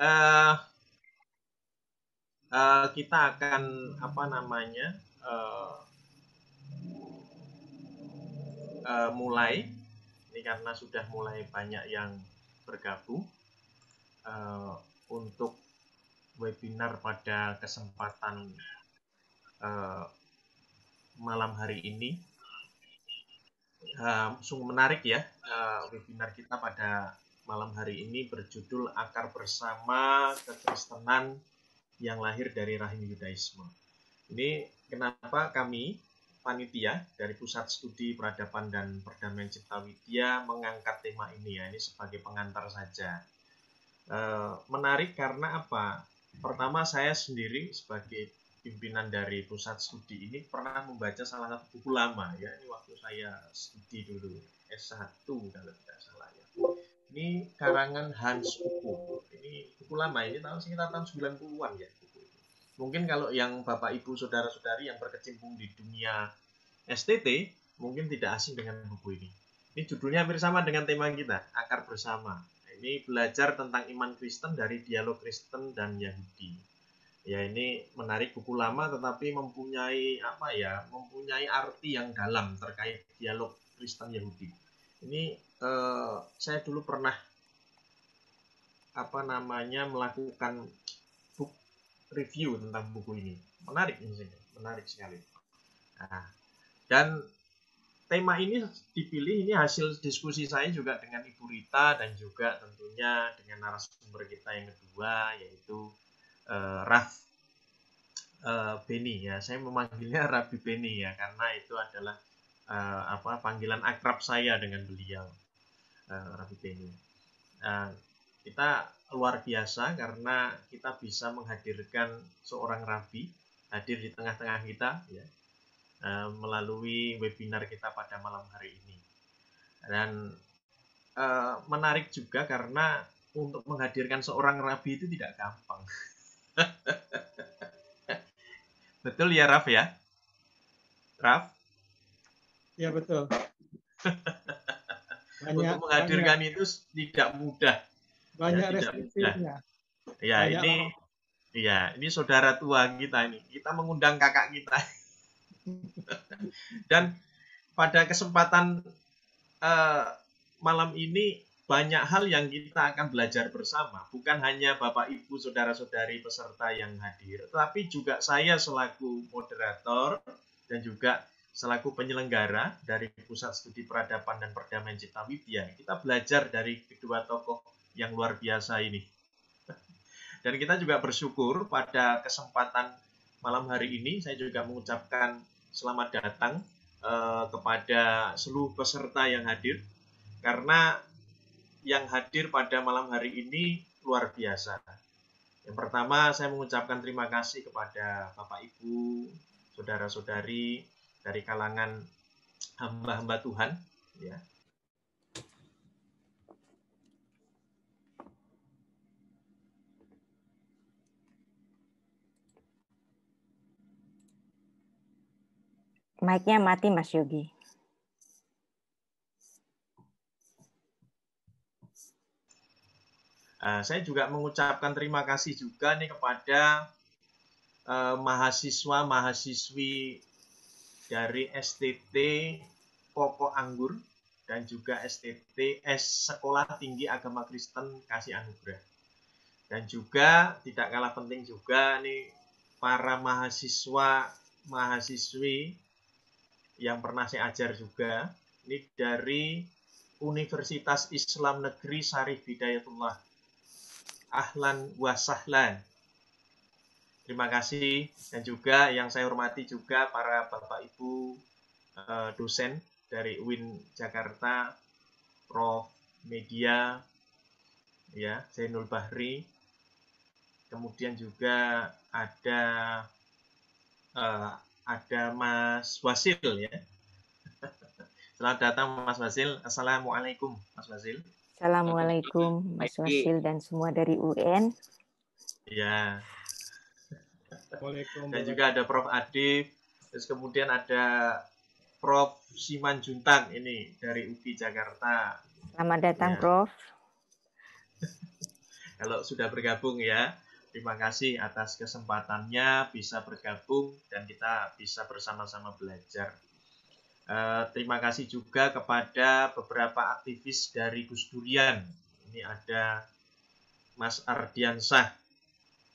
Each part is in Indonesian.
uh, uh, kita akan apa namanya uh, uh, mulai ini karena sudah mulai banyak yang bergabung uh, untuk webinar pada kesempatan uh, malam hari ini uh, sungguh menarik ya uh, webinar kita pada malam hari ini berjudul Akar Bersama Kekristenan yang lahir dari rahim Yudaisme. Ini kenapa kami panitia dari Pusat Studi Peradaban dan Perdamaian Widya mengangkat tema ini ya. Ini sebagai pengantar saja. E, menarik karena apa? Pertama saya sendiri sebagai pimpinan dari pusat studi ini pernah membaca salah satu buku lama ya ini waktu saya studi dulu S1 kalau tidak salah ini karangan Hans Kuku. Ini buku lama, ini tahun sekitar tahun 90-an ya. Mungkin kalau yang Bapak Ibu saudara-saudari yang berkecimpung di dunia STT mungkin tidak asing dengan buku ini. Ini judulnya hampir sama dengan tema kita, Akar Bersama. Ini belajar tentang iman Kristen dari dialog Kristen dan Yahudi ya ini menarik buku lama tetapi mempunyai apa ya mempunyai arti yang dalam terkait dialog Kristen Yahudi ini eh, saya dulu pernah apa namanya melakukan book review tentang buku ini menarik ini menarik sekali nah, dan tema ini dipilih ini hasil diskusi saya juga dengan Ibu Rita dan juga tentunya dengan narasumber kita yang kedua yaitu eh, Raf uh, Beni ya saya memanggilnya Rabi Beni ya karena itu adalah uh, apa panggilan akrab saya dengan beliau uh, eh, ini. Nah, kita luar biasa karena kita bisa menghadirkan seorang Rafi hadir di tengah-tengah kita ya eh, melalui webinar kita pada malam hari ini. Dan eh, menarik juga karena untuk menghadirkan seorang Rabi itu tidak gampang. betul ya Raf ya? Raf? Ya betul. banyak, untuk menghadirkan banyak, itu tidak mudah. Banyak ya, mudah. Ya banyak ini, ya ini saudara tua kita ini. Kita mengundang kakak kita. Dan pada kesempatan uh, malam ini banyak hal yang kita akan belajar bersama. Bukan hanya Bapak Ibu, saudara-saudari peserta yang hadir, tapi juga saya selaku moderator dan juga selaku penyelenggara dari Pusat Studi Peradaban dan Perdamaian Cipta Widya, kita belajar dari kedua tokoh yang luar biasa ini. Dan kita juga bersyukur pada kesempatan malam hari ini, saya juga mengucapkan selamat datang eh, kepada seluruh peserta yang hadir, karena yang hadir pada malam hari ini luar biasa. Yang pertama, saya mengucapkan terima kasih kepada Bapak Ibu, saudara-saudari, dari kalangan hamba-hamba Tuhan ya Mic-nya mati Mas Yogi. Uh, saya juga mengucapkan terima kasih juga nih kepada uh, eh, mahasiswa mahasiswi dari STT Pokok Anggur dan juga STT S Sekolah Tinggi Agama Kristen Kasih Anugerah. Dan juga tidak kalah penting juga nih para mahasiswa mahasiswi yang pernah saya ajar juga ini dari Universitas Islam Negeri Syarif Hidayatullah. Ahlan wa sahlan. Terima kasih dan juga yang saya hormati juga para Bapak Ibu eh, dosen dari UIN Jakarta, Prof Media, ya Zainul Bahri. Kemudian juga ada uh, ada Mas Wasil ya. Selamat datang Mas Wasil. Assalamualaikum Mas Wasil. Assalamualaikum Mas Wasil dan semua dari UN. Ya. Dan juga ada Prof Adif. Terus kemudian ada Prof Siman Juntan ini dari UPI Jakarta. Selamat datang, ya. Prof. Kalau sudah bergabung ya. Terima kasih atas kesempatannya bisa bergabung dan kita bisa bersama-sama belajar. Uh, terima kasih juga kepada beberapa aktivis dari Gus Durian. Ini ada Mas Ardiansah.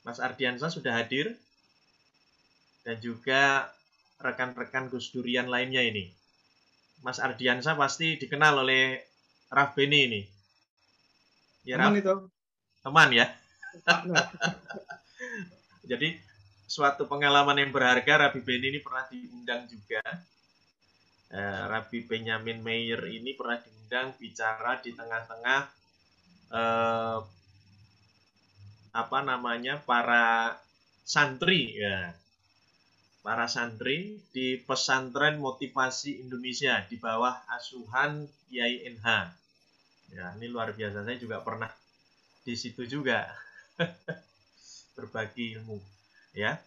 Mas Ardiansah sudah hadir? dan juga rekan-rekan Gus Durian lainnya ini. Mas Ardiansa pasti dikenal oleh Raf Beni ini. Ya, teman Raff, itu. Teman ya. Jadi suatu pengalaman yang berharga Rabi Beni ini pernah diundang juga. Eh, Rabi Benjamin Mayer ini pernah diundang bicara di tengah-tengah eh, apa namanya para santri ya para santri di Pesantren Motivasi Indonesia di bawah asuhan Kiai NH. Ya, ini luar biasa. Saya juga pernah di situ juga berbagi ilmu. Ya,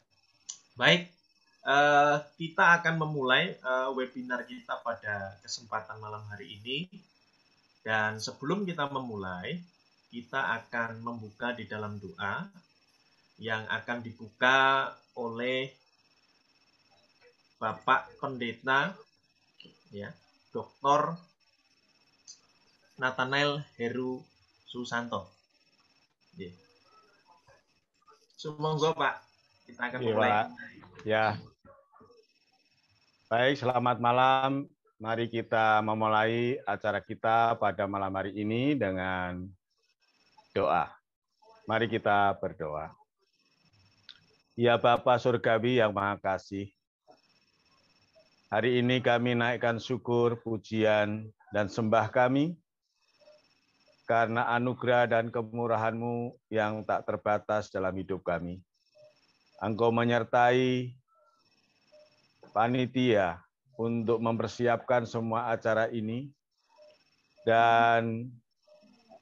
baik. Uh, kita akan memulai uh, webinar kita pada kesempatan malam hari ini. Dan sebelum kita memulai, kita akan membuka di dalam doa yang akan dibuka oleh Bapak Pendeta ya, Dr. Nathanael Heru Susanto. Ya. Semoga Pak, kita akan ya, mulai. Pak. Ya. Baik, selamat malam. Mari kita memulai acara kita pada malam hari ini dengan doa. Mari kita berdoa. Ya Bapak Surgawi yang Maha Kasih, Hari ini kami naikkan syukur, pujian, dan sembah kami karena anugerah dan kemurahan-Mu yang tak terbatas dalam hidup kami. Engkau menyertai panitia untuk mempersiapkan semua acara ini dan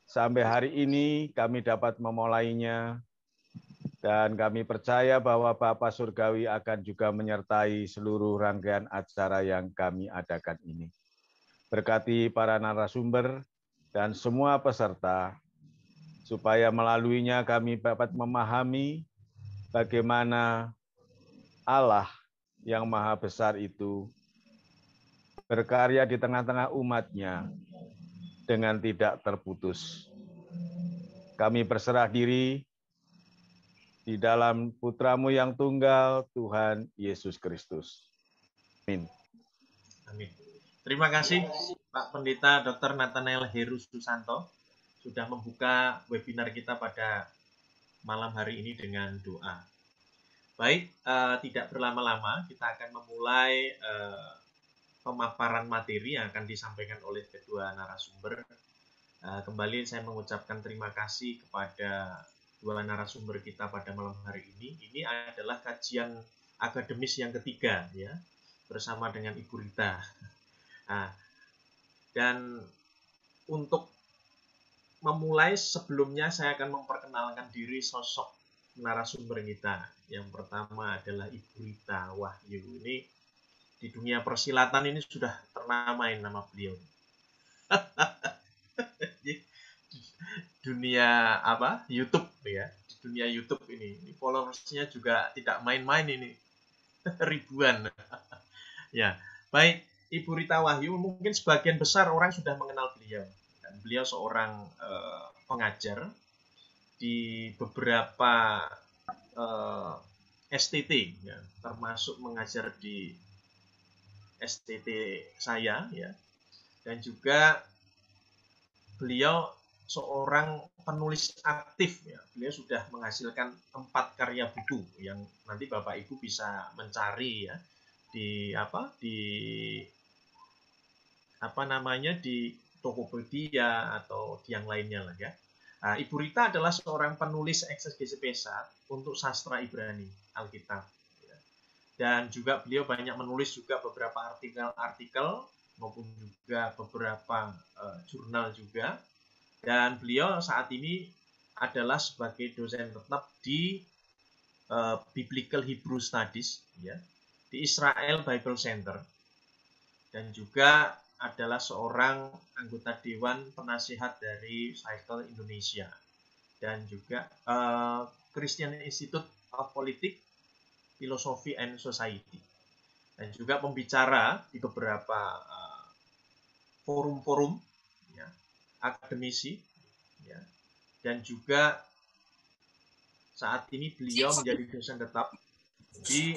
sampai hari ini kami dapat memulainya dan kami percaya bahwa Bapak Surgawi akan juga menyertai seluruh rangkaian acara yang kami adakan ini. Berkati para narasumber dan semua peserta, supaya melaluinya kami dapat memahami bagaimana Allah yang maha besar itu berkarya di tengah-tengah umatnya dengan tidak terputus. Kami berserah diri di dalam putramu yang tunggal, Tuhan Yesus Kristus. Amin. Amin. Terima kasih Pak Pendeta Dr. Nathanael Heru Susanto sudah membuka webinar kita pada malam hari ini dengan doa. Baik, uh, tidak berlama-lama kita akan memulai uh, pemaparan materi yang akan disampaikan oleh kedua narasumber. Uh, kembali saya mengucapkan terima kasih kepada dua narasumber kita pada malam hari ini. Ini adalah kajian akademis yang ketiga ya bersama dengan Ibu Rita. Nah, dan untuk memulai sebelumnya saya akan memperkenalkan diri sosok narasumber kita. Yang pertama adalah Ibu Rita Wahyu. Ini di dunia persilatan ini sudah ternamain nama beliau. dunia apa YouTube ya di dunia YouTube ini, ini followersnya juga tidak main-main ini ribuan ya baik Ibu Rita Wahyu mungkin sebagian besar orang sudah mengenal beliau dan beliau seorang eh, pengajar di beberapa eh, STT ya, termasuk mengajar di STT saya ya dan juga beliau seorang penulis aktif ya. Beliau sudah menghasilkan empat karya buku yang nanti Bapak Ibu bisa mencari ya di apa di apa namanya di Tokopedia atau di yang lainnya lah ya. Nah, Ibu Rita adalah seorang penulis eksegesi pesat untuk sastra Ibrani Alkitab. Ya. Dan juga beliau banyak menulis juga beberapa artikel-artikel maupun juga beberapa uh, jurnal juga dan beliau saat ini adalah sebagai dosen tetap di uh, Biblical Hebrew Studies ya, di Israel Bible Center. Dan juga adalah seorang anggota dewan penasihat dari Cycle Indonesia dan juga uh, Christian Institute of Politics, Philosophy and Society. Dan juga pembicara di beberapa eh, forum-forum uh, forum -forum akademisi ya. dan juga saat ini beliau menjadi dosen tetap di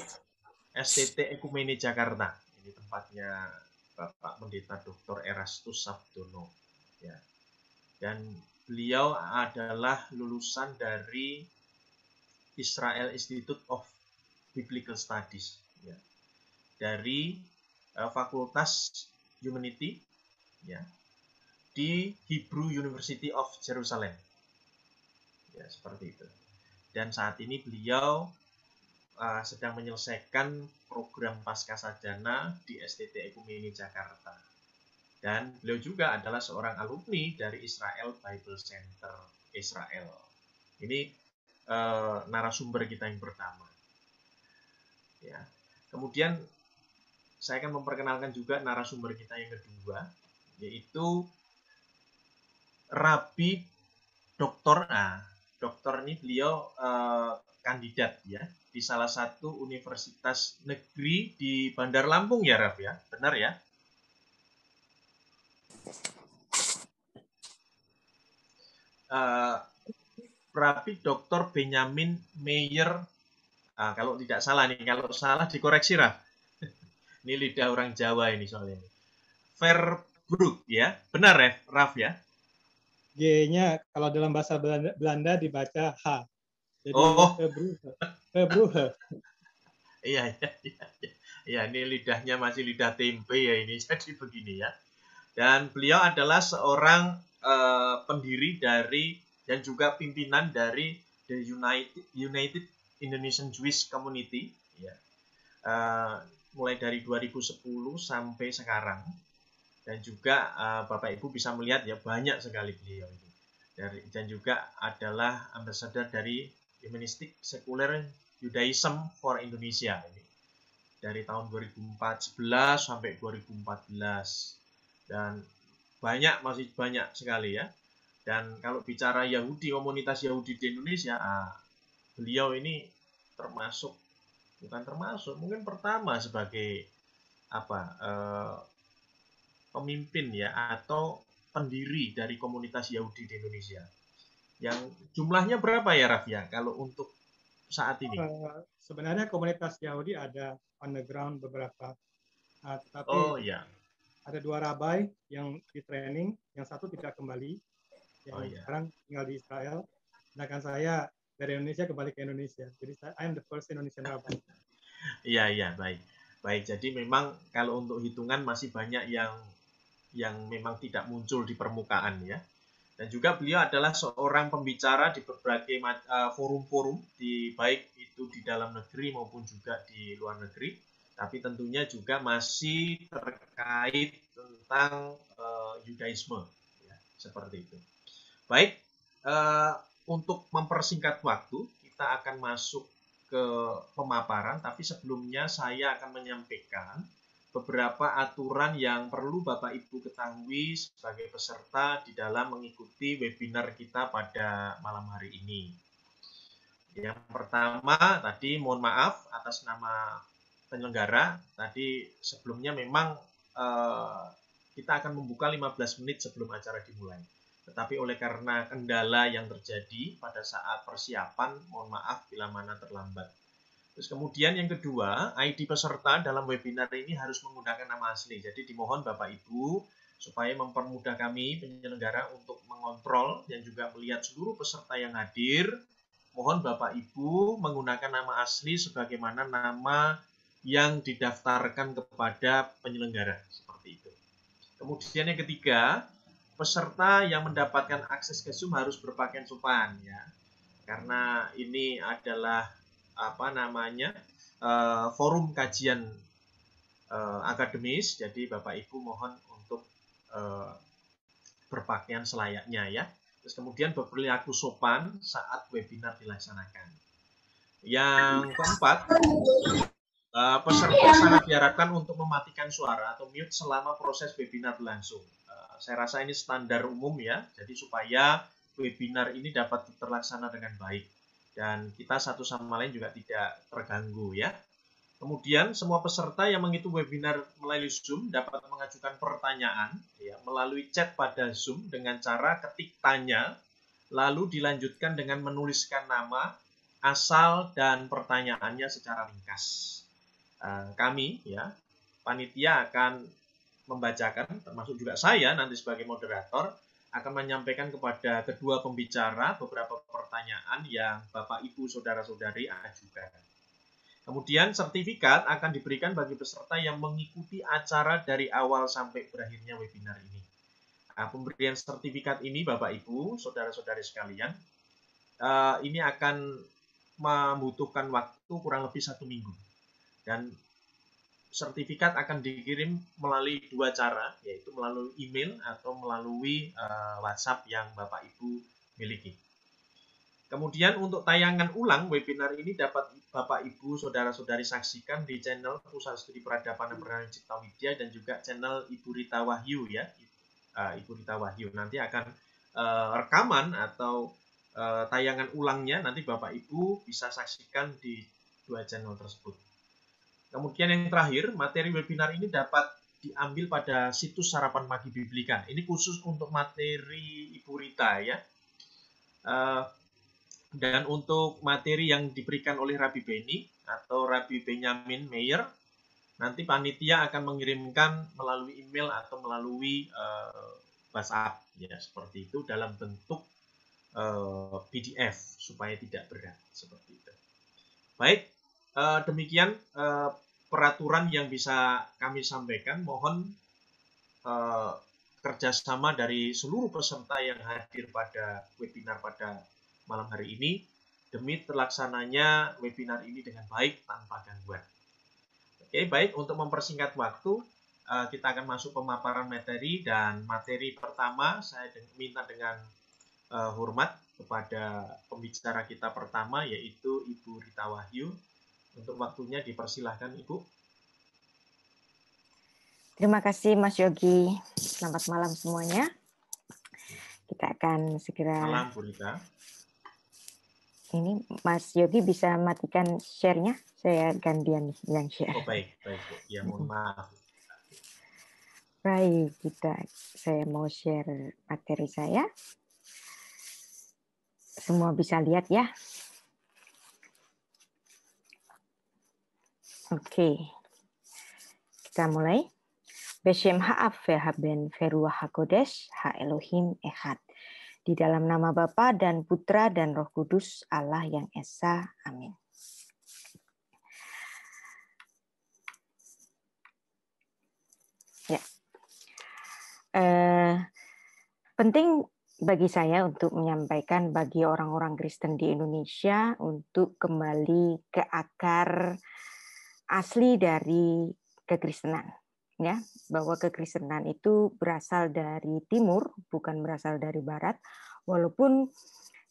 STT Ekumene Jakarta ini tempatnya Bapak Pendeta Dr. Erastus Sabdono ya dan beliau adalah lulusan dari Israel Institute of Biblical Studies ya dari uh, Fakultas Humanity ya di Hebrew University of Jerusalem. Ya, seperti itu. Dan saat ini beliau uh, sedang menyelesaikan program pasca sarjana di STT Ekumeni Jakarta. Dan beliau juga adalah seorang alumni dari Israel Bible Center Israel. Ini uh, narasumber kita yang pertama. Ya. Kemudian saya akan memperkenalkan juga narasumber kita yang kedua, yaitu Rabi Dr. A. Nah, Dokter ini beliau eh, kandidat ya di salah satu universitas negeri di Bandar Lampung ya Raf ya. Benar ya? Uh, Rabi Dr. Benjamin Meyer uh, kalau tidak salah nih, kalau salah dikoreksi Raf. ini lidah orang Jawa ini soalnya. Verbrook ya. Benar ya, Raf ya? G-nya kalau dalam bahasa Belanda, Belanda dibaca H. Jadi oh. Hebruhe. iya, iya, iya. Ya, ini lidahnya masih lidah tempe ya ini. Jadi begini ya. Dan beliau adalah seorang uh, pendiri dari dan juga pimpinan dari the United United Indonesian Jewish Community ya. Uh, mulai dari 2010 sampai sekarang dan juga uh, Bapak Ibu bisa melihat ya banyak sekali beliau ini dari dan juga adalah ambassador dari Humanistic Secular Judaism for Indonesia ini dari tahun 2014 sampai 2014 dan banyak masih banyak sekali ya dan kalau bicara Yahudi komunitas Yahudi di Indonesia ah, beliau ini termasuk bukan termasuk mungkin pertama sebagai apa eh, pemimpin ya atau pendiri dari komunitas Yahudi di Indonesia. Yang jumlahnya berapa ya Rafia ya, kalau untuk saat ini? Eh, sebenarnya komunitas Yahudi ada on the ground beberapa. Uh, tapi oh ya. Ada dua rabai yang di training, yang satu tidak kembali, yang oh, ya. sekarang tinggal di Israel. Sedangkan saya dari Indonesia kembali ke Indonesia. Jadi saya I am the first Indonesian rabai Iya iya baik. Baik, jadi memang kalau untuk hitungan masih banyak yang yang memang tidak muncul di permukaan ya. Dan juga beliau adalah seorang pembicara di berbagai e, forum-forum di baik itu di dalam negeri maupun juga di luar negeri. Tapi tentunya juga masih terkait tentang uh, Yudaisme ya, seperti itu. Baik, uh, untuk mempersingkat waktu kita akan masuk ke pemaparan, tapi sebelumnya saya akan menyampaikan beberapa aturan yang perlu Bapak Ibu ketahui sebagai peserta di dalam mengikuti webinar kita pada malam hari ini. Yang pertama, tadi mohon maaf atas nama penyelenggara, tadi sebelumnya memang eh, kita akan membuka 15 menit sebelum acara dimulai. Tetapi oleh karena kendala yang terjadi pada saat persiapan, mohon maaf bila mana terlambat. Terus kemudian yang kedua, ID peserta dalam webinar ini harus menggunakan nama asli. Jadi dimohon Bapak Ibu supaya mempermudah kami penyelenggara untuk mengontrol dan juga melihat seluruh peserta yang hadir. Mohon Bapak Ibu menggunakan nama asli sebagaimana nama yang didaftarkan kepada penyelenggara seperti itu. Kemudian yang ketiga, peserta yang mendapatkan akses ke Zoom harus berpakaian sopan ya. Karena ini adalah apa namanya uh, forum kajian uh, akademis. Jadi Bapak Ibu mohon untuk uh, berpakaian selayaknya ya. Terus kemudian berperilaku sopan saat webinar dilaksanakan. Yang keempat, uh, peserta sangat diharapkan untuk mematikan suara atau mute selama proses webinar berlangsung. Uh, saya rasa ini standar umum ya, jadi supaya webinar ini dapat terlaksana dengan baik dan kita satu sama lain juga tidak terganggu ya. Kemudian semua peserta yang mengikuti webinar melalui Zoom dapat mengajukan pertanyaan ya, melalui chat pada Zoom dengan cara ketik tanya, lalu dilanjutkan dengan menuliskan nama, asal dan pertanyaannya secara ringkas. Eh, kami ya panitia akan membacakan termasuk juga saya nanti sebagai moderator akan menyampaikan kepada kedua pembicara beberapa pertanyaan yang Bapak Ibu Saudara-saudari ajukan. Kemudian sertifikat akan diberikan bagi peserta yang mengikuti acara dari awal sampai berakhirnya webinar ini. Nah, pemberian sertifikat ini Bapak Ibu, Saudara-saudari sekalian, eh, ini akan membutuhkan waktu kurang lebih satu minggu. Dan sertifikat akan dikirim melalui dua cara, yaitu melalui email atau melalui uh, WhatsApp yang Bapak Ibu miliki. Kemudian untuk tayangan ulang webinar ini dapat Bapak Ibu saudara-saudari saksikan di channel Pusat Studi Peradaban dan Peradaban Cipta Media dan juga channel Ibu Rita Wahyu ya. Uh, Ibu Rita Wahyu nanti akan uh, rekaman atau uh, tayangan ulangnya nanti Bapak Ibu bisa saksikan di dua channel tersebut. Kemudian yang terakhir, materi webinar ini dapat diambil pada situs sarapan pagi biblika. Ini khusus untuk materi Ibu Rita ya. Eh, dan untuk materi yang diberikan oleh Rabi Beni atau Rabi Benyamin Mayer, nanti panitia akan mengirimkan melalui email atau melalui eh, WhatsApp ya seperti itu dalam bentuk eh, PDF supaya tidak berat seperti itu. Baik, Eh, demikian uh, peraturan yang bisa kami sampaikan. Mohon uh, kerjasama dari seluruh peserta yang hadir pada webinar pada malam hari ini demi terlaksananya webinar ini dengan baik tanpa gangguan. Oke, baik untuk mempersingkat waktu, kita akan masuk pemaparan materi dan materi pertama saya minta dengan hormat kepada pembicara kita pertama yaitu Ibu Rita Wahyu untuk waktunya dipersilahkan Ibu. Terima kasih Mas Yogi. Selamat malam semuanya. Kita akan segera. Malam Bu Rita. Ini Mas Yogi bisa matikan share-nya. Saya gantian yang share. Oh, baik, baik. Ya, mohon mm-hmm. maaf. Baik, kita saya mau share materi saya. Semua bisa lihat ya. Oke. Okay. Kita mulai. Beshem ha'af ve'haben feruah ha'kodesh ha'elohim ehad. Di dalam nama Bapa dan Putra dan Roh Kudus Allah yang Esa. Amin. Ya. Eh, penting bagi saya untuk menyampaikan bagi orang-orang Kristen di Indonesia untuk kembali ke akar asli dari kekristenan ya bahwa kekristenan itu berasal dari timur bukan berasal dari barat walaupun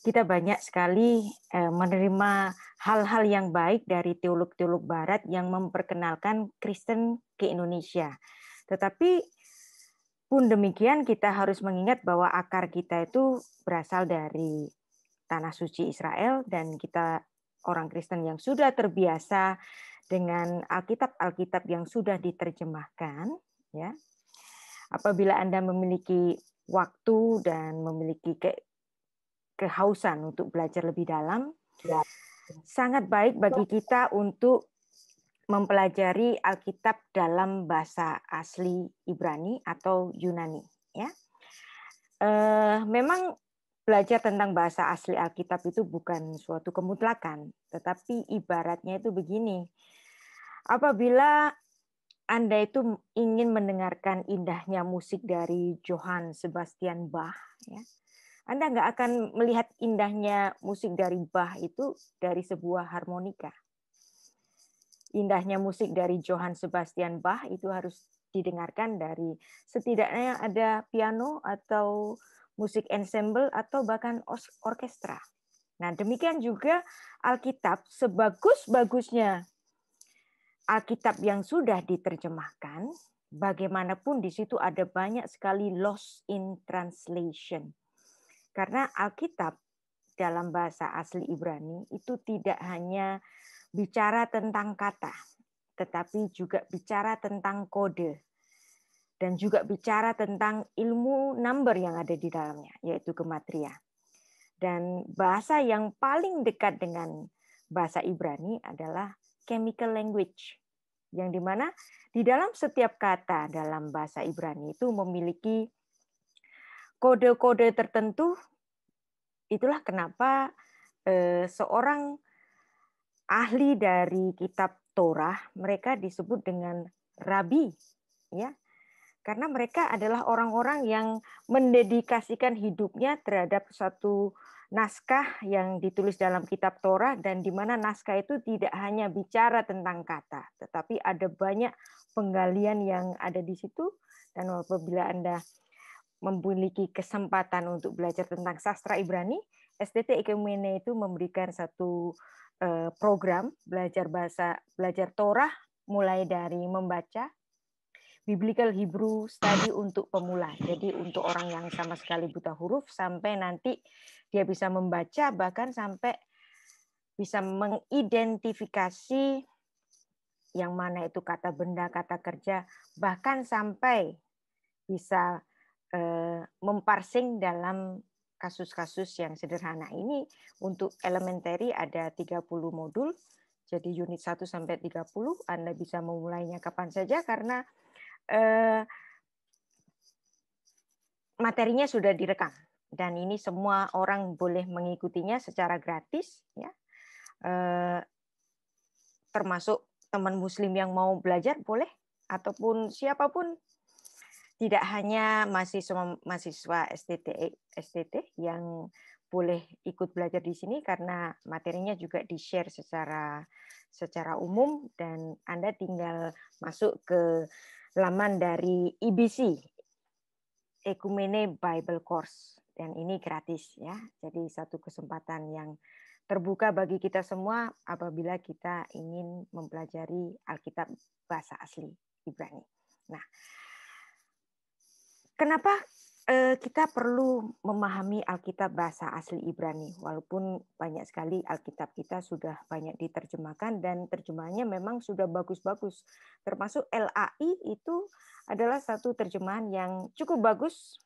kita banyak sekali eh, menerima hal-hal yang baik dari teolog-teolog barat yang memperkenalkan Kristen ke Indonesia tetapi pun demikian kita harus mengingat bahwa akar kita itu berasal dari tanah suci Israel dan kita orang Kristen yang sudah terbiasa dengan Alkitab-Alkitab yang sudah diterjemahkan ya. Apabila Anda memiliki waktu dan memiliki ke kehausan untuk belajar lebih dalam, ya. sangat baik bagi kita untuk mempelajari Alkitab dalam bahasa asli Ibrani atau Yunani. Ya, eh, memang belajar tentang bahasa asli Alkitab itu bukan suatu kemutlakan, tetapi ibaratnya itu begini: Apabila Anda itu ingin mendengarkan indahnya musik dari Johann Sebastian Bach, ya, Anda nggak akan melihat indahnya musik dari Bach itu dari sebuah harmonika. Indahnya musik dari Johann Sebastian Bach itu harus didengarkan dari setidaknya ada piano atau musik ensemble atau bahkan orkestra. Nah, demikian juga Alkitab sebagus-bagusnya Alkitab yang sudah diterjemahkan, bagaimanapun di situ ada banyak sekali loss in translation. Karena Alkitab dalam bahasa asli Ibrani itu tidak hanya bicara tentang kata, tetapi juga bicara tentang kode dan juga bicara tentang ilmu number yang ada di dalamnya, yaitu gematria. Dan bahasa yang paling dekat dengan bahasa Ibrani adalah chemical language yang dimana di dalam setiap kata dalam bahasa Ibrani itu memiliki kode-kode tertentu. Itulah kenapa eh, seorang ahli dari kitab Torah mereka disebut dengan rabi, ya, karena mereka adalah orang-orang yang mendedikasikan hidupnya terhadap suatu naskah yang ditulis dalam kitab Torah dan di mana naskah itu tidak hanya bicara tentang kata, tetapi ada banyak penggalian yang ada di situ dan apabila Anda memiliki kesempatan untuk belajar tentang sastra Ibrani, STT Ekumene itu memberikan satu eh, program belajar bahasa belajar Torah mulai dari membaca Biblical Hebrew Study untuk pemula. Jadi untuk orang yang sama sekali buta huruf sampai nanti dia bisa membaca bahkan sampai bisa mengidentifikasi yang mana itu kata benda, kata kerja, bahkan sampai bisa eh, memparsing dalam kasus-kasus yang sederhana ini untuk elementary ada 30 modul. Jadi unit 1 sampai 30 Anda bisa memulainya kapan saja karena eh, materinya sudah direkam dan ini semua orang boleh mengikutinya secara gratis ya eh, termasuk teman muslim yang mau belajar boleh ataupun siapapun tidak hanya mahasiswa mahasiswa STT STT yang boleh ikut belajar di sini karena materinya juga di-share secara secara umum dan Anda tinggal masuk ke laman dari IBC e Ekumene Bible Course dan ini gratis ya. Jadi satu kesempatan yang terbuka bagi kita semua apabila kita ingin mempelajari Alkitab bahasa asli Ibrani. Nah, kenapa eh, kita perlu memahami Alkitab bahasa asli Ibrani walaupun banyak sekali Alkitab kita sudah banyak diterjemahkan dan terjemahannya memang sudah bagus-bagus. Termasuk LAI itu adalah satu terjemahan yang cukup bagus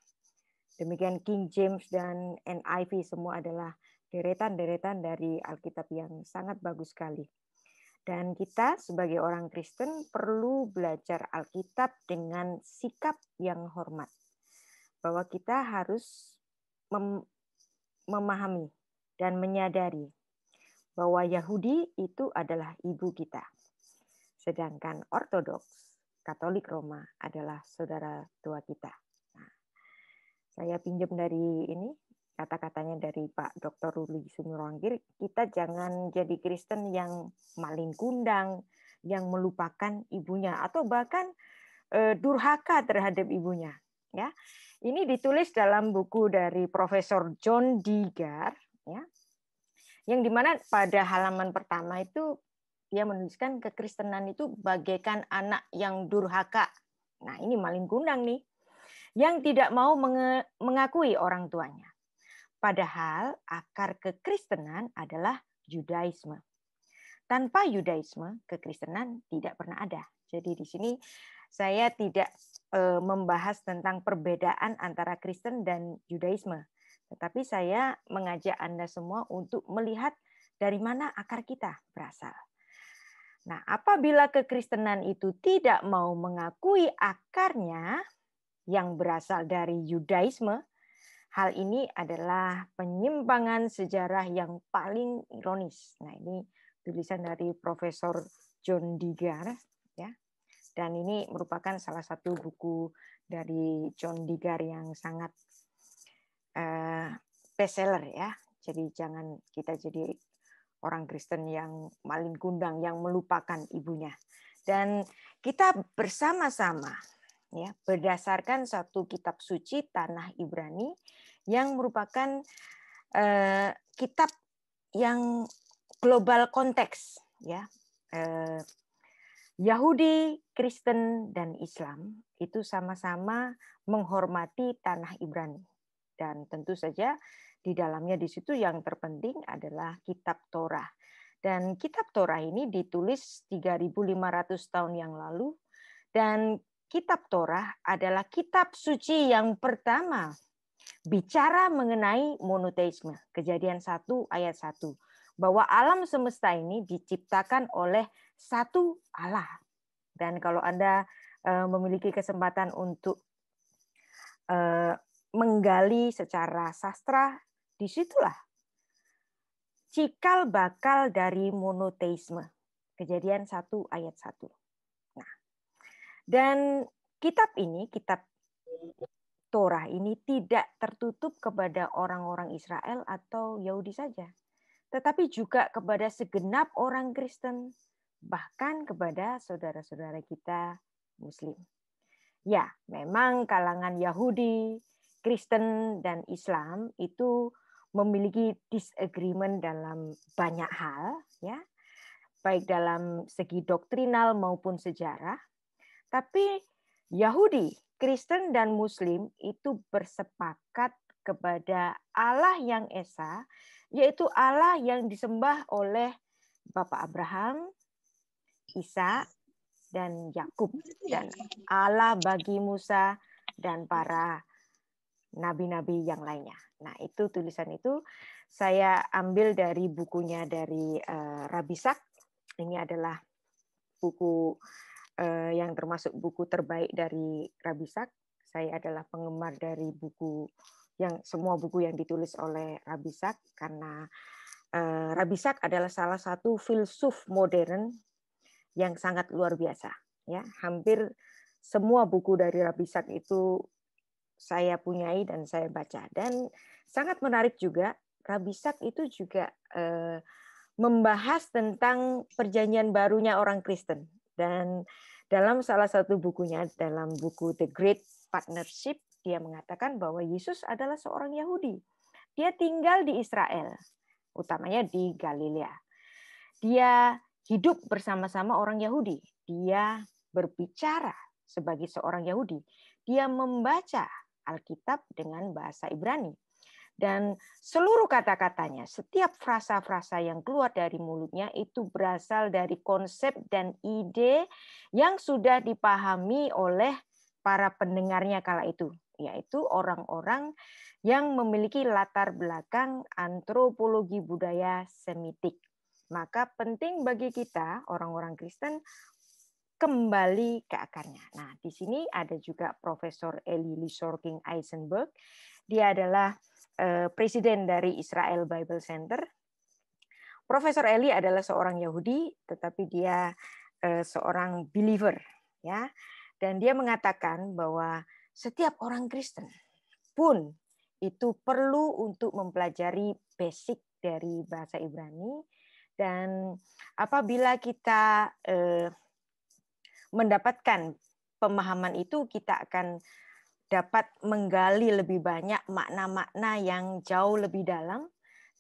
Demikian King James dan NIV semua adalah deretan-deretan dari Alkitab yang sangat bagus sekali. Dan kita sebagai orang Kristen perlu belajar Alkitab dengan sikap yang hormat. Bahwa kita harus mem memahami dan menyadari bahwa Yahudi itu adalah ibu kita. Sedangkan Ortodoks, Katolik Roma adalah saudara tua kita saya pinjam dari ini kata-katanya dari Pak Dr. Ruli Sumirongkir, kita jangan jadi Kristen yang maling kundang, yang melupakan ibunya atau bahkan e, durhaka terhadap ibunya, ya. Ini ditulis dalam buku dari Profesor John Digar, ya. Yang dimana pada halaman pertama itu dia menuliskan kekristenan itu bagaikan anak yang durhaka. Nah, ini maling kundang nih yang tidak mau mengakui orang tuanya. Padahal akar kekristenan adalah Judaisme. Tanpa Judaisme, kekristenan tidak pernah ada. Jadi di sini saya tidak eh, membahas tentang perbedaan antara Kristen dan Judaisme, Tetapi saya mengajak Anda semua untuk melihat dari mana akar kita berasal. Nah, apabila kekristenan itu tidak mau mengakui akarnya, yang berasal dari Yudaisme, hal ini adalah penyimpangan sejarah yang paling ironis. Nah, ini tulisan dari Profesor John Digar ya. Dan ini merupakan salah satu buku dari John Digar yang sangat uh, bestseller ya. Jadi jangan kita jadi orang Kristen yang maling kundang yang melupakan ibunya. Dan kita bersama-sama ya berdasarkan satu kitab suci tanah Ibrani yang merupakan eh, kitab yang global konteks ya eh, Yahudi, Kristen dan Islam itu sama-sama menghormati tanah Ibrani dan tentu saja di dalamnya di situ yang terpenting adalah kitab Torah. Dan kitab Torah ini ditulis 3500 tahun yang lalu dan Kitab Torah adalah kitab suci yang pertama bicara mengenai monoteisme. Kejadian 1 ayat 1 bahwa alam semesta ini diciptakan oleh satu Allah. Dan kalau Anda eh, memiliki kesempatan untuk eh, menggali secara sastra, disitulah cikal bakal dari monoteisme. Kejadian 1 ayat 1. Dan kitab ini, kitab Torah ini tidak tertutup kepada orang-orang Israel atau Yahudi saja, tetapi juga kepada segenap orang Kristen, bahkan kepada saudara-saudara kita Muslim. Ya, memang kalangan Yahudi, Kristen, dan Islam itu memiliki disagreement dalam banyak hal, ya, baik dalam segi doktrinal maupun sejarah. Tapi Yahudi, Kristen dan Muslim itu bersepakat kepada Allah yang esa, yaitu Allah yang disembah oleh Bapak Abraham, Isa, dan Yakub dan Allah bagi Musa dan para nabi-nabi yang lainnya. Nah, itu tulisan itu saya ambil dari bukunya dari uh, eh, Rabisak. Ini adalah buku eh, yang termasuk buku terbaik dari Rabisak. Saya adalah penggemar dari buku yang semua buku yang ditulis oleh Rabisak karena eh, Rabisak adalah salah satu filsuf modern yang sangat luar biasa. Ya, hampir semua buku dari Rabisak itu saya punyai dan saya baca dan sangat menarik juga Rabisak itu juga eh, membahas tentang perjanjian barunya orang Kristen dan dalam salah satu bukunya, dalam buku The Great Partnership, dia mengatakan bahwa Yesus adalah seorang Yahudi. Dia tinggal di Israel, utamanya di Galilea. Dia hidup bersama-sama orang Yahudi. Dia berbicara sebagai seorang Yahudi. Dia membaca Alkitab dengan bahasa Ibrani dan seluruh kata-katanya, setiap frasa-frasa yang keluar dari mulutnya itu berasal dari konsep dan ide yang sudah dipahami oleh para pendengarnya kala itu, yaitu orang-orang yang memiliki latar belakang antropologi budaya Semitik. Maka penting bagi kita orang-orang Kristen kembali ke akarnya. Nah, di sini ada juga Profesor Eli Sorking Eisenberg dia adalah eh, presiden dari Israel Bible Center. Profesor Eli adalah seorang Yahudi, tetapi dia eh, seorang believer, ya. Dan dia mengatakan bahwa setiap orang Kristen pun itu perlu untuk mempelajari basic dari bahasa Ibrani dan apabila kita eh, mendapatkan pemahaman itu kita akan dapat menggali lebih banyak makna-makna yang jauh lebih dalam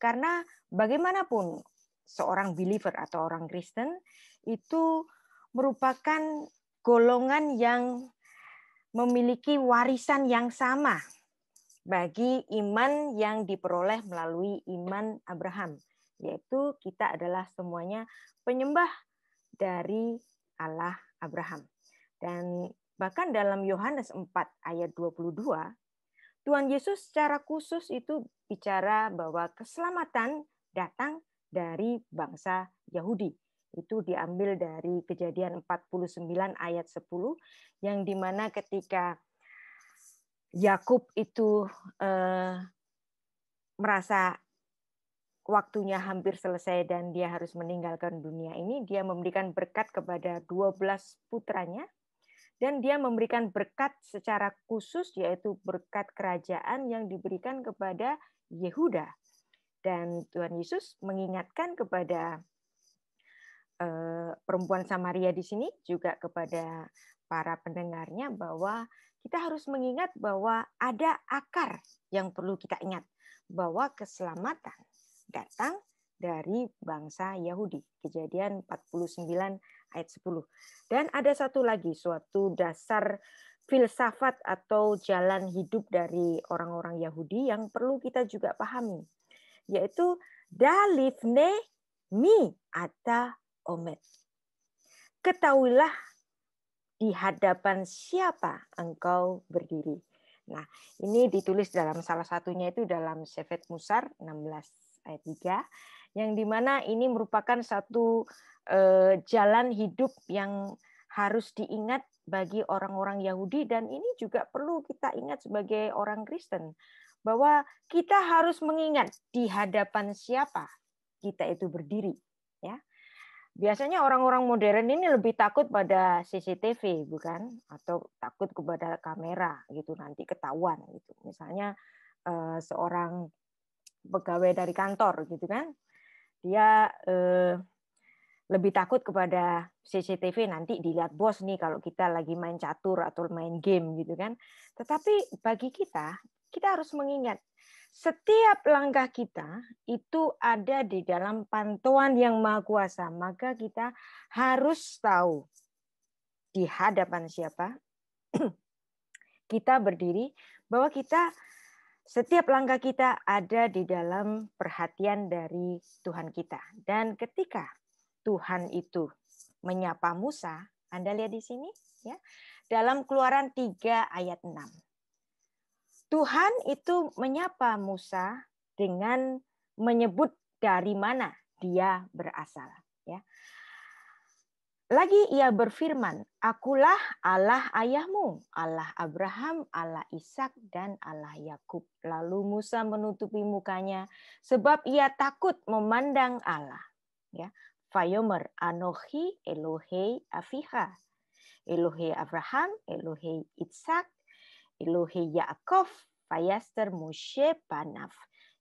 karena bagaimanapun seorang believer atau orang Kristen itu merupakan golongan yang memiliki warisan yang sama bagi iman yang diperoleh melalui iman Abraham yaitu kita adalah semuanya penyembah dari Allah Abraham dan Bahkan dalam Yohanes 4 ayat 22, Tuhan Yesus secara khusus itu bicara bahwa keselamatan datang dari bangsa Yahudi. Itu diambil dari kejadian 49 ayat 10 yang dimana ketika Yakub itu eh, merasa waktunya hampir selesai dan dia harus meninggalkan dunia ini, dia memberikan berkat kepada 12 putranya dan dia memberikan berkat secara khusus yaitu berkat kerajaan yang diberikan kepada Yehuda. Dan Tuhan Yesus mengingatkan kepada eh, perempuan Samaria di sini juga kepada para pendengarnya bahwa kita harus mengingat bahwa ada akar yang perlu kita ingat bahwa keselamatan datang dari bangsa Yahudi. Kejadian 49 ayat 10. Dan ada satu lagi suatu dasar filsafat atau jalan hidup dari orang-orang Yahudi yang perlu kita juga pahami, yaitu dalifne mi ata omet. Ketahuilah di hadapan siapa engkau berdiri. Nah, ini ditulis dalam salah satunya itu dalam Sefet Musar 16 ayat 3 yang dimana ini merupakan satu eh, jalan hidup yang harus diingat bagi orang-orang Yahudi dan ini juga perlu kita ingat sebagai orang Kristen bahwa kita harus mengingat di hadapan siapa kita itu berdiri ya. Biasanya orang-orang modern ini lebih takut pada CCTV bukan atau takut kepada kamera gitu nanti ketahuan gitu. Misalnya eh, seorang pegawai dari kantor gitu kan dia eh, lebih takut kepada CCTV nanti dilihat bos nih kalau kita lagi main catur atau main game gitu kan. Tetapi bagi kita, kita harus mengingat setiap langkah kita itu ada di dalam pantauan yang maha kuasa. Maka kita harus tahu di hadapan siapa kita berdiri bahwa kita setiap langkah kita ada di dalam perhatian dari Tuhan kita. Dan ketika Tuhan itu menyapa Musa, Anda lihat di sini ya. Dalam Keluaran 3 ayat 6. Tuhan itu menyapa Musa dengan menyebut dari mana dia berasal ya. Lagi ia berfirman, "Akulah Allah ayahmu, Allah Abraham, Allah Ishak dan Allah Yakub." Lalu Musa menutupi mukanya sebab ia takut memandang Allah. Ya. Fayomer Anohi Elohei Afiha. Elohei Abraham, Elohei Ishak, Elohei Yaakov, Fayaster Moshe Panaf.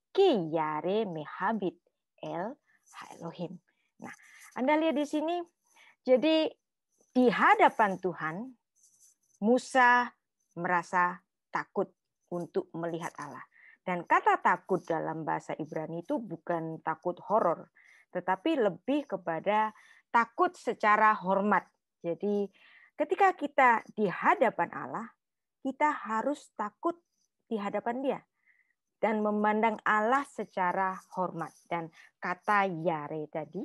Ki Yare Mehabit El Elohim. Nah, Anda lihat di sini jadi di hadapan Tuhan, Musa merasa takut untuk melihat Allah. Dan kata takut dalam bahasa Ibrani itu bukan takut horor, tetapi lebih kepada takut secara hormat. Jadi ketika kita di hadapan Allah, kita harus takut di hadapan dia dan memandang Allah secara hormat. Dan kata yare tadi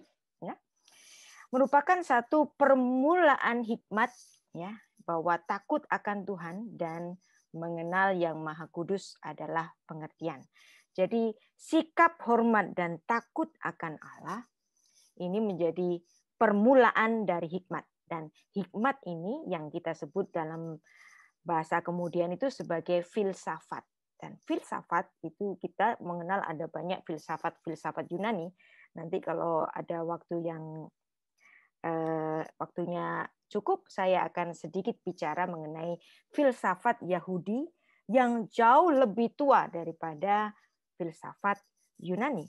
merupakan satu permulaan hikmat ya bahwa takut akan Tuhan dan mengenal yang Maha Kudus adalah pengertian. Jadi sikap hormat dan takut akan Allah ini menjadi permulaan dari hikmat dan hikmat ini yang kita sebut dalam bahasa kemudian itu sebagai filsafat dan filsafat itu kita mengenal ada banyak filsafat filsafat Yunani nanti kalau ada waktu yang eh, waktunya cukup, saya akan sedikit bicara mengenai filsafat Yahudi yang jauh lebih tua daripada filsafat Yunani.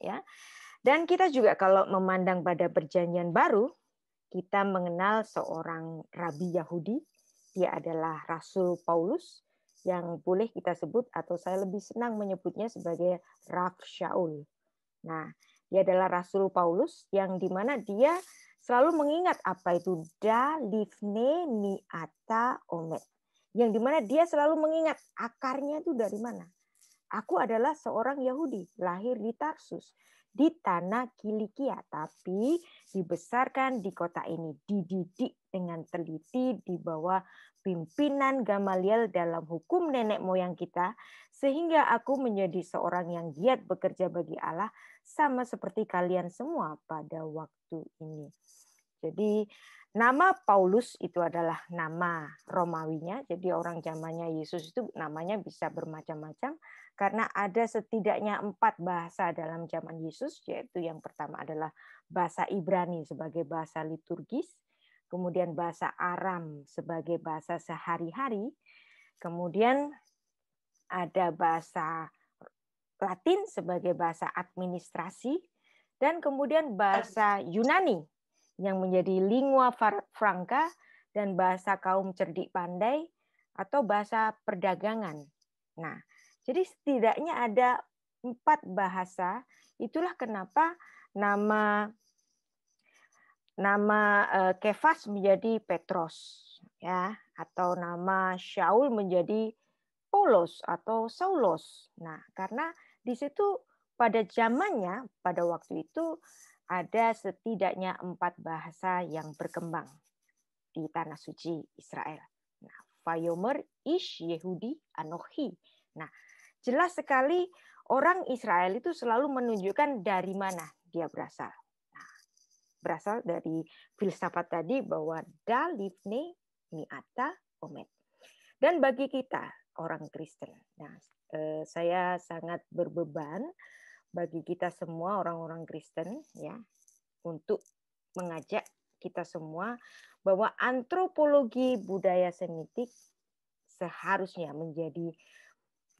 Ya. Dan kita juga kalau memandang pada perjanjian baru, kita mengenal seorang rabi Yahudi, dia adalah Rasul Paulus yang boleh kita sebut atau saya lebih senang menyebutnya sebagai Rav Shaul. Nah, dia adalah Rasul Paulus yang dimana dia selalu mengingat apa itu da, livne, miata, omet. Yang dimana dia selalu mengingat akarnya itu dari mana. Aku adalah seorang Yahudi, lahir di Tarsus, di tanah Kilikia, tapi dibesarkan di kota ini, dididik dengan teliti di bawah pimpinan Gamaliel dalam hukum nenek moyang kita, sehingga aku menjadi seorang yang giat bekerja bagi Allah sama seperti kalian semua pada waktu ini. Jadi nama Paulus itu adalah nama Romawinya. Jadi orang zamannya Yesus itu namanya bisa bermacam-macam karena ada setidaknya empat bahasa dalam zaman Yesus, yaitu yang pertama adalah bahasa Ibrani sebagai bahasa liturgis, kemudian bahasa Aram sebagai bahasa sehari-hari, kemudian ada bahasa Latin sebagai bahasa administrasi dan kemudian bahasa Yunani yang menjadi lingua franca dan bahasa kaum cerdik pandai atau bahasa perdagangan. Nah, jadi setidaknya ada empat bahasa. Itulah kenapa nama nama eh, Kefas menjadi Petros ya atau nama Shaul menjadi Polos atau Saulos. Nah, karena di situ pada zamannya, pada waktu itu ada setidaknya empat bahasa yang berkembang di tanah suci Israel. Nah, Fayomer ish Yehudi Anohi. Nah, jelas sekali orang Israel itu selalu menunjukkan dari mana dia berasal. Nah, berasal dari filsafat tadi bahwa Dalifne miata omet. Dan bagi kita orang Kristen, nah, Eh, saya sangat berbeban bagi kita semua orang-orang Kristen ya untuk mengajak kita semua bahwa antropologi budaya Semitik seharusnya menjadi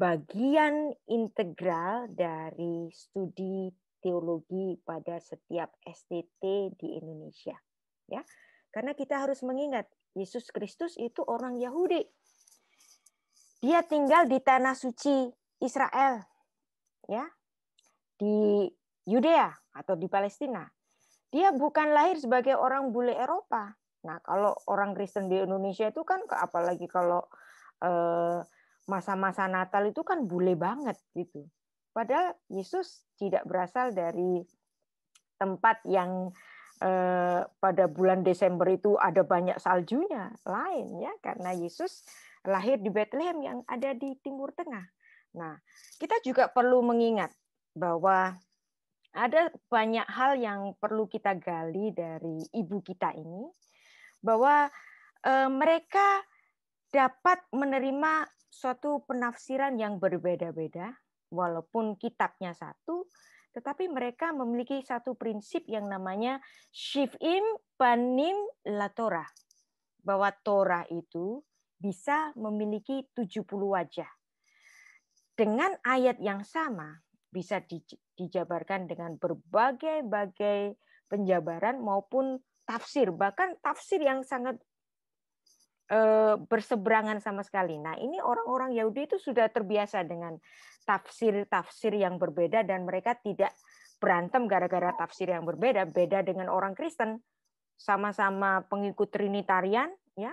bagian integral dari studi teologi pada setiap STT di Indonesia ya karena kita harus mengingat Yesus Kristus itu orang Yahudi dia tinggal di tanah suci Israel, ya, di Yudea atau di Palestina. Dia bukan lahir sebagai orang bule Eropa. Nah, kalau orang Kristen di Indonesia itu kan, apalagi kalau eh, masa-masa Natal itu kan bule banget gitu. Padahal Yesus tidak berasal dari tempat yang Eh, pada bulan Desember itu ada banyak saljunya lain ya karena Yesus lahir di Bethlehem yang ada di Timur Tengah. Nah, kita juga perlu mengingat bahwa ada banyak hal yang perlu kita gali dari ibu kita ini bahwa eh, mereka dapat menerima suatu penafsiran yang berbeda-beda walaupun kitabnya satu tetapi mereka memiliki satu prinsip yang namanya shivim panim latora. Bahwa Torah itu bisa memiliki 70 wajah. Dengan ayat yang sama bisa dijabarkan dengan berbagai-bagai penjabaran maupun tafsir, bahkan tafsir yang sangat berseberangan sama sekali. Nah, ini orang-orang Yahudi itu sudah terbiasa dengan tafsir-tafsir yang berbeda dan mereka tidak berantem gara-gara tafsir yang berbeda, beda dengan orang Kristen sama-sama pengikut trinitarian ya.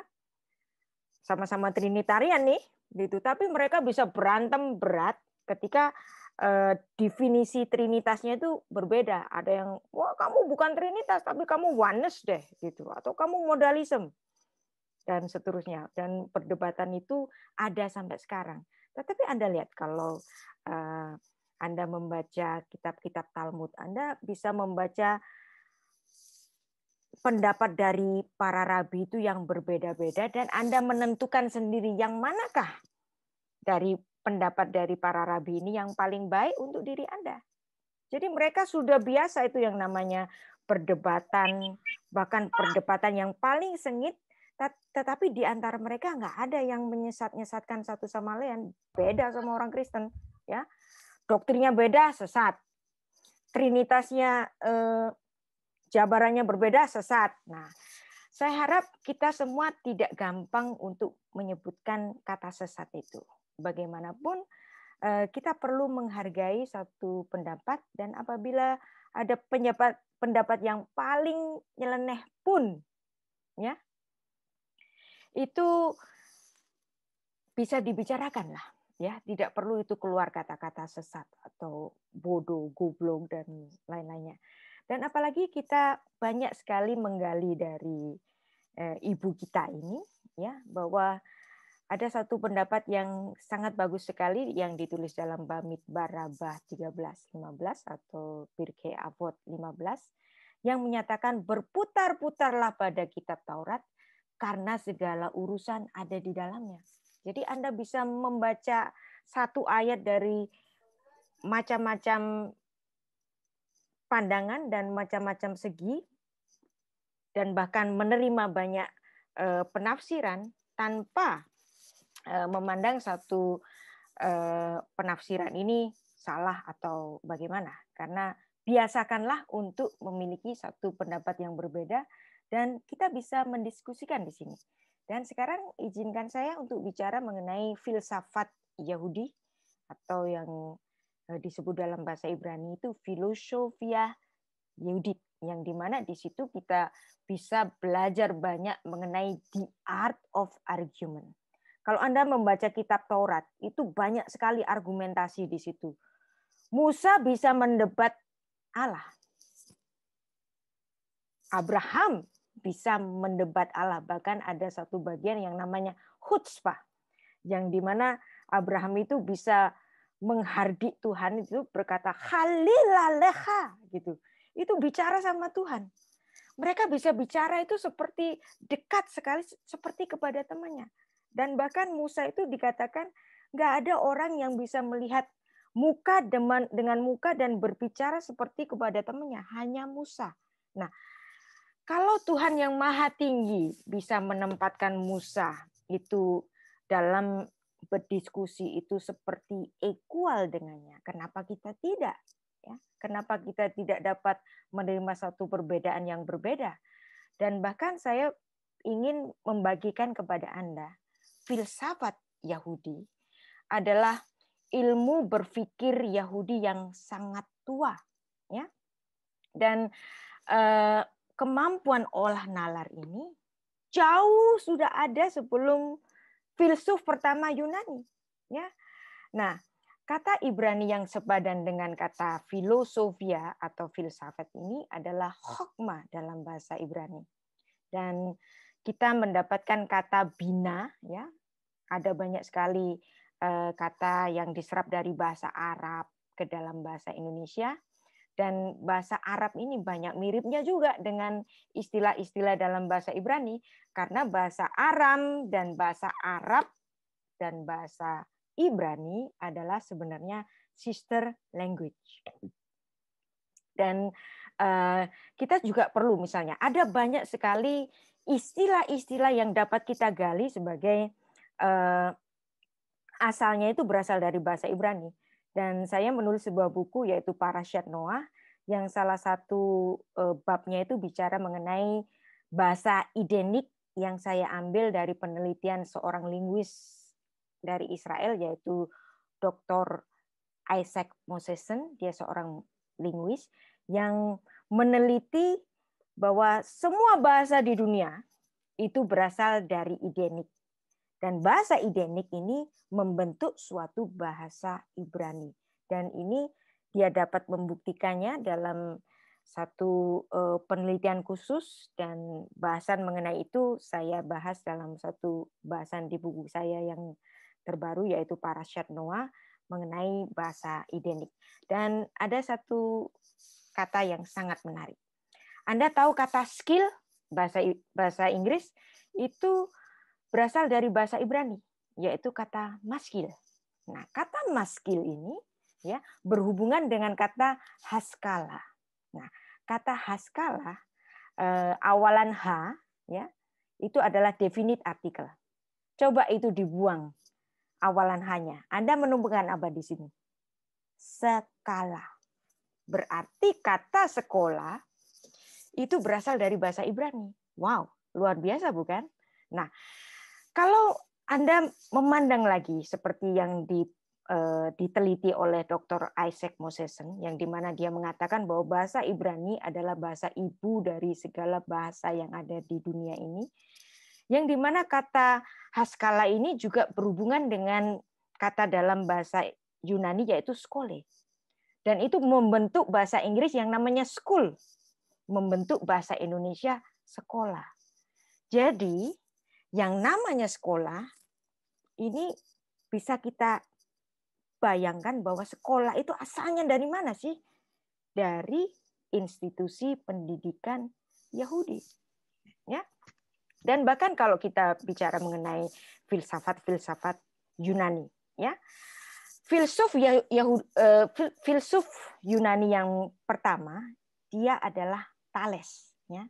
Sama-sama trinitarian nih gitu, tapi mereka bisa berantem berat ketika eh, definisi trinitasnya itu berbeda. Ada yang wah kamu bukan trinitas tapi kamu oneness deh gitu atau kamu modalisme dan seterusnya. Dan perdebatan itu ada sampai sekarang. Tetapi Anda lihat kalau eh, Anda membaca kitab-kitab Talmud, Anda bisa membaca pendapat dari para rabi itu yang berbeda-beda dan Anda menentukan sendiri yang manakah dari pendapat dari para rabi ini yang paling baik untuk diri Anda. Jadi mereka sudah biasa itu yang namanya perdebatan, bahkan perdebatan yang paling sengit tetapi di antara mereka nggak ada yang menyesat-nyesatkan satu sama lain. Beda sama orang Kristen, ya. doktrinnya beda, sesat. Trinitasnya eh, jabarannya berbeda, sesat. Nah, saya harap kita semua tidak gampang untuk menyebutkan kata sesat itu. Bagaimanapun eh, kita perlu menghargai satu pendapat dan apabila ada pendapat pendapat yang paling nyeleneh pun ya itu bisa dibicarakan lah ya tidak perlu itu keluar kata-kata sesat atau bodoh goblok dan lain-lainnya dan apalagi kita banyak sekali menggali dari eh, ibu kita ini ya bahwa ada satu pendapat yang sangat bagus sekali yang ditulis dalam Bamit Barabah 1315 atau Birke Avot 15 yang menyatakan berputar-putarlah pada kitab Taurat karena segala urusan ada di dalamnya. Jadi Anda bisa membaca satu ayat dari macam-macam pandangan dan macam-macam segi dan bahkan menerima banyak eh, penafsiran tanpa eh, memandang satu eh, penafsiran ini salah atau bagaimana. Karena biasakanlah untuk memiliki satu pendapat yang berbeda dan kita bisa mendiskusikan di sini. Dan sekarang izinkan saya untuk bicara mengenai filsafat Yahudi atau yang e, disebut dalam bahasa Ibrani itu filosofia Yahudi yang dimana di situ kita bisa belajar banyak mengenai the art of argument. Kalau Anda membaca kitab Taurat, itu banyak sekali argumentasi di situ. Musa bisa mendebat Allah. Abraham bisa mendebat Allah. Bahkan ada satu bagian yang namanya khutbah, yang dimana Abraham itu bisa menghardik Tuhan itu berkata halilaleha gitu. Itu bicara sama Tuhan. Mereka bisa bicara itu seperti dekat sekali seperti kepada temannya. Dan bahkan Musa itu dikatakan nggak ada orang yang bisa melihat muka dengan, dengan muka dan berbicara seperti kepada temannya, hanya Musa. Nah, kalau Tuhan yang maha tinggi bisa menempatkan Musa itu dalam berdiskusi itu seperti equal dengannya, kenapa kita tidak? Ya? kenapa kita tidak dapat menerima satu perbedaan yang berbeda? Dan bahkan saya ingin membagikan kepada Anda filsafat Yahudi adalah ilmu berpikir Yahudi yang sangat tua, ya. Dan eh, kemampuan olah nalar ini jauh sudah ada sebelum filsuf pertama Yunani. Ya. Nah, kata Ibrani yang sepadan dengan kata filosofia atau filsafat ini adalah hokma dalam bahasa Ibrani. Dan kita mendapatkan kata bina, ya. Ada banyak sekali eh, kata yang diserap dari bahasa Arab ke dalam bahasa Indonesia dan bahasa Arab ini banyak miripnya juga dengan istilah-istilah dalam bahasa Ibrani karena bahasa Aram dan bahasa Arab dan bahasa Ibrani adalah sebenarnya sister language. Dan uh, kita juga perlu misalnya ada banyak sekali istilah-istilah yang dapat kita gali sebagai uh, asalnya itu berasal dari bahasa Ibrani dan saya menulis sebuah buku yaitu Parasyat Noah yang salah satu eh, babnya itu bicara mengenai bahasa identik yang saya ambil dari penelitian seorang linguis dari Israel yaitu Dr. Isaac Mosesen, dia seorang linguis yang meneliti bahwa semua bahasa di dunia itu berasal dari identik. Dan bahasa identik ini membentuk suatu bahasa Ibrani. Dan ini dia dapat membuktikannya dalam satu eh, penelitian khusus dan bahasan mengenai itu saya bahas dalam satu bahasan di buku saya yang terbaru yaitu Parasyat Noah mengenai bahasa identik. Dan ada satu kata yang sangat menarik. Anda tahu kata skill bahasa bahasa Inggris itu berasal dari bahasa Ibrani, yaitu kata maskil. Nah, kata maskil ini ya berhubungan dengan kata haskala. Nah, kata haskala eh, awalan h ya itu adalah definite artikel. Coba itu dibuang awalan hanya. Anda menemukan apa di sini? Sekala Berarti kata sekolah itu berasal dari bahasa Ibrani. Wow, luar biasa bukan? Nah, kalau Anda memandang lagi seperti yang di, eh, diteliti oleh Dr. Isaac Mosesen, yang dimana dia mengatakan bahwa bahasa Ibrani adalah bahasa ibu dari segala bahasa yang ada di dunia ini, yang dimana kata haskala ini juga berhubungan dengan kata dalam bahasa Yunani yaitu skole. Dan itu membentuk bahasa Inggris yang namanya school, membentuk bahasa Indonesia sekolah. Jadi yang namanya sekolah ini bisa kita bayangkan bahwa sekolah itu asalnya dari mana sih? Dari institusi pendidikan Yahudi. Ya. Dan bahkan kalau kita bicara mengenai filsafat-filsafat Yunani, ya. Filsuf Yahudi, eh, filsuf Yunani yang pertama dia adalah Thales, ya.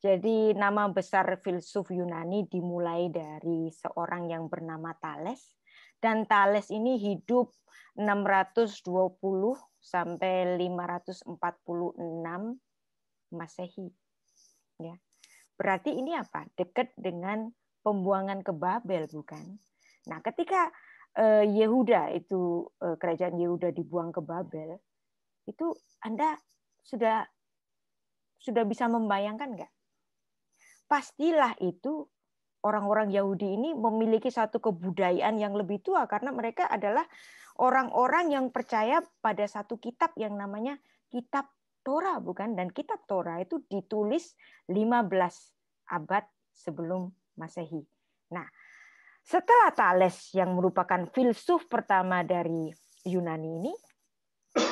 Jadi nama besar filsuf Yunani dimulai dari seorang yang bernama Thales dan Thales ini hidup 620 sampai 546 Masehi. Ya. Berarti ini apa? Dekat dengan pembuangan ke Babel bukan? Nah, ketika eh, Yehuda itu eh, kerajaan Yehuda dibuang ke Babel, itu Anda sudah sudah bisa membayangkan nggak pastilah itu orang-orang Yahudi ini memiliki satu kebudayaan yang lebih tua karena mereka adalah orang-orang yang percaya pada satu kitab yang namanya kitab Torah bukan dan kitab Torah itu ditulis 15 abad sebelum Masehi. Nah, setelah Thales yang merupakan filsuf pertama dari Yunani ini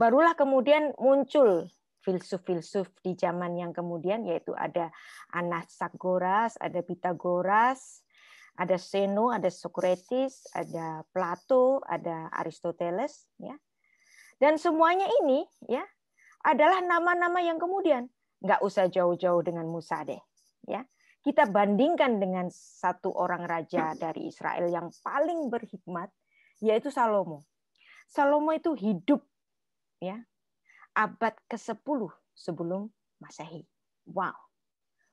barulah kemudian muncul filsuf-filsuf di zaman yang kemudian yaitu ada Anaxagoras, ada Pitagoras, ada Seno, ada Socrates, ada Plato, ada Aristoteles, ya. Dan semuanya ini ya adalah nama-nama yang kemudian nggak usah jauh-jauh dengan Musa deh, ya. Kita bandingkan dengan satu orang raja dari Israel yang paling berhikmat yaitu Salomo. Salomo itu hidup ya abad ke-10 sebelum Masehi. Wow.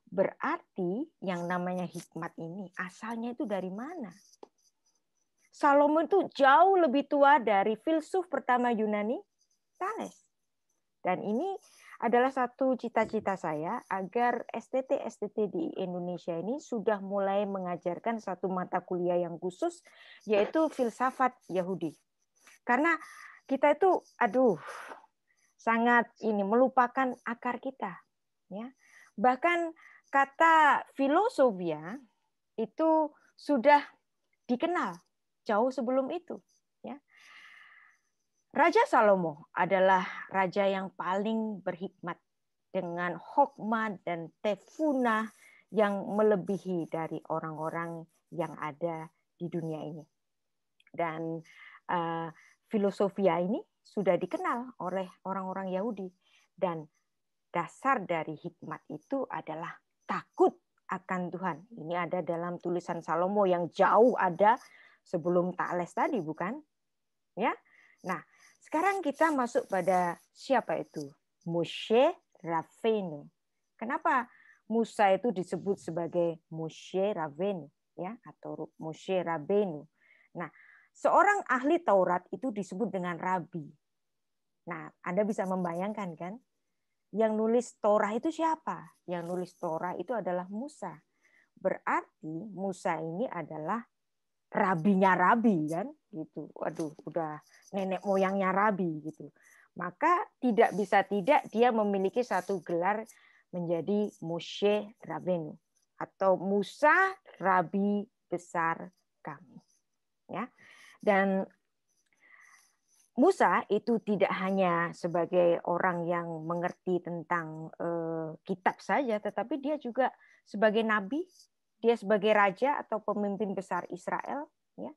Berarti yang namanya hikmat ini asalnya itu dari mana? Salomo itu jauh lebih tua dari filsuf pertama Yunani, Thales. Dan ini adalah satu cita-cita saya agar STT-STT di Indonesia ini sudah mulai mengajarkan satu mata kuliah yang khusus, yaitu filsafat Yahudi. Karena kita itu, aduh, sangat ini melupakan akar kita ya bahkan kata filosofia itu sudah dikenal jauh sebelum itu ya Raja Salomo adalah raja yang paling berhikmat dengan hokma dan tefuna yang melebihi dari orang-orang yang ada di dunia ini dan uh, filosofia ini sudah dikenal oleh orang-orang Yahudi dan dasar dari hikmat itu adalah takut akan Tuhan. Ini ada dalam tulisan Salomo yang jauh ada sebelum Tales tadi bukan? Ya. Nah, sekarang kita masuk pada siapa itu? Moshe Ravenu. Kenapa Musa itu disebut sebagai Moshe Ravenu ya atau Moshe Rabenu. Nah, Seorang ahli Taurat itu disebut dengan rabi. Nah, Anda bisa membayangkan kan? Yang nulis Torah itu siapa? Yang nulis Torah itu adalah Musa. Berarti Musa ini adalah rabinya rabi kan gitu. Waduh, udah nenek moyangnya rabi gitu. Maka tidak bisa tidak dia memiliki satu gelar menjadi Moshe Rabenu atau Musa Rabi besar kami. Ya. Dan Musa itu tidak hanya sebagai orang yang mengerti tentang uh, kitab saja, tetapi dia juga sebagai nabi, dia sebagai raja atau pemimpin besar Israel. Ya.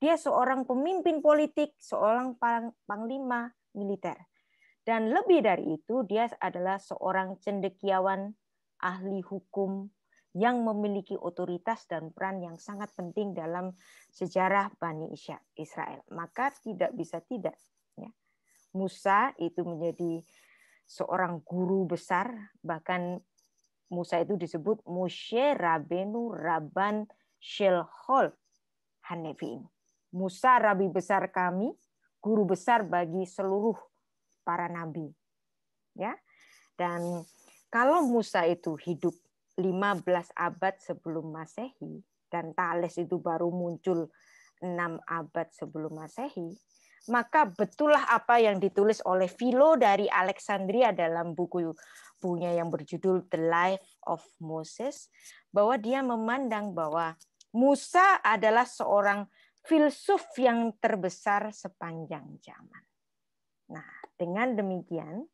Dia seorang pemimpin politik, seorang panglima militer. Dan lebih dari itu, dia adalah seorang cendekiawan ahli hukum yang memiliki otoritas dan peran yang sangat penting dalam sejarah Bani Israel. Maka tidak bisa tidak. Ya. Musa itu menjadi seorang guru besar, bahkan Musa itu disebut Moshe Rabenu Rabban Shelhol Hanefin. Musa Rabi besar kami, guru besar bagi seluruh para nabi. Ya. Dan kalau Musa itu hidup 15 abad sebelum Masehi dan Thales itu baru muncul 6 abad sebelum Masehi, maka betullah apa yang ditulis oleh Philo dari Alexandria dalam buku punya yang berjudul The Life of Moses bahwa dia memandang bahwa Musa adalah seorang filsuf yang terbesar sepanjang zaman. Nah, dengan demikian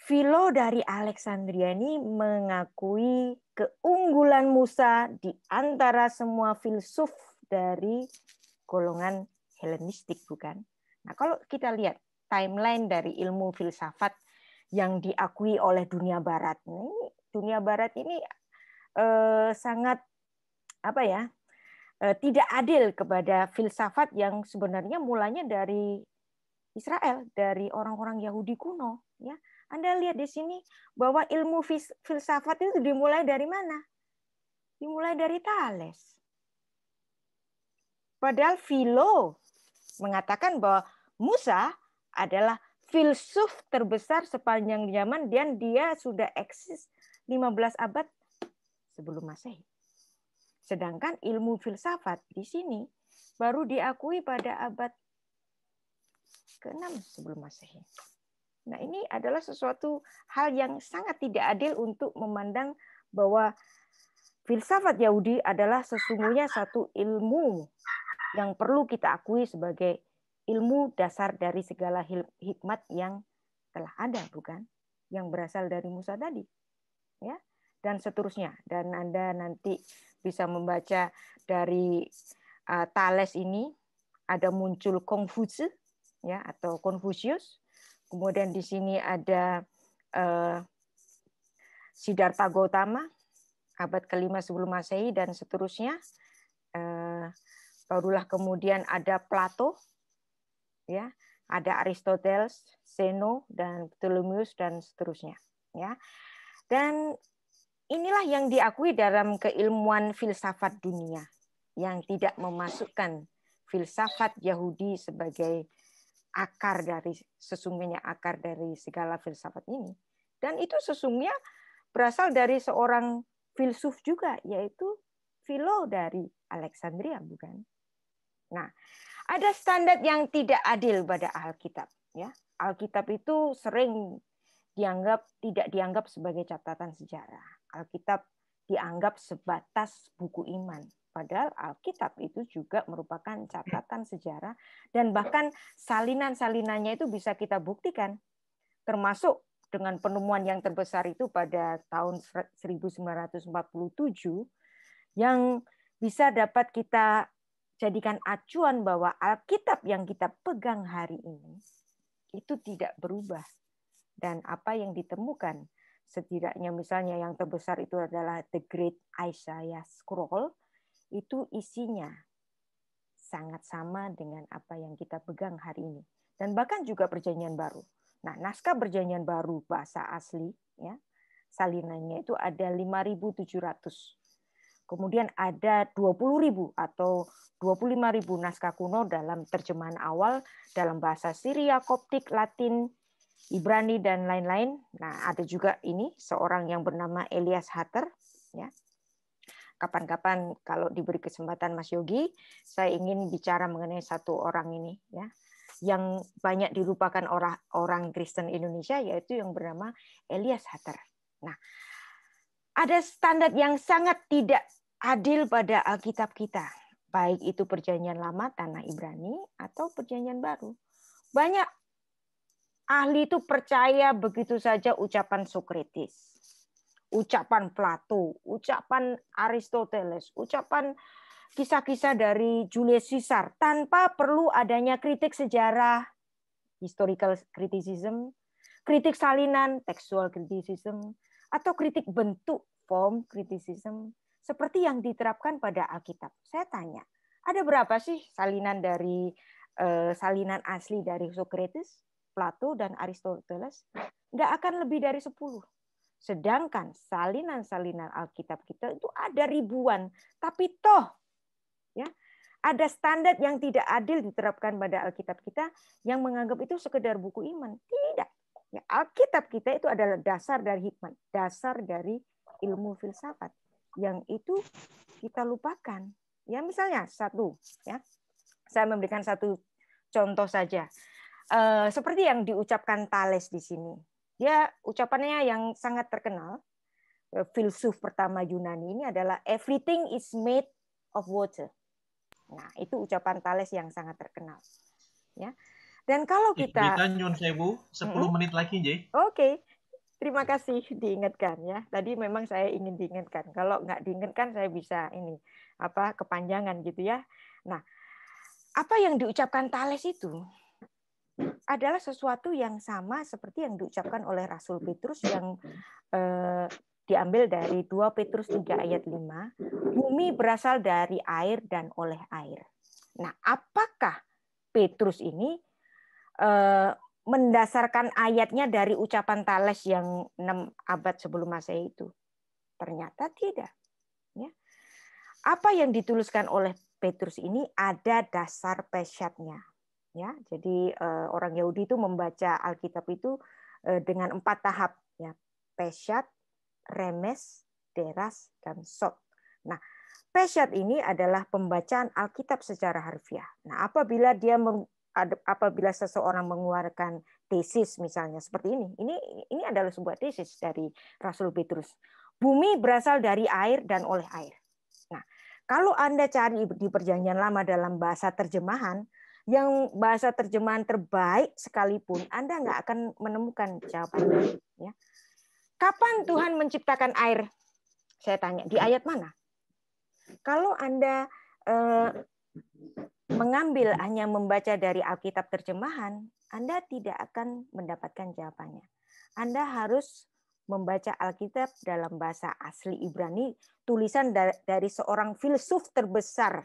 Philo dari Alexandria ini mengakui keunggulan Musa di antara semua filsuf dari golongan Helenistik, bukan? Nah, kalau kita lihat timeline dari ilmu filsafat yang diakui oleh dunia barat, ini dunia barat ini eh, sangat apa ya? Eh, tidak adil kepada filsafat yang sebenarnya mulanya dari Israel, dari orang-orang Yahudi kuno, ya anda lihat di sini bahwa ilmu filsafat itu dimulai dari mana? Dimulai dari Thales. Padahal Philo mengatakan bahwa Musa adalah filsuf terbesar sepanjang zaman dan dia sudah eksis 15 abad sebelum Masehi. Sedangkan ilmu filsafat di sini baru diakui pada abad ke-6 sebelum Masehi. Nah, ini adalah sesuatu hal yang sangat tidak adil untuk memandang bahwa filsafat Yahudi adalah sesungguhnya satu ilmu yang perlu kita akui sebagai ilmu dasar dari segala hikmat yang telah ada, bukan? Yang berasal dari Musa tadi. Ya, dan seterusnya. Dan Anda nanti bisa membaca dari uh, Thales ini ada muncul Konfusi ya atau Konfusius Kemudian di sini ada eh, Siddhartha Gautama, abad kelima sebelum masehi dan seterusnya. Eh, barulah kemudian ada Plato, ya, ada Aristoteles, Zeno dan Ptolemius dan seterusnya, ya. Dan inilah yang diakui dalam keilmuan filsafat dunia yang tidak memasukkan filsafat Yahudi sebagai akar dari sesungguhnya akar dari segala filsafat ini dan itu sesungguhnya berasal dari seorang filsuf juga yaitu Philo dari Alexandria bukan nah ada standar yang tidak adil pada Alkitab ya Alkitab itu sering dianggap tidak dianggap sebagai catatan sejarah Alkitab dianggap sebatas buku iman Padahal Alkitab itu juga merupakan catatan sejarah dan bahkan salinan-salinannya itu bisa kita buktikan. Termasuk dengan penemuan yang terbesar itu pada tahun 1947 yang bisa dapat kita jadikan acuan bahwa Alkitab yang kita pegang hari ini itu tidak berubah dan apa yang ditemukan setidaknya misalnya yang terbesar itu adalah The Great Isaiah Scroll itu isinya sangat sama dengan apa yang kita pegang hari ini dan bahkan juga perjanjian baru. Nah, naskah perjanjian baru bahasa asli ya, salinannya itu ada 5.700. Kemudian ada 20.000 atau 25.000 naskah kuno dalam terjemahan awal dalam bahasa Syria, Koptik, Latin, Ibrani dan lain-lain. Nah, ada juga ini seorang yang bernama Elias Hatter ya kapan-kapan kalau diberi kesempatan Mas Yogi, saya ingin bicara mengenai satu orang ini ya yang banyak dilupakan orang orang Kristen Indonesia yaitu yang bernama Elias Hatter. Nah, ada standar yang sangat tidak adil pada Alkitab kita, baik itu perjanjian lama tanah Ibrani atau perjanjian baru. Banyak ahli itu percaya begitu saja ucapan Sokrates ucapan Plato, ucapan Aristoteles, ucapan kisah-kisah dari Julius Caesar tanpa perlu adanya kritik sejarah, historical criticism, kritik salinan, textual criticism, atau kritik bentuk, form criticism, seperti yang diterapkan pada Alkitab. Saya tanya, ada berapa sih salinan dari eh, salinan asli dari Socrates, Plato, dan Aristoteles? Nggak akan lebih dari 10 Sedangkan salinan-salinan Alkitab kita itu ada ribuan, tapi toh ya ada standar yang tidak adil diterapkan pada Alkitab kita yang menganggap itu sekedar buku iman. Tidak. Ya, Alkitab kita itu adalah dasar dari hikmat, dasar dari ilmu filsafat yang itu kita lupakan. Ya misalnya satu, ya saya memberikan satu contoh saja. Eh, seperti yang diucapkan Thales di sini, dia ucapannya yang sangat terkenal, eh, filsuf pertama Yunani ini adalah everything is made of water. Nah, itu ucapan Thales yang sangat terkenal. Ya. Dan kalau kita Kita nyun sewu 10 hmm. menit lagi, Jay. Oke. Okay. Terima kasih diingatkan ya. Tadi memang saya ingin diingatkan. Kalau nggak diingatkan saya bisa ini apa kepanjangan gitu ya. Nah, apa yang diucapkan Thales itu adalah sesuatu yang sama seperti yang diucapkan oleh Rasul Petrus yang eh, diambil dari 2 Petrus 3 ayat 5, bumi berasal dari air dan oleh air. Nah, apakah Petrus ini eh, mendasarkan ayatnya dari ucapan Thales yang 6 abad sebelum Masehi itu? Ternyata tidak. Ya. Apa yang dituliskan oleh Petrus ini ada dasar pesatnya, ya. Jadi eh, orang Yahudi itu membaca Alkitab itu eh, dengan empat tahap ya, Peshat, Remes, Deras, dan Sot. Nah, Peshat ini adalah pembacaan Alkitab secara harfiah. Nah, apabila dia apabila seseorang mengeluarkan tesis misalnya seperti ini. Ini ini adalah sebuah tesis dari Rasul Petrus. Bumi berasal dari air dan oleh air. Nah, kalau Anda cari di Perjanjian Lama dalam bahasa terjemahan, yang bahasa terjemahan terbaik sekalipun Anda nggak akan menemukan jawabannya. Ya. Kapan Tuhan menciptakan air? Saya tanya di ayat mana? Kalau Anda eh, mengambil hanya membaca dari Alkitab terjemahan, Anda tidak akan mendapatkan jawabannya. Anda harus membaca Alkitab dalam bahasa asli Ibrani, tulisan dari seorang filsuf terbesar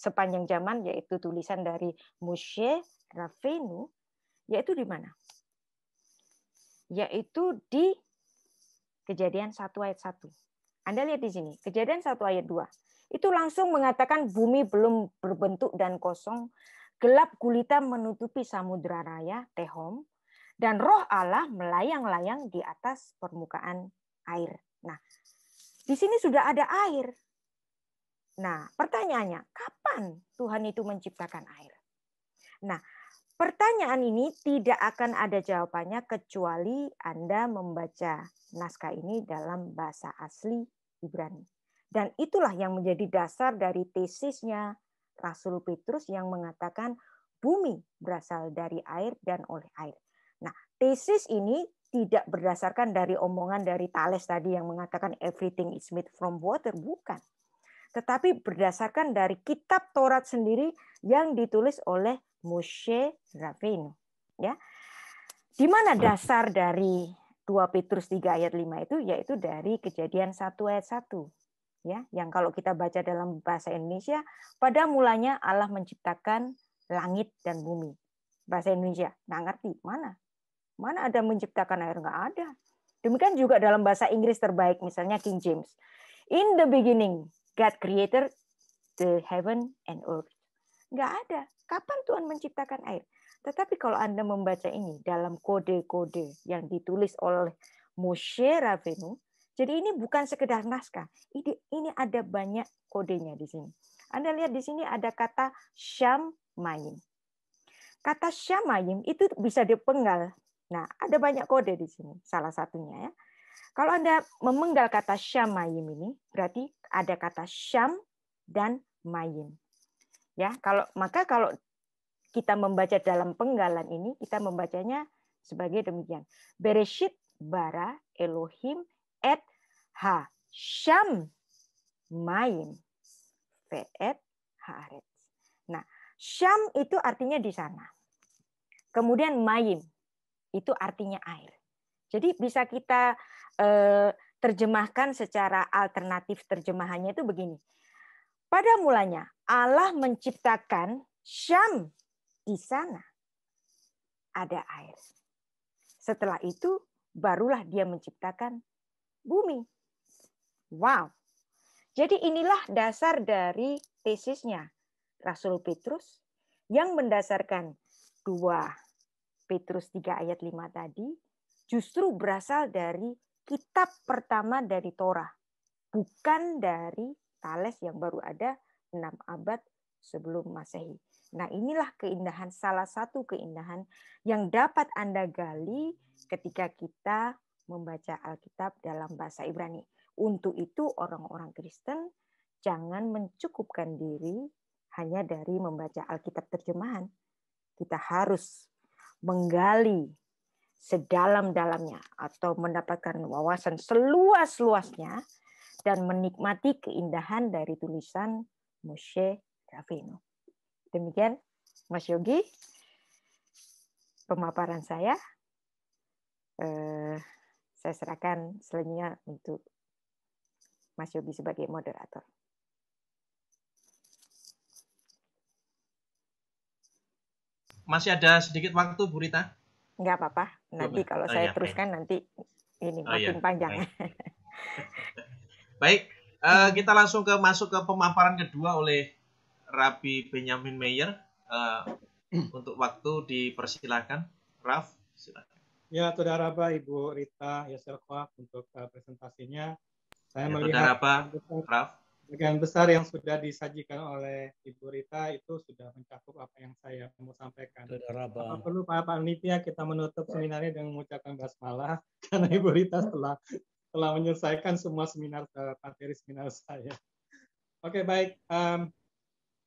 sepanjang zaman yaitu tulisan dari Moshe Rafenu yaitu di mana? Yaitu di Kejadian 1 ayat 1. Anda lihat di sini, Kejadian 1 ayat 2. Itu langsung mengatakan bumi belum berbentuk dan kosong, gelap gulita menutupi samudra raya Tehom dan roh Allah melayang-layang di atas permukaan air. Nah, di sini sudah ada air. Nah, pertanyaannya, kapan Tuhan itu menciptakan air? Nah, pertanyaan ini tidak akan ada jawabannya kecuali Anda membaca naskah ini dalam bahasa asli Ibrani. Dan itulah yang menjadi dasar dari tesisnya Rasul Petrus yang mengatakan bumi berasal dari air dan oleh air. Nah, tesis ini tidak berdasarkan dari omongan dari Thales tadi yang mengatakan everything is made from water, bukan tetapi berdasarkan dari kitab Taurat sendiri yang ditulis oleh Moshe Rabbeinu. Ya. Di mana dasar dari 2 Petrus 3 ayat 5 itu yaitu dari kejadian 1 ayat 1. Ya, yang kalau kita baca dalam bahasa Indonesia, pada mulanya Allah menciptakan langit dan bumi. Bahasa Indonesia, Nah ngerti mana? Mana ada menciptakan air nggak ada? Demikian juga dalam bahasa Inggris terbaik, misalnya King James. In the beginning, God created the heaven and earth. Nggak ada. Kapan Tuhan menciptakan air? Tetapi kalau Anda membaca ini dalam kode-kode yang ditulis oleh Moshe Ravenu, jadi ini bukan sekedar naskah. Ini, ini ada banyak kodenya di sini. Anda lihat di sini ada kata Shamayim. Kata Shamayim itu bisa dipenggal. Nah, ada banyak kode di sini, salah satunya ya. Kalau Anda memenggal kata Shamayim ini, berarti ada kata syam dan mayin. Ya, kalau maka kalau kita membaca dalam penggalan ini kita membacanya sebagai demikian. Bereshit bara Elohim et ha syam main ve'et haaret. Nah, syam itu artinya di sana. Kemudian mayim itu artinya air. Jadi bisa kita eh, terjemahkan secara alternatif terjemahannya itu begini. Pada mulanya Allah menciptakan Syam di sana ada air. Setelah itu barulah dia menciptakan bumi. Wow. Jadi inilah dasar dari tesisnya Rasul Petrus yang mendasarkan dua Petrus 3 ayat 5 tadi justru berasal dari kitab pertama dari Torah, bukan dari Tales yang baru ada 6 abad sebelum Masehi. Nah, inilah keindahan salah satu keindahan yang dapat Anda gali ketika kita membaca Alkitab dalam bahasa Ibrani. Untuk itu orang-orang Kristen jangan mencukupkan diri hanya dari membaca Alkitab terjemahan. Kita harus menggali sedalam-dalamnya atau mendapatkan wawasan seluas-luasnya dan menikmati keindahan dari tulisan Moshe Rabbeinu. Demikian Mas Yogi pemaparan saya. Eh, saya serahkan selanjutnya untuk Mas Yogi sebagai moderator. Masih ada sedikit waktu, Bu Rita. Nggak apa-apa. Nanti kalau saya ya, teruskan ya. nanti ini oh, ya. panjang. Baik, Uh, kita langsung ke masuk ke pemaparan kedua oleh Rabi Benjamin Meyer. Uh, untuk waktu dipersilakan, Raf, silakan. Ya, saudara apa Ibu Rita Yaselkoa untuk uh, presentasinya. Saya ya, melihat saudara apa, Raf bagian besar yang sudah disajikan oleh Ibu Rita itu sudah mencakup apa yang saya mau sampaikan. Apa perlu Pak Panitia kita menutup seminarnya dengan mengucapkan basmalah karena Ibu Rita telah telah menyelesaikan semua seminar eh, materi seminar saya. Oke baik, um,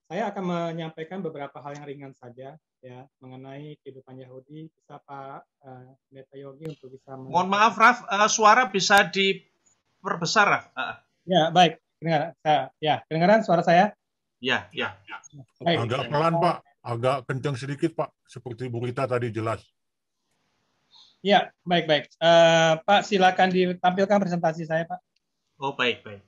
saya akan menyampaikan beberapa hal yang ringan saja ya mengenai kehidupan Yahudi. Bisa Pak uh, Yogi untuk bisa. Mohon maaf Raf, uh, suara bisa diperbesar Uh. Ya baik. Dengar, ya, kedengaran suara saya? Ya, ya. ya. Hey. Agak pelan, Pak. Agak kencang sedikit, Pak. Seperti Bu Rita tadi jelas. Ya, baik-baik. Uh, eh, Pak, silakan ditampilkan presentasi saya, Pak. Oh, baik-baik.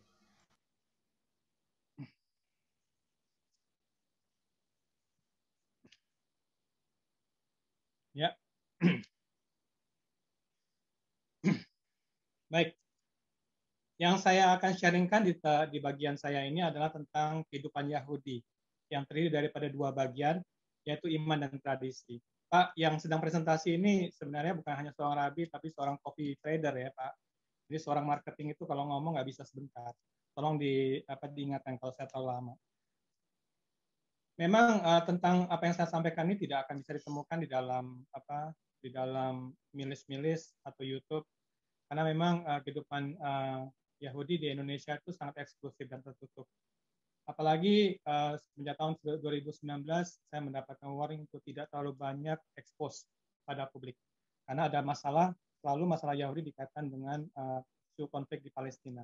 Ya. baik. Yang saya akan sharingkan di, di bagian saya ini adalah tentang kehidupan Yahudi yang terdiri daripada dua bagian, yaitu iman dan tradisi. Pak, yang sedang presentasi ini sebenarnya bukan hanya seorang rabi, tapi seorang copy trader ya, Pak. Jadi seorang marketing itu kalau ngomong nggak bisa sebentar. Tolong di, apa, diingatkan kalau saya terlalu lama. Memang uh, tentang apa yang saya sampaikan ini tidak akan bisa ditemukan di dalam apa di dalam milis-milis atau YouTube karena memang uh, kehidupan uh, Yahudi di Indonesia itu sangat eksklusif dan tertutup. Apalagi uh, semenjak tahun 2019 saya mendapatkan warning untuk tidak terlalu banyak ekspos pada publik. Karena ada masalah, selalu masalah Yahudi dikaitkan dengan uh, isu konflik di Palestina.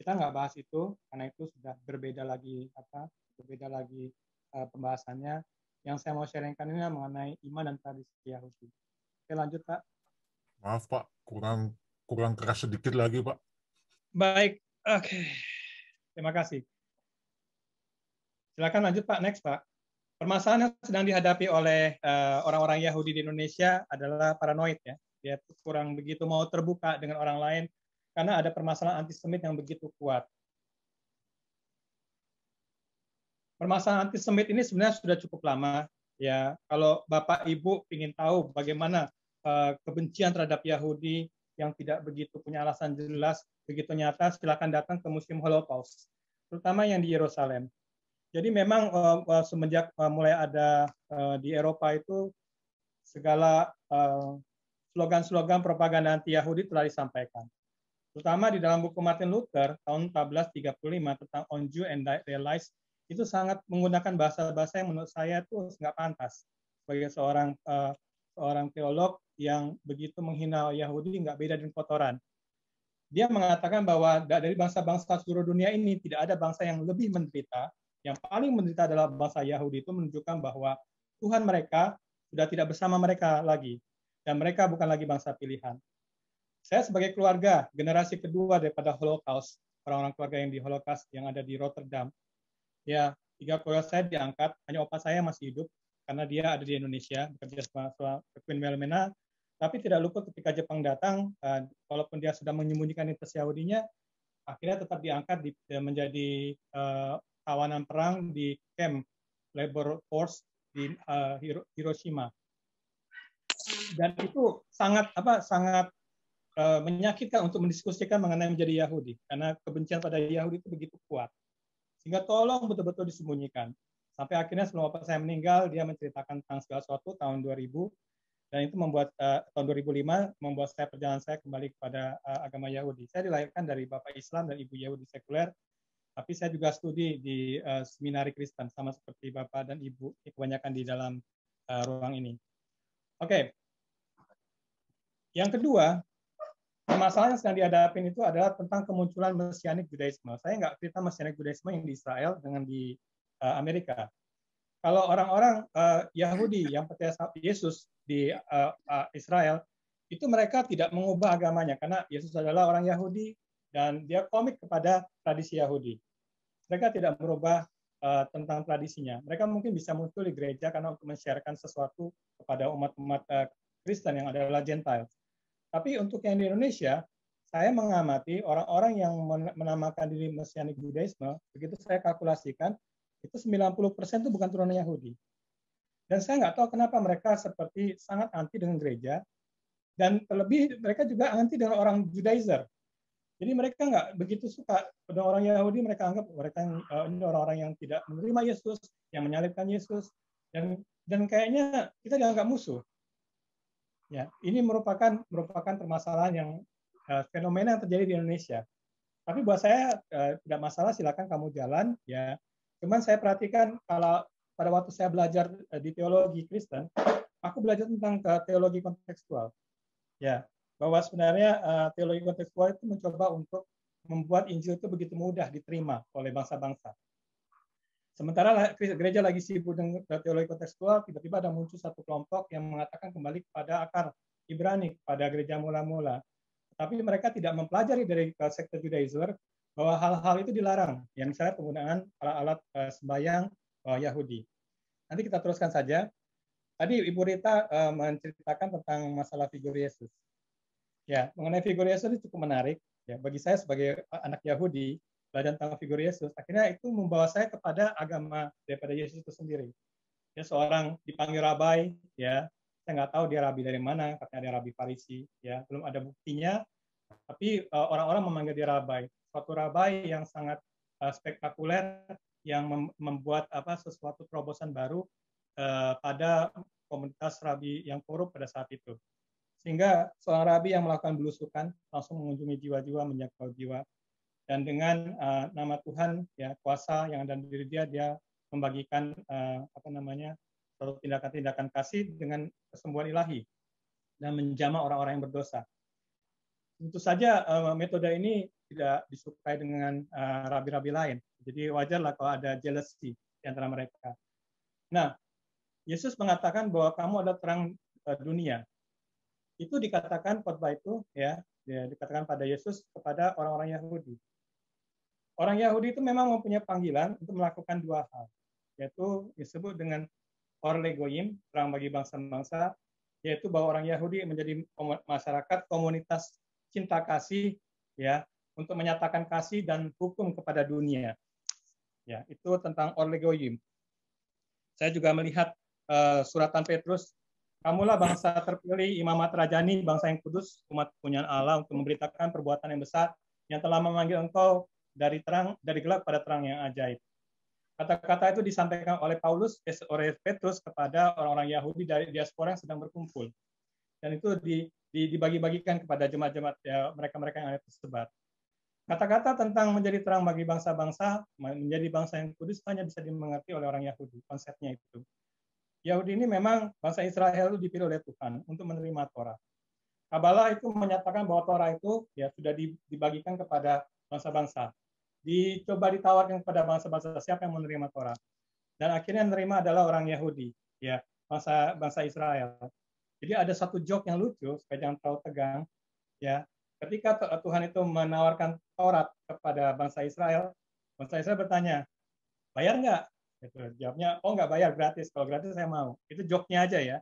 Kita nggak bahas itu karena itu sudah berbeda lagi apa berbeda lagi uh, pembahasannya. Yang saya mau sharingkan ini mengenai iman dan tradisi Yahudi. Oke lanjut Pak. Maaf Pak, kurang kurang keras sedikit lagi Pak. Baik, oke. Okay. Terima kasih. Silakan lanjut Pak, next Pak. Permasalahan yang sedang dihadapi oleh eh, orang-orang uh, Yahudi di Indonesia adalah paranoid ya. Dia kurang begitu mau terbuka dengan orang lain karena ada permasalahan antisemit yang begitu kuat. Permasalahan antisemit ini sebenarnya sudah cukup lama ya. Kalau Bapak Ibu ingin tahu bagaimana uh, kebencian terhadap Yahudi yang tidak begitu punya alasan jelas, begitu nyata, silakan datang ke Museum Holocaust, terutama yang di Yerusalem. Jadi memang uh, semenjak uh, mulai ada uh, di Eropa itu segala slogan-slogan propaganda anti Yahudi telah disampaikan. Terutama di dalam buku Martin Luther tahun 1435 tentang On Jew and Realize Lies itu sangat menggunakan bahasa-bahasa yang menurut saya itu nggak pantas sebagai seorang uh, seorang teolog yang begitu menghina Yahudi nggak beda dengan kotoran. Dia mengatakan bahwa dari bangsa-bangsa seluruh dunia ini tidak ada bangsa yang lebih menderita. Yang paling menderita adalah bangsa Yahudi itu menunjukkan bahwa Tuhan mereka sudah tidak bersama mereka lagi. Dan mereka bukan lagi bangsa pilihan. Saya sebagai keluarga, generasi kedua daripada Holocaust, orang-orang keluarga yang di Holocaust yang ada di Rotterdam, ya tiga keluarga saya diangkat, hanya opa saya masih hidup, karena dia ada di Indonesia bekerja sama, sama Queen Melmena. Tapi tidak lupa ketika Jepang datang, walaupun dia sudah menyembunyikan identitas Yahudinya, akhirnya tetap diangkat di, menjadi uh, tawanan perang di camp labor force di uh, Hiroshima. Dan itu sangat apa sangat uh, menyakitkan untuk mendiskusikan mengenai menjadi Yahudi karena kebencian pada Yahudi itu begitu kuat. Sehingga tolong betul-betul disembunyikan. Sampai akhirnya sebelum bapak saya meninggal, dia menceritakan tentang segala sesuatu tahun 2000 dan itu membuat uh, tahun 2005 membuat saya perjalanan saya kembali kepada uh, agama Yahudi. Saya dilahirkan dari bapak Islam dan ibu Yahudi sekuler, tapi saya juga studi di uh, seminari Kristen sama seperti bapak dan ibu kebanyakan di dalam uh, ruang ini. Oke, okay. yang kedua masalah yang sedang dihadapi itu adalah tentang kemunculan mesianik Judaisme. Saya nggak cerita mesianik Judaisme yang di Israel dengan di Eh, Amerika. Kalau orang-orang eh, Yahudi yang percaya Yesus di eh, Israel, itu mereka tidak mengubah agamanya karena Yesus adalah orang Yahudi dan dia komit kepada tradisi Yahudi. Mereka tidak merubah tentang tradisinya. Mereka mungkin bisa muncul di gereja karena untuk mensiarkan sesuatu kepada umat-umat Kristen yang adalah Gentile. Tapi untuk yang di Indonesia, saya mengamati orang-orang yang menamakan diri Mesianik Judaisme, begitu saya kalkulasikan, itu 90 persen itu bukan turunan Yahudi. Dan saya nggak tahu kenapa mereka seperti sangat anti dengan gereja, dan terlebih mereka juga anti dengan orang Judaizer. Jadi mereka nggak begitu suka pada orang Yahudi, mereka anggap mereka eh, ini orang-orang yang tidak menerima Yesus, yang menyalibkan Yesus, dan dan kayaknya kita dianggap musuh. Ya, ini merupakan merupakan permasalahan yang eh, fenomena yang terjadi di Indonesia. Tapi buat saya eh, tidak masalah, silakan kamu jalan ya Cuman saya perhatikan kalau pada waktu saya belajar eh, di teologi Kristen, aku belajar tentang eh, teologi kontekstual. Ya, bahwa sebenarnya eh, teologi kontekstual itu mencoba untuk membuat Injil itu begitu mudah diterima oleh bangsa-bangsa. Sementara gereja lagi sibuk dengan teologi kontekstual, tiba-tiba ada muncul satu kelompok yang mengatakan kembali kepada akar Ibrani, pada gereja mula-mula. Tapi mereka tidak mempelajari dari sektor Judaizer bahwa hal-hal itu dilarang, yang misalnya penggunaan alat-alat eh, sembahyang eh, Yahudi. Nanti kita teruskan saja. Tadi Ibu Rita eh, menceritakan tentang masalah figur Yesus. Ya, mengenai figur Yesus itu cukup menarik. Ya, bagi saya sebagai anak Yahudi, belajar tentang figur Yesus, akhirnya itu membawa saya kepada agama daripada Yesus itu sendiri. Ya, seorang dipanggil rabai, ya, saya nggak tahu dia rabi dari mana, katanya dia rabi Farisi, ya, belum ada buktinya, tapi orang-orang memanggil dia rabai suatu rabai yang sangat uh, spektakuler yang mem membuat apa sesuatu terobosan baru uh, pada komunitas rabi yang korup pada saat itu. Sehingga seorang rabi yang melakukan belusukan langsung mengunjungi jiwa-jiwa, menyakau jiwa. Dan dengan uh, nama Tuhan, ya kuasa yang ada di diri dia, dia membagikan uh, apa namanya suatu tindakan-tindakan kasih dengan kesembuhan ilahi dan menjama orang-orang yang berdosa. Tentu saja uh, metode ini tidak disukai dengan eh, rabi-rabi uh, lain. Jadi wajarlah kalau ada jealousy di antara mereka. Nah, Yesus mengatakan bahwa kamu adalah terang eh, dunia. Itu dikatakan khotbah itu ya, ya dikatakan pada Yesus kepada orang-orang Yahudi. Orang Yahudi itu memang mempunyai panggilan untuk melakukan dua hal, yaitu disebut dengan orlegoim, terang bagi bangsa-bangsa, yaitu bahwa orang Yahudi menjadi masyarakat komunitas cinta kasih ya untuk menyatakan kasih dan hukum kepada dunia. Ya, itu tentang orlegoyim. Saya juga melihat uh, suratan Petrus, kamulah bangsa terpilih, imamat rajani, bangsa yang kudus, umat punyaan Allah untuk memberitakan perbuatan yang besar yang telah memanggil engkau dari terang dari gelap pada terang yang ajaib. Kata-kata itu disampaikan oleh Paulus oleh Petrus kepada orang-orang Yahudi dari diaspora yang sedang berkumpul. Dan itu dibagi-bagikan kepada jemaat-jemaat ya, mereka-mereka yang ada tersebar. Kata-kata tentang menjadi terang bagi bangsa-bangsa, menjadi bangsa yang kudus hanya bisa dimengerti oleh orang Yahudi, konsepnya itu. Yahudi ini memang bangsa Israel itu dipilih oleh Tuhan untuk menerima Torah. Kabbalah itu menyatakan bahwa Torah itu ya sudah dibagikan kepada bangsa-bangsa. Dicoba ditawarkan kepada bangsa-bangsa siapa yang menerima Torah. Dan akhirnya yang menerima adalah orang Yahudi, ya bangsa bangsa Israel. Jadi ada satu joke yang lucu, supaya jangan terlalu tegang, ya ketika Tuhan itu menawarkan Taurat kepada bangsa Israel, bangsa Israel bertanya, bayar nggak? Gitu. Jawabnya, oh nggak bayar, gratis. Kalau gratis saya mau. Itu joknya aja ya.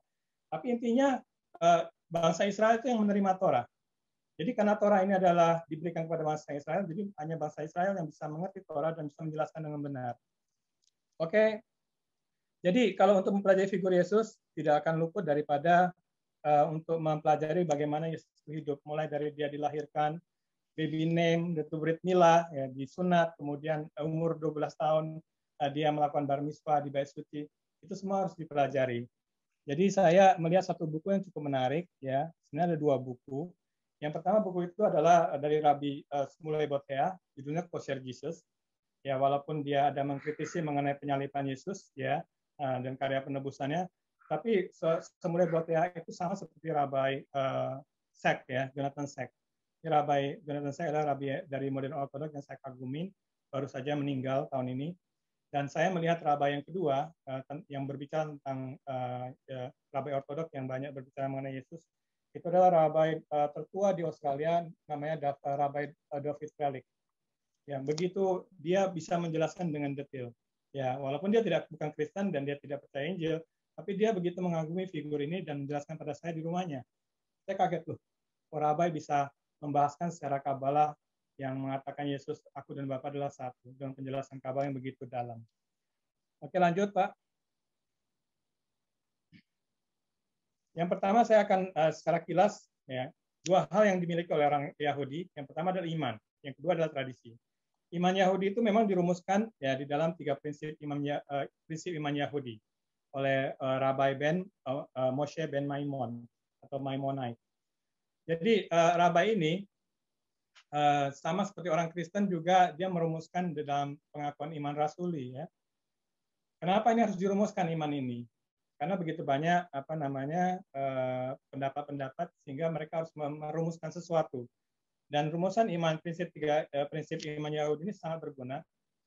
Tapi intinya eh, bangsa Israel itu yang menerima Taurat. Jadi karena Torah ini adalah diberikan kepada bangsa Israel, jadi hanya bangsa Israel yang bisa mengerti Torah dan bisa menjelaskan dengan benar. Oke, jadi kalau untuk mempelajari figur Yesus, tidak akan luput daripada Eh, untuk mempelajari bagaimana Yesus hidup mulai dari dia dilahirkan baby name the Brit Mila ya, sunat kemudian eh, umur 12 tahun uh, dia melakukan bar mitzvah di Bait Suci itu semua harus dipelajari. Jadi saya melihat satu buku yang cukup menarik ya. Sebenarnya ada dua buku. Yang pertama buku itu adalah dari Rabbi uh, Smulai Botea, judulnya Kosher Jesus. Ya walaupun dia ada mengkritisi mengenai penyalipan Yesus ya uh, dan karya penebusannya, tapi semula buat TH itu sama seperti Rabai uh, Sek ya, Jonathan Sek. Rabai Jonathan Sek adalah rabi dari modern ortodok yang saya kagumi, baru saja meninggal tahun ini. Dan saya melihat rabai yang kedua uh, yang berbicara tentang uh, uh, rabai ortodok yang banyak berbicara mengenai Yesus itu adalah rabai uh, tertua di Australia namanya Dr. Rabai David Relic. Ya, begitu dia bisa menjelaskan dengan detail. Ya, walaupun dia tidak bukan Kristen dan dia tidak percaya Injil, tapi dia begitu mengagumi figur ini dan menjelaskan pada saya di rumahnya. Saya kaget loh, Orabai bisa membahaskan secara kabalah yang mengatakan Yesus, aku dan Bapa adalah satu, dengan penjelasan kabar yang begitu dalam. Oke lanjut Pak. Yang pertama saya akan uh, secara kilas ya dua hal yang dimiliki oleh orang Yahudi. Yang pertama adalah iman, yang kedua adalah tradisi. Iman Yahudi itu memang dirumuskan ya di dalam tiga prinsip iman uh, prinsip iman Yahudi oleh uh, eh, Rabai Ben uh, uh, Moshe Ben Maimon atau Maimonai. Jadi uh, Rabai ini uh, sama seperti orang Kristen juga dia merumuskan di dalam pengakuan iman rasuli ya. Kenapa ini harus dirumuskan iman ini? Karena begitu banyak apa namanya pendapat-pendapat uh, sehingga mereka harus merumuskan sesuatu. Dan rumusan iman prinsip tiga uh, prinsip iman Yahudi ini sangat berguna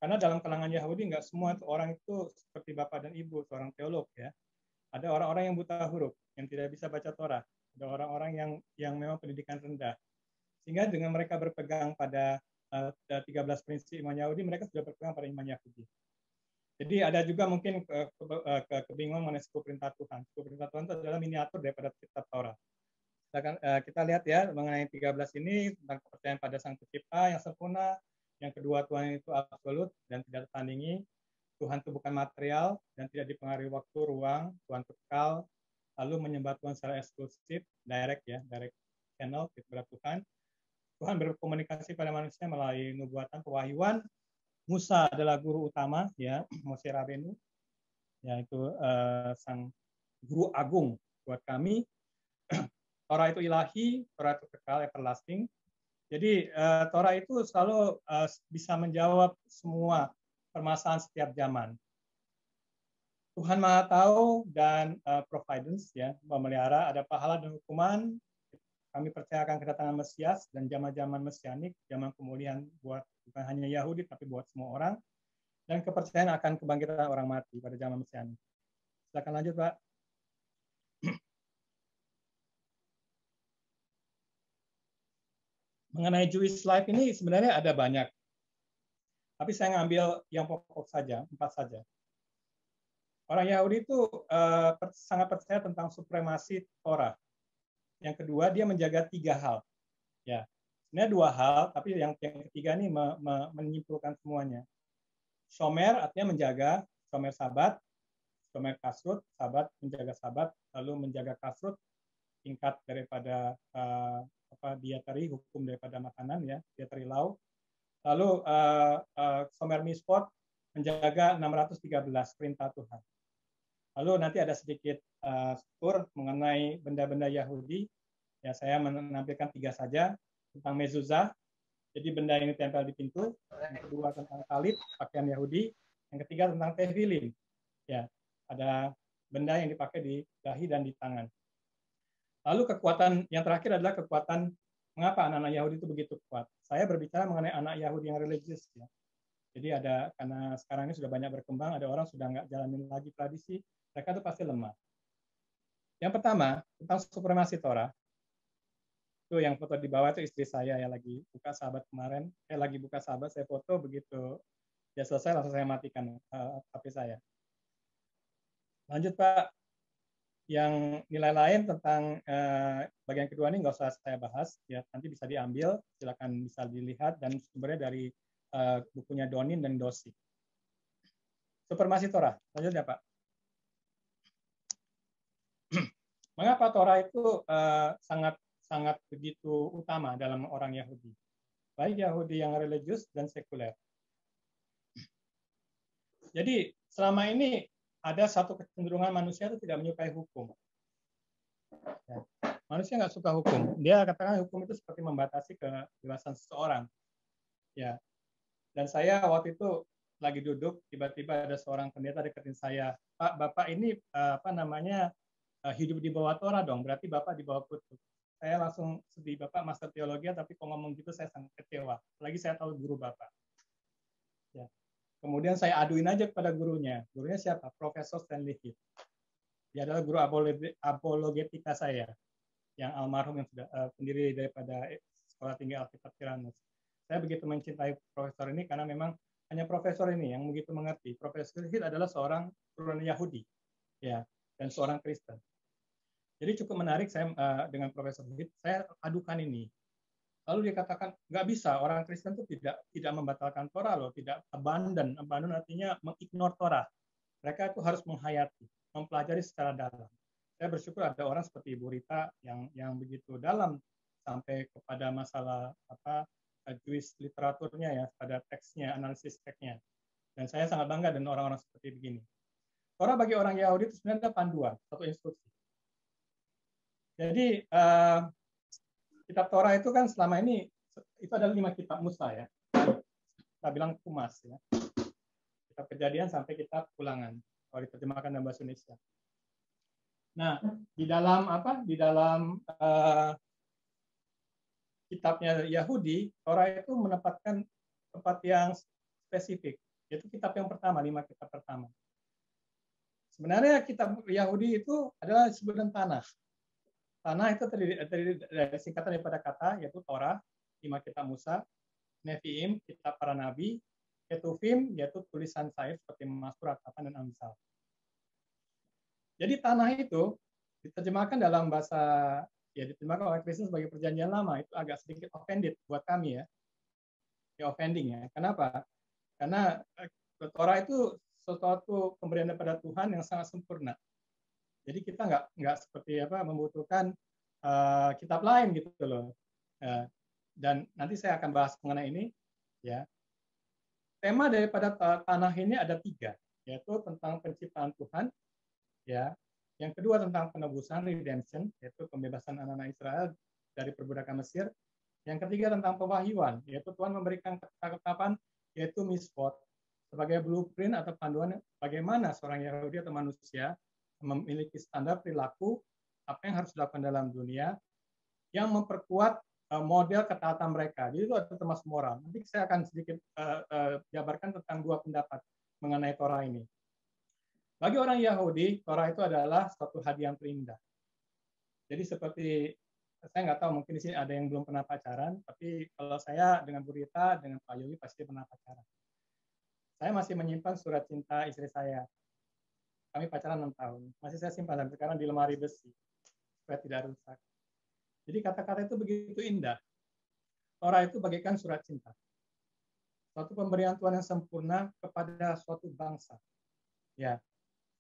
karena dalam kalangan Yahudi nggak semua orang itu seperti bapak dan ibu, seorang teolog ya. Ada orang-orang yang buta huruf, yang tidak bisa baca Torah. Ada orang-orang yang yang memang pendidikan rendah. Sehingga dengan mereka berpegang pada uh, eh, 13 eh, prinsip iman Yahudi, mereka sudah berpegang pada iman Yahudi. Jadi ada juga mungkin eh, kebingungan mengenai suku perintah Tuhan. Suku perintah Tuhan itu adalah miniatur daripada kitab Torah. Kita, kita lihat ya mengenai 13 ini tentang kepercayaan pada Sang Pencipta yang sempurna, yang kedua, Tuhan itu absolut dan tidak tertandingi. Tuhan itu bukan material dan tidak dipengaruhi waktu, ruang. Tuhan kekal. Lalu menyembah Tuhan secara eksklusif, direct ya, direct channel kepada Tuhan. Tuhan berkomunikasi pada manusia melalui nubuatan pewahyuan. Musa adalah guru utama ya, Mose Rabenu, yaitu uh, eh, sang guru agung buat kami. orang itu ilahi, orang itu kekal, everlasting. Jadi uh, Torah itu selalu uh, bisa menjawab semua permasalahan setiap zaman. Tuhan Maha Tahu dan uh, Providence ya memelihara ada pahala dan hukuman. Kami percayakan kedatangan Mesias dan zaman-zaman mesianik, zaman pemulihan buat bukan hanya Yahudi tapi buat semua orang dan kepercayaan akan kebangkitan orang mati pada zaman mesianik. Silakan lanjut Pak. mengenai Jewish life ini sebenarnya ada banyak. Tapi saya ngambil yang pokok saja, empat saja. Orang Yahudi itu uh, sangat percaya tentang supremasi Torah. Yang kedua, dia menjaga tiga hal. Ya, ini dua hal, tapi yang, yang ketiga ini me, me, menyimpulkan semuanya. Shomer artinya menjaga, shomer sabat, shomer kasrut, sabat menjaga sabat, lalu menjaga kasrut tingkat daripada uh, apa dietary hukum daripada makanan ya dietary law lalu uh, uh, somer misport menjaga 613 perintah Tuhan lalu nanti ada sedikit uh, eh, tur mengenai benda-benda Yahudi ya saya menampilkan tiga saja tentang mezuzah jadi benda yang ditempel di pintu yang kedua tentang talit pakaian Yahudi yang ketiga tentang tevilin ya ada benda yang dipakai di dahi dan di tangan Lalu kekuatan yang terakhir adalah kekuatan mengapa anak-anak Yahudi itu begitu kuat. Saya berbicara mengenai anak Yahudi yang religius ya. Jadi ada karena sekarang ini sudah banyak berkembang, ada orang sudah nggak jalanin lagi tradisi, mereka itu pasti lemah. Yang pertama tentang supremasi Torah. Itu yang foto di bawah itu istri saya ya lagi buka sahabat kemarin, saya eh, lagi buka sahabat, saya foto begitu ya selesai langsung saya matikan eh, HP saya. Lanjut Pak, yang nilai lain tentang eh, bagian kedua ini nggak usah saya bahas ya nanti bisa diambil silakan bisa dilihat dan sumbernya dari eh, bukunya Donin dan Dosi. Supermasi Torah selanjutnya Pak. Mengapa Torah itu sangat eh, sangat sangat begitu utama dalam orang Yahudi, baik Yahudi yang religius dan sekuler. Jadi selama ini ada satu kecenderungan manusia itu tidak menyukai hukum. Ya. Manusia nggak suka hukum. Dia katakan hukum itu seperti membatasi kebebasan seseorang. Ya. Dan saya waktu itu lagi duduk, tiba-tiba ada seorang pendeta deketin saya. Pak, bapak ini eh, apa namanya eh, hidup di bawah Torah dong. Berarti bapak di bawah kutub. Saya langsung sedih, bapak master teologi, tapi kalau ngomong gitu saya sangat kecewa. Lagi saya tahu guru bapak. Kemudian saya aduin aja kepada gurunya. Gurunya siapa? Profesor Stanley Heath. Dia adalah guru apologetika saya, yang almarhum yang sudah uh, pendiri daripada Sekolah Tinggi Alkitab Tiranus. Saya begitu mencintai profesor ini karena memang hanya profesor ini yang begitu mengerti. Profesor Heath adalah seorang turun Yahudi, ya, dan seorang Kristen. Jadi cukup menarik saya uh, dengan Profesor Heath. Saya adukan ini Lalu dia katakan nggak bisa orang Kristen itu tidak tidak membatalkan Torah loh, tidak abandon. Abandon artinya mengignore Torah. Mereka itu harus menghayati, mempelajari secara dalam. Saya bersyukur ada orang seperti Ibu Rita yang yang begitu dalam sampai kepada masalah apa Jewish literaturnya ya, pada teksnya, analisis teksnya. Dan saya sangat bangga dengan orang-orang seperti begini. Torah bagi orang Yahudi itu sebenarnya panduan, satu instruksi. Jadi eh, kitab Torah itu kan selama ini itu adalah lima kitab Musa ya. Kita bilang kumas ya. Kitab kejadian sampai kitab pulangan. Kalau diterjemahkan dalam bahasa Indonesia. Nah, di dalam apa? Di dalam uh, kitabnya Yahudi, Torah itu menempatkan tempat yang spesifik, yaitu kitab yang pertama, lima kitab pertama. Sebenarnya kitab Yahudi itu adalah sebutan tanah, Tanah itu terdiri, terdiri dari singkatan daripada kata yaitu Torah, lima kitab Musa, Nevi'im, kitab para nabi, Ketuvim, yaitu tulisan saya seperti Masmur, Rakapan, dan Amsal. Jadi tanah itu diterjemahkan dalam bahasa ya diterjemahkan oleh Kristen sebagai perjanjian lama itu agak sedikit offended buat kami ya. Ya offending ya. Kenapa? Karena eh, Torah itu sesuatu pemberian daripada Tuhan yang sangat sempurna. Jadi kita nggak nggak seperti apa membutuhkan uh, kitab lain gitu loh. Uh, dan nanti saya akan bahas mengenai ini ya. Tema daripada eh, tanah ini ada tiga, yaitu tentang penciptaan Tuhan, ya. Yang kedua tentang penebusan redemption, yaitu pembebasan anak-anak Israel dari perbudakan Mesir. Yang ketiga tentang pewahyuan, yaitu Tuhan memberikan ketetapan yaitu misfot sebagai blueprint atau panduan bagaimana seorang Yahudi atau manusia memiliki standar perilaku apa yang harus dilakukan dalam dunia yang memperkuat eh, model ketaatan mereka. Jadi itu ada termasuk moral. Nanti saya akan sedikit uh, uh, jabarkan tentang dua pendapat mengenai Torah ini. Bagi orang Yahudi, Torah itu adalah suatu hadiah yang terindah. Jadi seperti saya nggak tahu mungkin di sini ada yang belum pernah pacaran, tapi kalau saya dengan Burita, dengan Pak Yogi pasti pernah pacaran. Saya masih menyimpan surat cinta istri saya kami pacaran 6 tahun. Masih saya simpan sampai sekarang di lemari besi supaya tidak rusak. Jadi kata-kata itu begitu indah. Tora itu bagaikan surat cinta. Suatu pemberian Tuhan yang sempurna kepada suatu bangsa. Ya,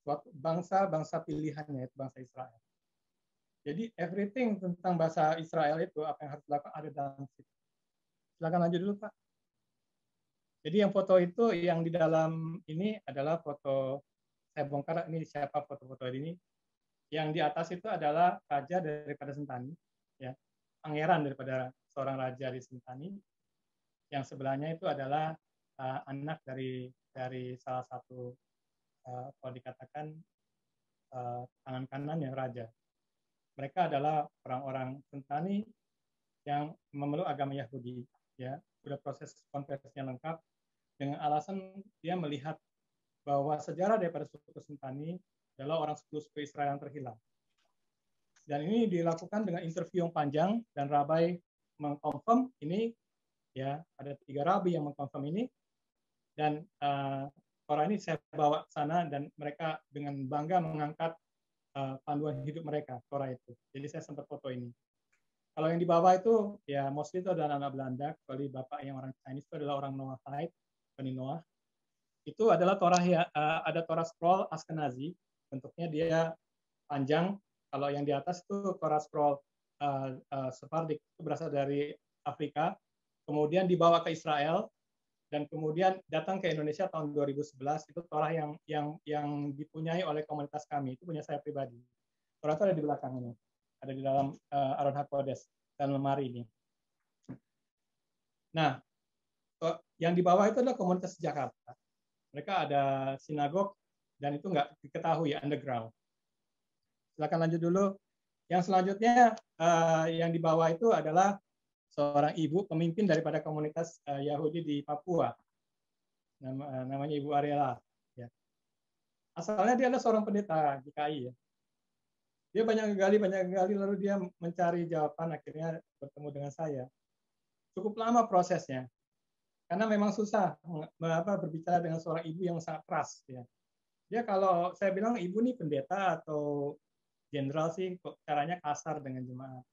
suatu bangsa bangsa pilihannya itu bangsa Israel. Jadi everything tentang bahasa Israel itu apa yang harus dilakukan ada dalam situ. Silakan lanjut dulu Pak. Jadi yang foto itu yang di dalam ini adalah foto saya bongkar ini siapa foto-foto ini. Yang di atas itu adalah raja daripada Sentani, ya, pangeran daripada seorang raja di Sentani. Yang sebelahnya itu adalah uh, anak dari dari salah satu uh, kalau dikatakan uh, tangan kanan yang raja. Mereka adalah orang-orang Sentani yang memeluk agama Yahudi, ya, sudah proses konversinya lengkap dengan alasan dia melihat bahwa sejarah daripada suku Sentani adalah orang suku-suku Israel yang terhilang. Dan ini dilakukan dengan interview yang panjang dan rabai mengkonfirm ini ya ada tiga rabi yang mengkonfirm ini dan uh, eh, orang ini saya bawa ke sana dan mereka dengan bangga mengangkat uh, panduan hidup mereka Torah itu. Jadi saya sempat foto ini. Kalau yang di bawah itu ya mostly itu adalah anak Belanda, kecuali bapak yang orang Chinese itu adalah orang Noah Noahide, Noah itu adalah torah ya, eh, ada torah scroll Askenazi bentuknya dia panjang kalau yang di atas itu torah scroll uh, uh, Sephardic itu berasal dari Afrika kemudian dibawa ke Israel dan kemudian datang ke Indonesia tahun 2011 itu torah yang yang yang dipunyai oleh komunitas kami itu punya saya pribadi torah itu ada di belakang ini ada di dalam uh, Aron Hakodes dan lemari ini nah yang di bawah itu adalah komunitas Jakarta mereka ada sinagog dan itu nggak diketahui underground. Silakan lanjut dulu. Yang selanjutnya eh, yang di bawah itu adalah seorang ibu pemimpin daripada komunitas eh, Yahudi di Papua. Eh, namanya Ibu Arela. Ya. Asalnya dia adalah seorang pendeta GKI. Ya. Dia banyak gali, banyak gali, lalu dia mencari jawaban. Akhirnya bertemu dengan saya. Cukup lama prosesnya. Karena memang susah apa, berbicara dengan seorang ibu yang sangat keras. Ya. Dia kalau saya bilang ibu nih pendeta atau jenderal sih caranya kasar dengan jemaat.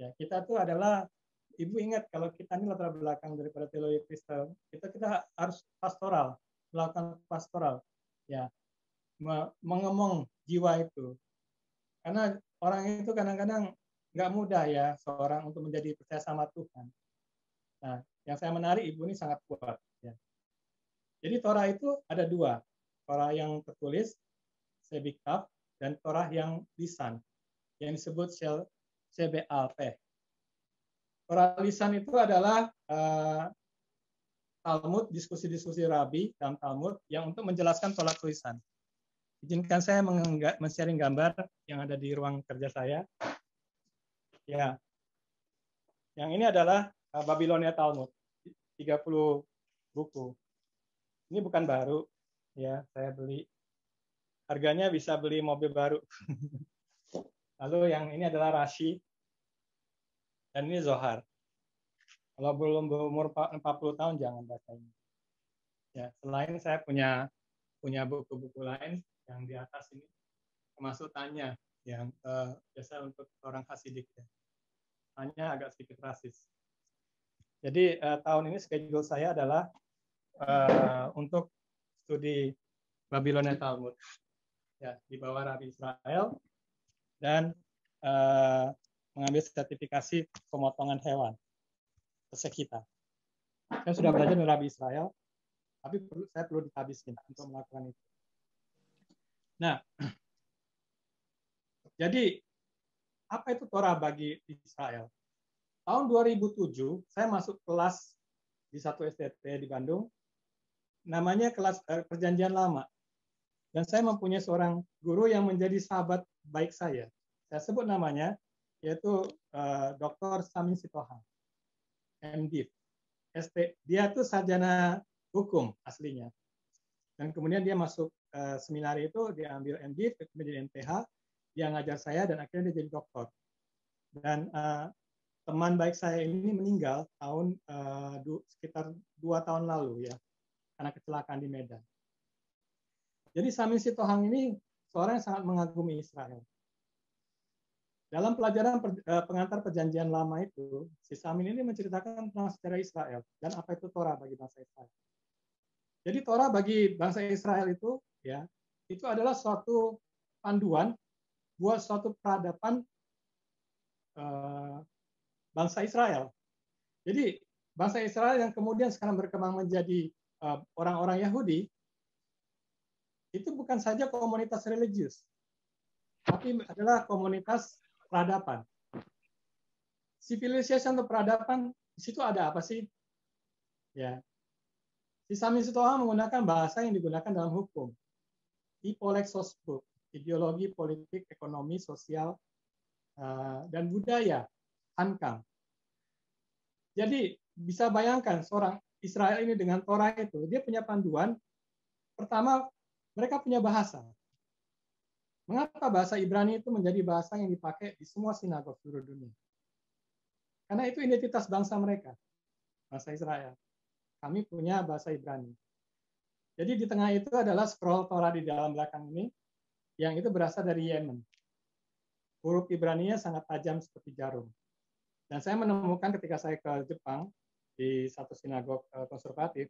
Ya, kita tuh adalah ibu ingat kalau kita ini latar belakang daripada teologi Kristen, kita kita harus pastoral, melakukan pastoral. Ya, mengemong jiwa itu. Karena orang itu kadang-kadang nggak mudah ya seorang untuk menjadi percaya sama Tuhan. Nah, yang saya menarik ibu ini sangat kuat. Ya. Jadi Torah itu ada dua, Torah yang tertulis sebikap dan Torah yang lisan yang disebut sel CBAP. Torah lisan itu adalah uh, Talmud, diskusi-diskusi rabi dalam Talmud yang untuk menjelaskan tolak tulisan. Izinkan saya men-sharing gambar yang ada di ruang kerja saya. Ya, yang ini adalah Eh, Babilonia Talmud 30 buku. Ini bukan baru ya, saya beli. Harganya bisa beli mobil baru. Lalu yang ini adalah Rashi dan ini Zohar. Kalau belum berumur 40 tahun jangan baca ini. Ya, selain saya punya punya buku-buku lain yang di atas ini termasuk tanya yang uh, biasa untuk orang Hasidik ya. Tanya agak sedikit rasis. Jadi uh, tahun ini schedule saya adalah uh, untuk studi Babilonia Talmud ya di bawah Rabi Israel dan uh, mengambil sertifikasi pemotongan hewan kita. Saya sudah belajar dari Rabi Israel, tapi perlu, saya perlu ditabiskan untuk melakukan itu. Nah, jadi apa itu Torah bagi Israel? Tahun 2007 saya masuk kelas di satu STT di Bandung, namanya kelas eh, perjanjian lama. Dan saya mempunyai seorang guru yang menjadi sahabat baik saya. Saya sebut namanya, yaitu uh, eh, Dr. Samin Sitohang, MD. ST. Dia tuh sarjana hukum aslinya. Dan kemudian dia masuk uh, seminar itu, dia ambil MD, kemudian MTH, dia ngajar saya dan akhirnya dia jadi doktor. Dan uh, teman baik saya ini meninggal tahun uh, du, sekitar dua tahun lalu ya karena kecelakaan di Medan. Jadi Samin Sitohang ini seorang yang sangat mengagumi Israel. Dalam pelajaran per, uh, pengantar perjanjian lama itu, si Samin ini menceritakan tentang sejarah Israel dan apa itu Torah bagi bangsa Israel. Jadi Torah bagi bangsa Israel itu ya itu adalah suatu panduan buat suatu peradaban eh, bangsa Israel. Jadi bangsa Israel yang kemudian sekarang berkembang menjadi eh, orang-orang Yahudi itu bukan saja komunitas religius, tapi adalah komunitas peradaban. Civilization atau peradaban di situ ada apa sih? Ya, Sisami Sitoha menggunakan bahasa yang digunakan dalam hukum. Ipolexos book, ideologi, politik, ekonomi, sosial, eh, dan budaya. Hankam. Jadi bisa bayangkan seorang Israel ini dengan Torah itu, dia punya panduan. Pertama, mereka punya bahasa. Mengapa bahasa Ibrani itu menjadi bahasa yang dipakai di semua sinagog seluruh dunia? Karena itu identitas bangsa mereka, bangsa Israel. Kami punya bahasa Ibrani. Jadi di tengah itu adalah scroll Torah di dalam belakang ini, yang itu berasal dari Yemen. Huruf Ibrani-nya sangat tajam seperti jarum. Dan saya menemukan ketika saya ke Jepang di satu sinagog eh, konservatif,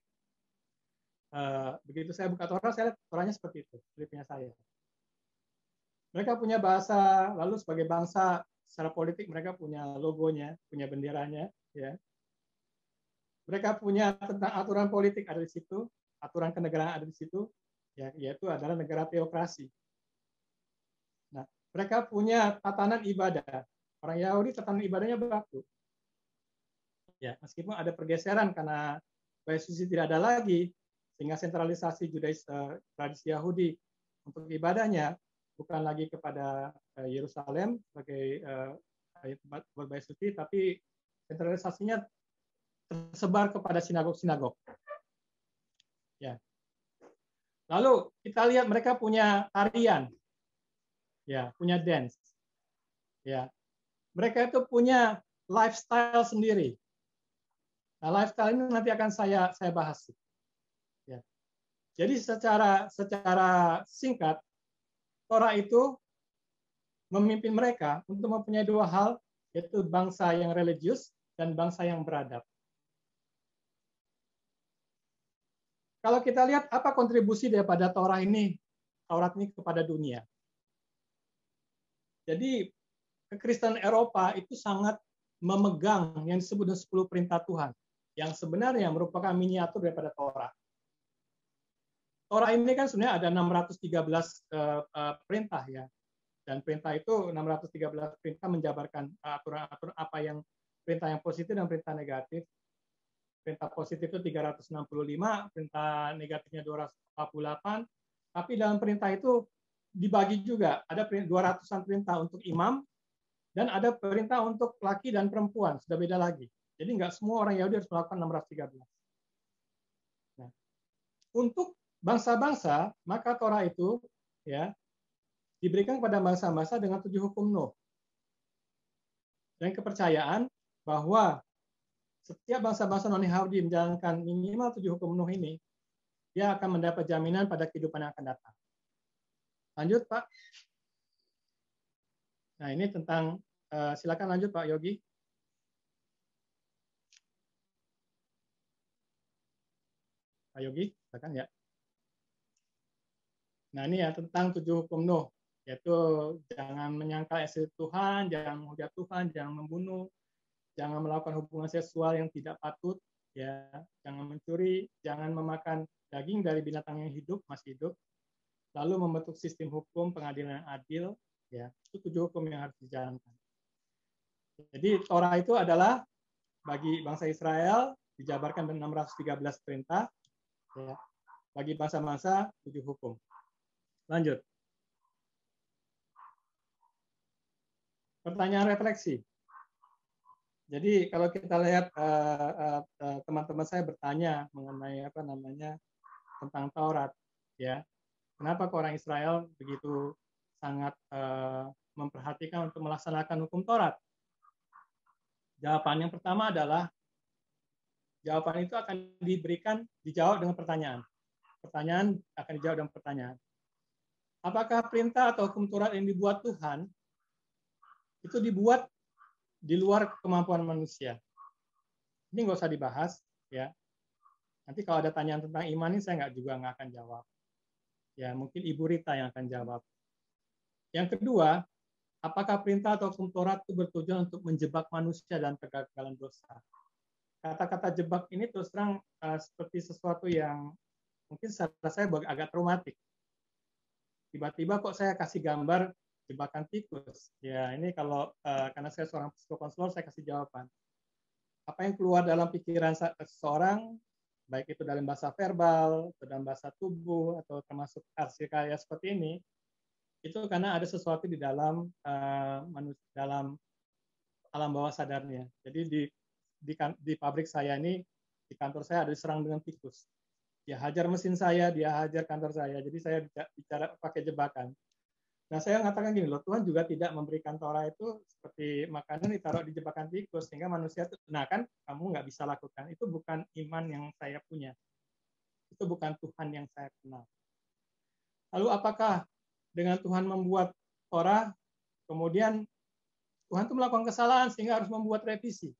eh, begitu saya buka Torah, saya lihat Torahnya seperti itu, seperti saya. Mereka punya bahasa, lalu sebagai bangsa secara politik mereka punya logonya, punya benderanya, ya. Mereka punya tentang aturan politik ada di situ, aturan kenegaraan ada di situ, ya, yaitu adalah negara teokrasi. Nah, mereka punya tatanan ibadah, Orang Yahudi tatanan ibadahnya baku. Ya, meskipun ada pergeseran karena Bait Suci tidak ada lagi, sehingga sentralisasi Judais eh, tradisi Yahudi untuk ibadahnya bukan lagi kepada eh, Yerusalem uh, sebagai uh, eh, berbait suci, tapi sentralisasinya tersebar kepada sinagog-sinagog. Ya. Lalu kita lihat mereka punya tarian, ya, punya dance, ya, mereka itu punya lifestyle sendiri. Nah, lifestyle ini nanti akan saya saya bahas. Ya. Jadi secara secara singkat, Torah itu memimpin mereka untuk mempunyai dua hal, yaitu bangsa yang religius dan bangsa yang beradab. Kalau kita lihat apa kontribusi daripada Torah ini, Taurat ini kepada dunia. Jadi Kekristenan Eropa itu sangat memegang yang disebut dengan 10 perintah Tuhan yang sebenarnya merupakan miniatur daripada Torah. Torah ini kan sebenarnya ada 613 eh, eh, perintah ya. Dan perintah itu 613 perintah menjabarkan aturan-aturan eh, apa yang perintah yang positif dan perintah negatif. Perintah positif itu 365, perintah negatifnya 248. Tapi dalam perintah itu dibagi juga ada 200-an perintah untuk imam, dan ada perintah untuk laki dan perempuan, sudah beda lagi. Jadi nggak semua orang Yahudi harus melakukan 613. Nah, untuk bangsa-bangsa, maka Torah itu ya diberikan kepada bangsa-bangsa dengan tujuh hukum Nuh. Dan kepercayaan bahwa setiap bangsa-bangsa non Yahudi menjalankan minimal tujuh hukum Nuh ini, dia akan mendapat jaminan pada kehidupan yang akan datang. Lanjut, Pak. Nah ini tentang uh, silakan lanjut Pak Yogi. Pak Yogi, silakan ya. Nah ini ya tentang tujuh hukum Nuh, yaitu jangan menyangkal esi Tuhan, jangan menghujat Tuhan, jangan membunuh, jangan melakukan hubungan seksual yang tidak patut, ya, jangan mencuri, jangan memakan daging dari binatang yang hidup masih hidup, lalu membentuk sistem hukum pengadilan yang adil, ya itu tujuh hukum yang harus dijalankan jadi Torah itu adalah bagi bangsa Israel dijabarkan dengan 613 perintah ya. bagi bangsa-bangsa tujuh hukum lanjut pertanyaan refleksi jadi kalau kita lihat eh, eh, eh, teman-teman uh, uh, saya bertanya mengenai apa namanya tentang Taurat ya kenapa orang Israel begitu sangat uh, memperhatikan untuk melaksanakan hukum Taurat? Jawaban yang pertama adalah jawaban itu akan diberikan dijawab dengan pertanyaan. Pertanyaan akan dijawab dengan pertanyaan. Apakah perintah atau hukum Taurat yang dibuat Tuhan itu dibuat di luar kemampuan manusia? Ini nggak usah dibahas, ya. Nanti kalau ada tanyaan tentang iman ini saya nggak juga nggak akan jawab. Ya mungkin Ibu Rita yang akan jawab. Yang kedua, apakah perintah atau hukum Taurat itu bertujuan untuk menjebak manusia dan kegagalan dosa? Kata-kata jebak ini terus terang uh, seperti sesuatu yang mungkin secara saya agak traumatik. Tiba-tiba kok saya kasih gambar jebakan tikus. Ya, ini kalau uh, karena saya seorang psikokonselor, saya kasih jawaban. Apa yang keluar dalam pikiran seseorang, baik itu dalam bahasa verbal, atau dalam bahasa tubuh, atau termasuk arsikarya seperti ini, itu karena ada sesuatu di dalam uh, dalam alam bawah sadarnya. Jadi di, di kan, di pabrik saya ini di kantor saya ada serang dengan tikus. Dia hajar mesin saya, dia hajar kantor saya. Jadi saya bicara, bicara pakai jebakan. Nah, saya mengatakan gini loh, Tuhan juga tidak memberikan Torah itu seperti makanan ditaruh di jebakan tikus sehingga manusia itu, nah kan kamu nggak bisa lakukan. Itu bukan iman yang saya punya. Itu bukan Tuhan yang saya kenal. Lalu apakah dengan Tuhan membuat orang, kemudian Tuhan itu melakukan kesalahan sehingga harus membuat revisi.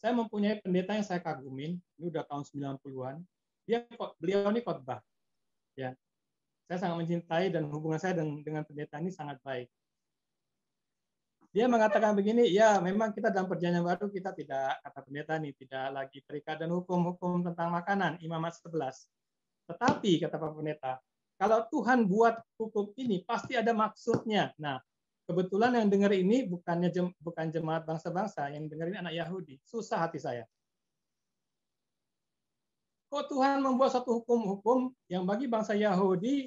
Saya mempunyai pendeta yang saya kagumin, ini udah tahun 90-an. Dia beliau ini khotbah. Ya. Saya sangat mencintai dan hubungan saya dengan, dengan pendeta ini sangat baik. Dia mengatakan begini, ya memang kita dalam perjanjian baru kita tidak, kata pendeta ini, tidak lagi terikat dan hukum-hukum tentang makanan, imamat 11. Tetapi, kata Pak Pendeta, kalau Tuhan buat hukum ini pasti ada maksudnya. Nah, kebetulan yang dengar ini bukannya jem, bukan jemaat bangsa-bangsa, yang dengar ini anak Yahudi. Susah hati saya. Kok Tuhan membuat satu hukum-hukum yang bagi bangsa Yahudi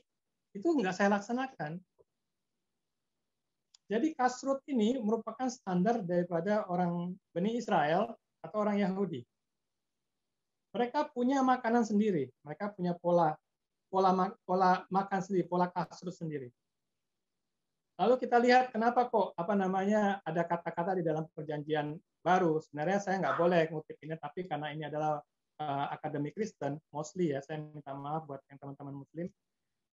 itu enggak saya laksanakan? Jadi kasrut ini merupakan standar daripada orang Bani Israel atau orang Yahudi mereka punya makanan sendiri, mereka punya pola pola, pola makan sendiri, pola kasur sendiri. Lalu kita lihat kenapa kok apa namanya ada kata-kata di dalam perjanjian baru. Sebenarnya saya nggak boleh ngutip ini, tapi karena ini adalah uh, eh, akademik Kristen, mostly ya, saya minta maaf buat yang teman-teman Muslim.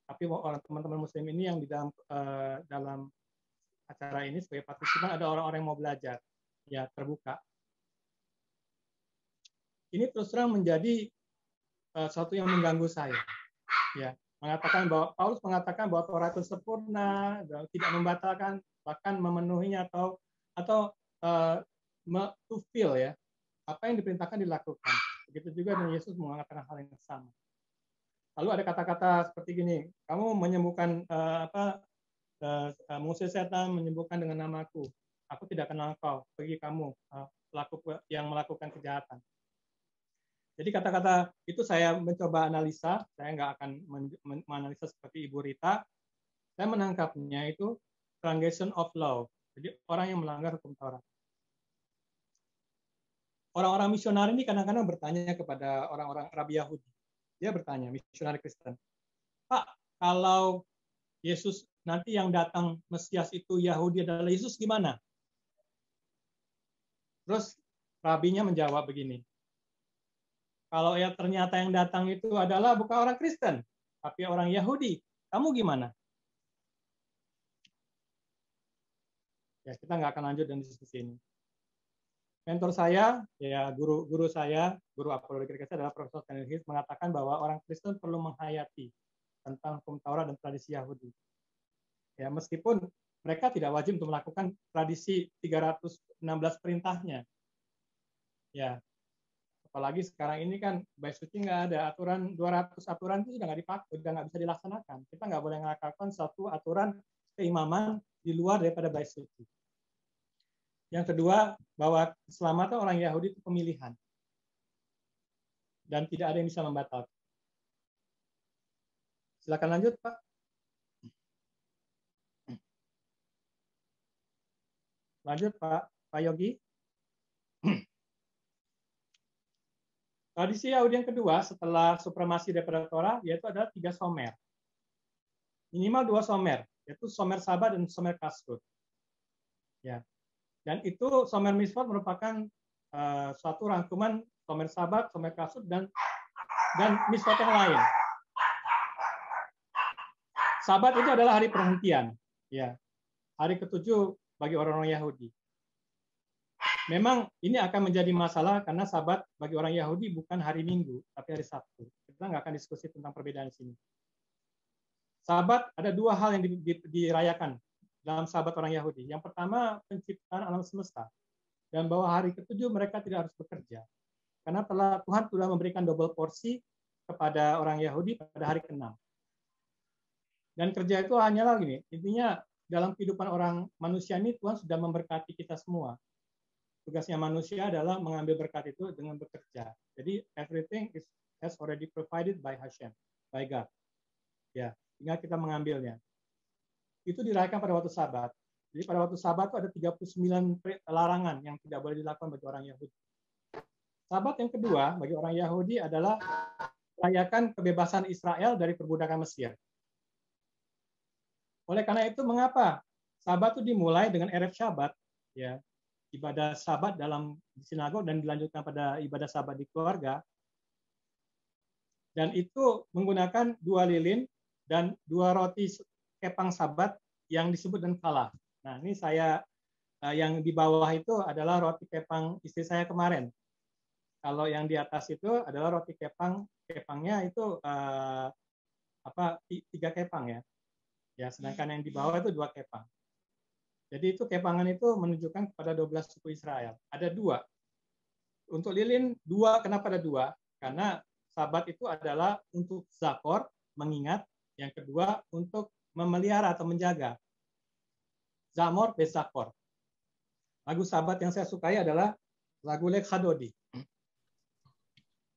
Tapi orang teman-teman Muslim ini yang di dalam uh, dalam acara ini sebagai partisipan ada orang-orang yang mau belajar, ya terbuka. Ini terus terang menjadi uh, eh, satu yang mengganggu saya ya mengatakan bahwa Paulus mengatakan bahwa Taurat itu sempurna, tidak membatalkan, bahkan memenuhinya atau atau uh, eh, fulfill ya apa yang diperintahkan dilakukan. Begitu juga dengan Yesus mengatakan hal yang sama. Lalu ada kata-kata seperti gini, kamu menyembuhkan uh, apa uh, eh, mengusir setan, menyembuhkan dengan namaku. Aku tidak kenal kau, pergi kamu uh, pelaku yang melakukan kejahatan. Jadi kata-kata itu saya mencoba analisa, saya nggak akan menganalisa seperti Ibu Rita. Saya menangkapnya itu transgression of law, jadi orang yang melanggar hukum Taurat. Orang-orang misionar ini kadang-kadang bertanya kepada orang-orang Arab Yahudi. Dia bertanya, misionar Kristen, Pak, kalau Yesus nanti yang datang Mesias itu Yahudi adalah Yesus gimana? Terus rabinya menjawab begini, kalau ya ternyata yang datang itu adalah bukan orang Kristen, tapi orang Yahudi, kamu gimana? Ya, kita nggak akan lanjut dengan diskusi ini. Mentor saya, ya guru guru saya, guru apologetik saya adalah Profesor Daniel Hirsch mengatakan bahwa orang Kristen perlu menghayati tentang hukum Taurat dan tradisi Yahudi. Ya, meskipun mereka tidak wajib untuk melakukan tradisi 316 perintahnya. Ya, Apalagi sekarang ini kan by suci nggak ada aturan 200 aturan itu sudah nggak dipakai, sudah nggak bisa dilaksanakan. Kita nggak boleh melakukan satu aturan keimaman di luar daripada by suci. Yang kedua, bahwa keselamatan orang Yahudi itu pemilihan. Dan tidak ada yang bisa membatalkan. Silakan lanjut, Pak. Lanjut, Pak. Pak Yogi. Tradisi Yahudi yang kedua setelah supremasi daripada Torah yaitu adalah tiga somer. Minimal dua somer, yaitu somer Sabah dan somer Kasrut. Ya. Dan itu somer Misfot merupakan uh, suatu rangkuman somer Sabah, somer Kasrut dan dan Misfot yang lain. Sabat itu adalah hari perhentian, ya. Hari ketujuh bagi orang-orang Yahudi. Memang ini akan menjadi masalah karena sabat bagi orang Yahudi bukan hari Minggu, tapi hari Sabtu. Kita nggak akan diskusi tentang perbedaan di sini. Sabat ada dua hal yang dirayakan dalam sabat orang Yahudi. Yang pertama, penciptaan alam semesta. Dan bahwa hari ketujuh mereka tidak harus bekerja. Karena telah, Tuhan sudah memberikan double porsi kepada orang Yahudi pada hari ke-6. Dan kerja itu hanyalah gini, intinya dalam kehidupan orang manusia ini Tuhan sudah memberkati kita semua tugasnya manusia adalah mengambil berkat itu dengan bekerja. Jadi everything is has already provided by Hashem, by God. Ya, tinggal kita mengambilnya. Itu dirayakan pada waktu Sabat. Jadi pada waktu Sabat itu ada 39 larangan yang tidak boleh dilakukan bagi orang Yahudi. Sabat yang kedua bagi orang Yahudi adalah rayakan kebebasan Israel dari perbudakan Mesir. Oleh karena itu mengapa Sabat itu dimulai dengan Erev Syabat, ya ibadah sabat dalam sinagog dan dilanjutkan pada ibadah sabat di keluarga. Dan itu menggunakan dua lilin dan dua roti kepang sabat yang disebut dan kalah. Nah, ini saya eh, yang di bawah itu adalah roti kepang istri saya kemarin. Kalau yang di atas itu adalah roti kepang kepangnya itu eh, apa tiga kepang ya. Ya, sedangkan yang di bawah itu dua kepang. Jadi itu kepangan itu menunjukkan kepada 12 suku Israel. Ada dua. Untuk lilin, dua. Kenapa ada dua? Karena sabat itu adalah untuk zakor, mengingat. Yang kedua, untuk memelihara atau menjaga. Zamor Besakor. Lagu Sabat yang saya sukai adalah lagu Lek Hadodi.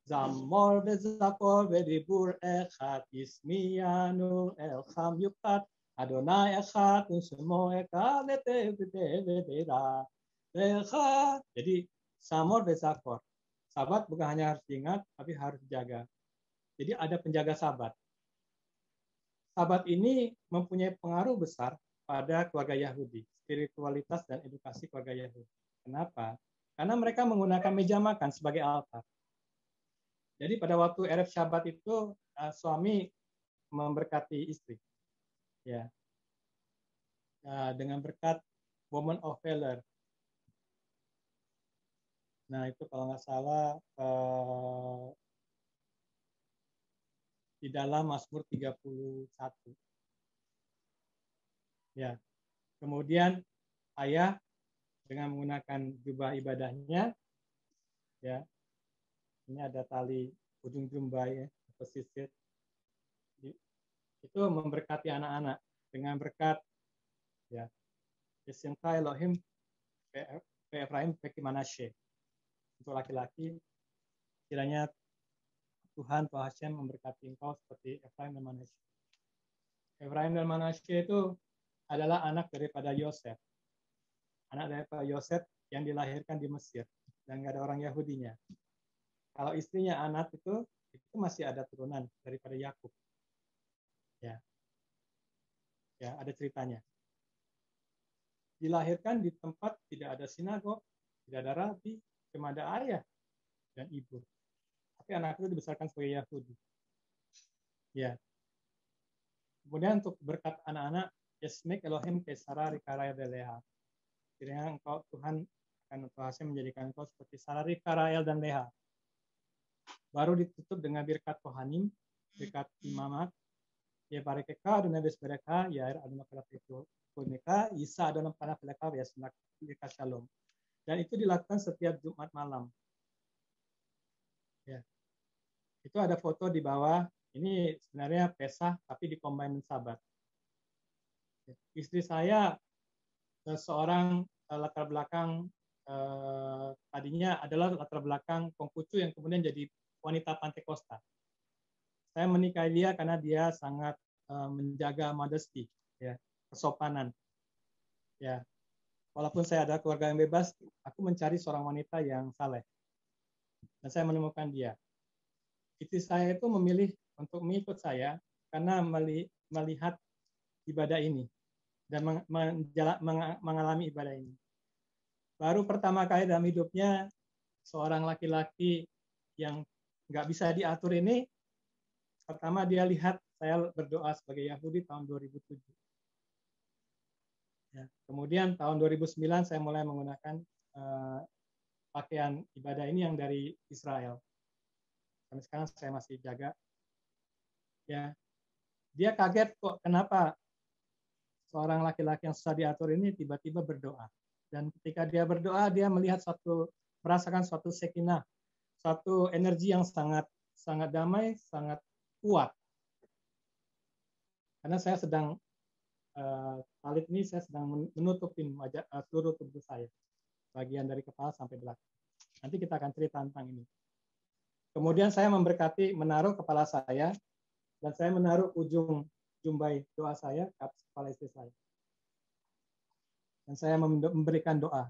Zamor bezakor bedibur echad ismiyanul elham yukat Adonai Echad Ushmo Ekadete Vedera Echad. Jadi Samor Besakor. Sabat bukan hanya harus diingat, tapi harus dijaga. Jadi ada penjaga sabat. Sabat ini mempunyai pengaruh besar pada keluarga Yahudi, spiritualitas dan edukasi keluarga Yahudi. Kenapa? Karena mereka menggunakan meja makan sebagai altar. Jadi pada waktu Erev sahabat itu eh, suami memberkati istri ya nah, dengan berkat Woman of Valor. Nah itu kalau nggak salah eh, di dalam Mazmur 31. Ya. Kemudian ayah dengan menggunakan jubah ibadahnya ya. Ini ada tali ujung jubah ya, atau itu memberkati anak-anak dengan berkat ya Yesinta Elohim Efraim Pekimanashe untuk laki-laki kiranya Tuhan Tuhan Hashem memberkati engkau seperti Efraim dan Manasye. Efraim dan Manasye itu adalah anak daripada Yosef. Anak daripada Yosef yang dilahirkan di Mesir dan nggak ada orang Yahudinya. Kalau istrinya anak itu itu masih ada turunan daripada Yakub. Ya. Ya, ada ceritanya. Dilahirkan di tempat tidak ada sinagog, tidak ada rabi, cuma ada ayah dan ibu. Tapi anak itu dibesarkan sebagai Yahudi. Ya. Kemudian untuk berkat anak-anak, Yasmik Elohim Kesara Rikaraya kira Kiranya engkau Tuhan akan berhasil menjadikan engkau seperti Sarah Rikarael dan Leha. Baru ditutup dengan berkat Kohanim, berkat Imamat, يبارك كارنا anu ya بركة يا أدنى فلكيكو boneka Isa dalam panah pelaka ya sunak shalom dan itu dilakukan setiap Jumat malam ya itu ada foto di bawah ini sebenarnya pesah tapi dikombin sabat ya. istri saya eh, seorang eh, latar belakang eh, tadinya adalah latar belakang Kongkucu yang kemudian jadi wanita Pantekosta saya menikahi dia karena dia sangat eh, menjaga modesty, ya, kesopanan. Ya. Walaupun saya ada keluarga yang bebas, aku mencari seorang wanita yang saleh. Dan saya menemukan dia. Istri saya itu memilih untuk mengikut saya karena melihat ibadah ini dan mengalami ibadah ini. Baru pertama kali dalam hidupnya seorang laki-laki yang nggak bisa diatur ini Pertama dia lihat saya berdoa sebagai Yahudi tahun 2007. Ya, kemudian tahun 2009 saya mulai menggunakan uh, pakaian ibadah ini yang dari Israel. Dan sekarang saya masih jaga. Ya, dia kaget kok kenapa seorang laki-laki yang susah diatur ini tiba-tiba berdoa. Dan ketika dia berdoa, dia melihat satu merasakan suatu sekinah, suatu energi yang sangat sangat damai, sangat kuat. Karena saya sedang salib eh, ini saya sedang menutupin wajah, eh, seluruh tubuh saya, bagian dari kepala sampai belakang. Nanti kita akan cerita tentang ini. Kemudian saya memberkati menaruh kepala saya dan saya menaruh ujung jumbai doa saya ke kepala istri saya. Dan saya memberikan doa.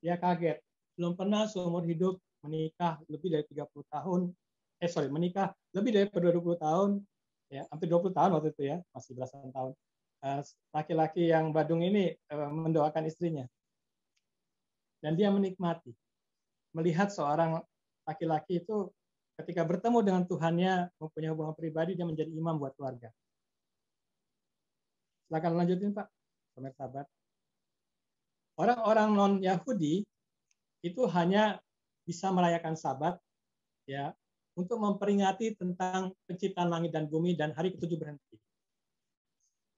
Dia kaget. Belum pernah seumur hidup menikah lebih dari 30 tahun. Eh sorry, menikah lebih dari 20 tahun, ya hampir 20 tahun waktu itu ya, masih belasan tahun. Eh, laki-laki yang Badung ini eh, mendoakan istrinya. Dan dia menikmati. Melihat seorang laki-laki itu ketika bertemu dengan Tuhannya, mempunyai hubungan pribadi, dia menjadi imam buat keluarga. Silahkan lanjutin Pak, pemirsa sahabat. Orang-orang non Yahudi itu hanya bisa merayakan Sabat, ya untuk memperingati tentang penciptaan langit dan bumi dan hari ketujuh berhenti.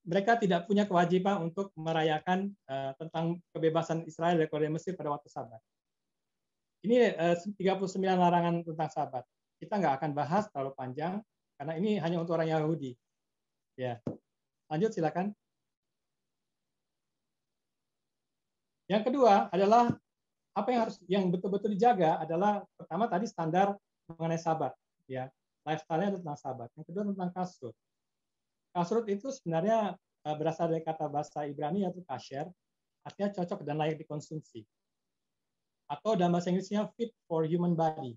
Mereka tidak punya kewajiban untuk merayakan uh, tentang kebebasan Israel dari Kolonial Mesir pada waktu Sabat. Ini eh, uh, 39 larangan tentang Sabat. Kita nggak akan bahas terlalu panjang karena ini hanya untuk orang Yahudi. Ya, lanjut silakan. Yang kedua adalah apa yang harus yang betul-betul dijaga adalah pertama tadi standar mengenai sahabat ya lifestyle-nya tentang sahabat yang kedua tentang kasrut kasrut itu sebenarnya eh, berasal dari kata bahasa Ibrani yaitu kasher artinya cocok dan layak dikonsumsi atau dalam bahasa Inggrisnya fit for human body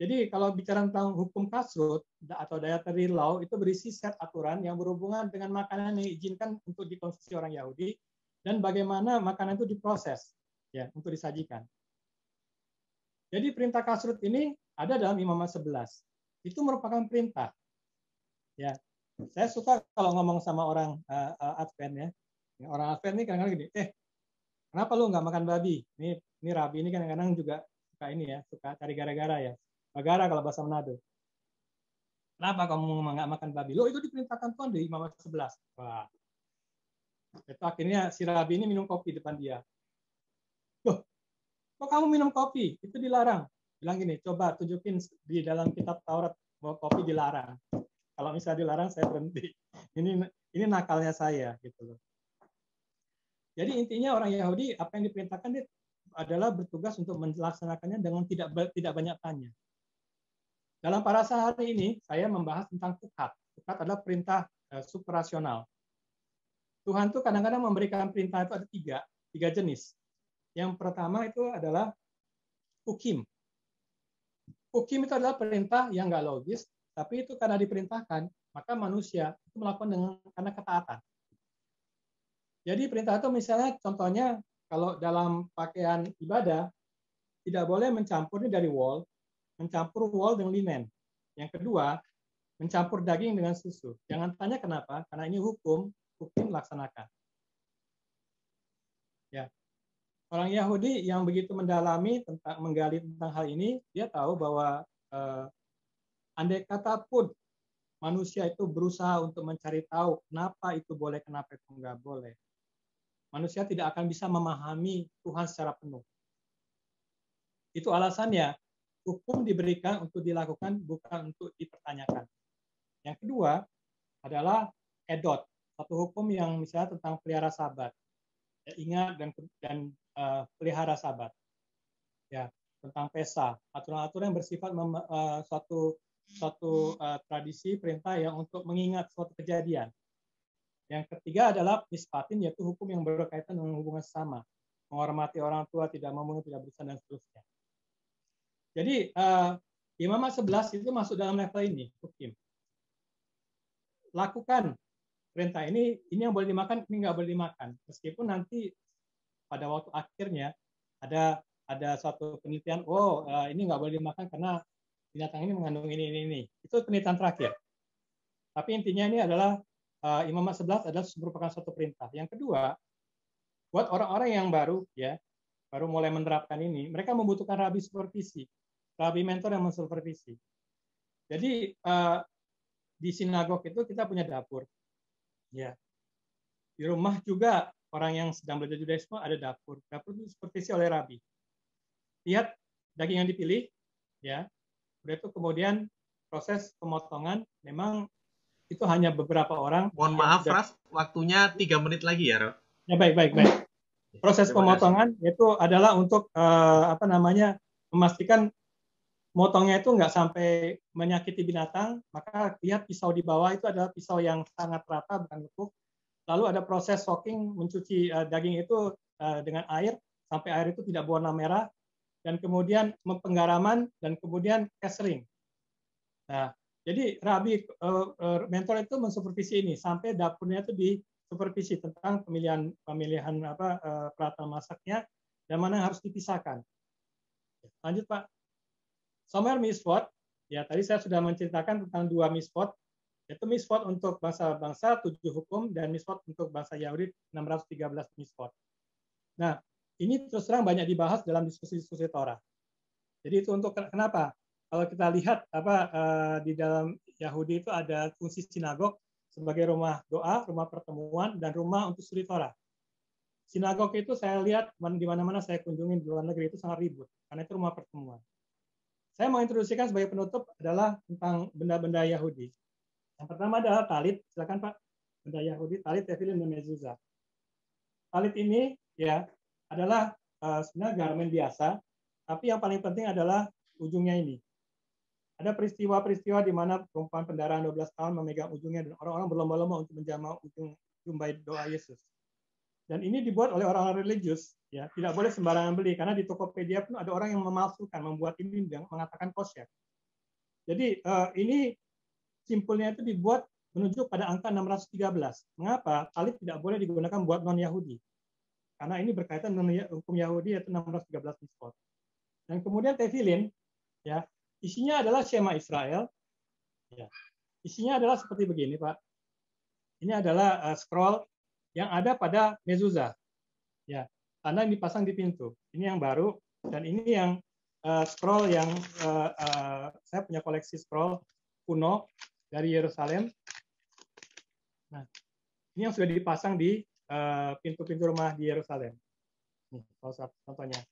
jadi kalau bicara tentang hukum kasrut atau dietary law itu berisi set aturan yang berhubungan dengan makanan yang diizinkan untuk dikonsumsi orang Yahudi dan bagaimana makanan itu diproses ya untuk disajikan. Jadi perintah kasrut ini ada dalam Imamat 11. Itu merupakan perintah. Ya, saya suka kalau ngomong sama orang uh, uh, Advent ya. ya. Orang Advent ini kadang-kadang gini, eh kenapa lu nggak makan babi? Ini ini rabi ini kadang-kadang juga suka ini ya, suka cari gara-gara ya. Gara kalau bahasa Manado. Kenapa kamu nggak makan babi? Lo itu diperintahkan Tuhan di Imamat 11. Wah, itu akhirnya si Rabi ini minum kopi depan dia. Loh, kok kamu minum kopi? Itu dilarang bilang gini, coba tunjukin di dalam kitab Taurat bahwa kopi dilarang. Kalau misalnya dilarang, saya berhenti. Ini ini nakalnya saya gitu loh. Jadi intinya orang Yahudi apa yang diperintahkan dia adalah bertugas untuk melaksanakannya dengan tidak tidak banyak tanya. Dalam para hari ini saya membahas tentang tukat. Tukat adalah perintah eh, suprasional. Tuhan tuh kadang-kadang memberikan perintah itu ada tiga tiga jenis. Yang pertama itu adalah hukim Hukum itu adalah perintah yang nggak logis, tapi itu karena diperintahkan, maka manusia itu melakukan dengan karena ketaatan. Jadi perintah itu misalnya contohnya kalau dalam pakaian ibadah tidak boleh mencampurnya dari wall, mencampur wall dengan linen. Yang kedua, mencampur daging dengan susu. Jangan tanya kenapa, karena ini hukum, hukum laksanakan. Ya, Orang Yahudi yang begitu mendalami tentang menggali tentang hal ini, dia tahu bahwa eh, andai kata pun manusia itu berusaha untuk mencari tahu kenapa itu boleh, kenapa itu enggak boleh. Manusia tidak akan bisa memahami Tuhan secara penuh. Itu alasannya hukum diberikan untuk dilakukan bukan untuk dipertanyakan. Yang kedua adalah edot, satu hukum yang misalnya tentang pelihara sahabat. Ya, ingat dan dan Eh, pelihara sabat. Ya, tentang pesa, aturan-aturan yang bersifat mem, uh, suatu suatu uh, tradisi perintah yang untuk mengingat suatu kejadian. Yang ketiga adalah mispatin yaitu hukum yang berkaitan dengan hubungan sama menghormati orang tua, tidak memenuhi tidak bersan dan seterusnya. Jadi uh, imamah 11 itu masuk dalam level ini, hukum. Lakukan perintah ini, ini yang boleh dimakan, ini nggak boleh dimakan. Meskipun nanti pada waktu akhirnya ada ada suatu penelitian, oh eh, ini nggak boleh dimakan karena binatang ini mengandung ini ini ini. Itu penelitian terakhir. Tapi intinya ini adalah uh, imamat 11 adalah merupakan suatu perintah. Yang kedua, buat orang-orang yang baru ya, baru mulai menerapkan ini, mereka membutuhkan rabi supervisi, rabi mentor yang mensupervisi. Jadi uh, di sinagog itu kita punya dapur. Ya. Di rumah juga orang yang sedang belajar Judaisme ada dapur. Dapur itu supervisi oleh rabi. Lihat daging yang dipilih, ya. Udah itu kemudian proses pemotongan memang itu hanya beberapa orang. Mohon maaf, ras, waktunya tiga menit lagi ya, Rok. Ya baik, baik, baik. Ya, proses pemotongan itu adalah untuk uh, apa namanya memastikan motongnya itu nggak sampai menyakiti binatang. Maka lihat pisau di bawah itu adalah pisau yang sangat rata, bukan lekuk Lalu ada proses soaking mencuci uh, daging itu uh, dengan air sampai air itu tidak berwarna merah dan kemudian penggaraman dan kemudian casering. Nah, jadi Rabi uh, mentor itu mensupervisi ini sampai dapurnya itu disupervisi tentang pemilihan pemilihan apa uh, peralatan masaknya dan mana yang harus dipisahkan. Lanjut Pak. summer Miss ya tadi saya sudah menceritakan tentang dua Miss yaitu misfot untuk bangsa-bangsa tujuh hukum dan misfot untuk bangsa Yahudi 613 misfot. Nah, ini terus terang banyak dibahas dalam diskusi-diskusi Torah. Jadi itu untuk kenapa? Kalau kita lihat apa eh, di dalam Yahudi itu ada fungsi sinagog sebagai rumah doa, rumah pertemuan, dan rumah untuk studi Torah. Sinagog itu saya lihat di mana-mana saya kunjungi di luar negeri itu sangat ribut karena itu rumah pertemuan. Saya mau introduksikan sebagai penutup adalah tentang benda-benda Yahudi yang pertama adalah talit. Silakan Pak. Ada Yahudi, talit, tefilin, dan mezuzah. Talit ini ya adalah uh, sebenarnya garmen biasa, tapi yang paling penting adalah ujungnya ini. Ada peristiwa-peristiwa di mana perempuan pendarahan 12 tahun memegang ujungnya dan orang-orang berlomba-lomba untuk menjamah ujung jumbai doa Yesus. Dan ini dibuat oleh orang-orang religius, ya tidak boleh sembarangan beli karena di Tokopedia pun ada orang yang memalsukan, membuat ini dan mengatakan kosher. Jadi uh, ini simpulnya itu dibuat menuju pada angka 613. Mengapa? Alif tidak boleh digunakan buat non-Yahudi. Karena ini berkaitan dengan ya, hukum Yahudi yaitu 613 miskot. Dan kemudian tefilin, ya, isinya adalah Shema Israel. Ya. Isinya adalah seperti begini, Pak. Ini adalah uh, scroll yang ada pada mezuzah. Ya, tanda yang dipasang di pintu. Ini yang baru dan ini yang uh, scroll yang uh, uh, saya punya koleksi scroll kuno dari Yerusalem. Nah, ini yang sudah dipasang di eh, pintu-pintu rumah di Yerusalem. Nih, contohnya.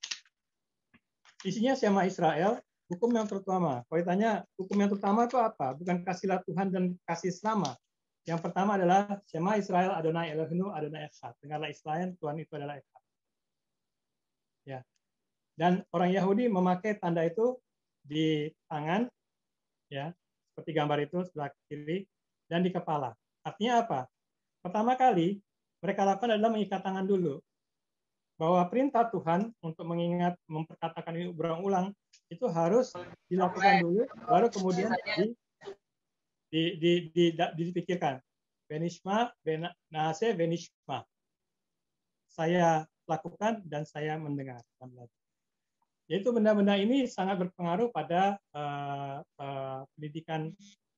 Isinya Syama Israel, hukum yang terutama. Kalau ditanya hukum yang terutama itu apa? Bukan kasihlah Tuhan dan kasih selama. Yang pertama adalah Syema Israel Adonai Elohim Adonai Echad. Dengarlah Israel, Tuhan itu adalah Echad. Ya. Dan orang Yahudi memakai tanda itu di tangan ya seperti gambar itu sebelah kiri, dan di kepala. Artinya apa? Pertama kali mereka lakukan adalah mengikat tangan dulu. Bahwa perintah Tuhan untuk mengingat, memperkatakan ini berulang-ulang, itu harus dilakukan dulu, baru kemudian di, di, di, di, di dipikirkan. Benishma, ben, benishma. Saya lakukan dan saya mendengar. Yaitu benda-benda ini sangat berpengaruh pada uh, uh, pendidikan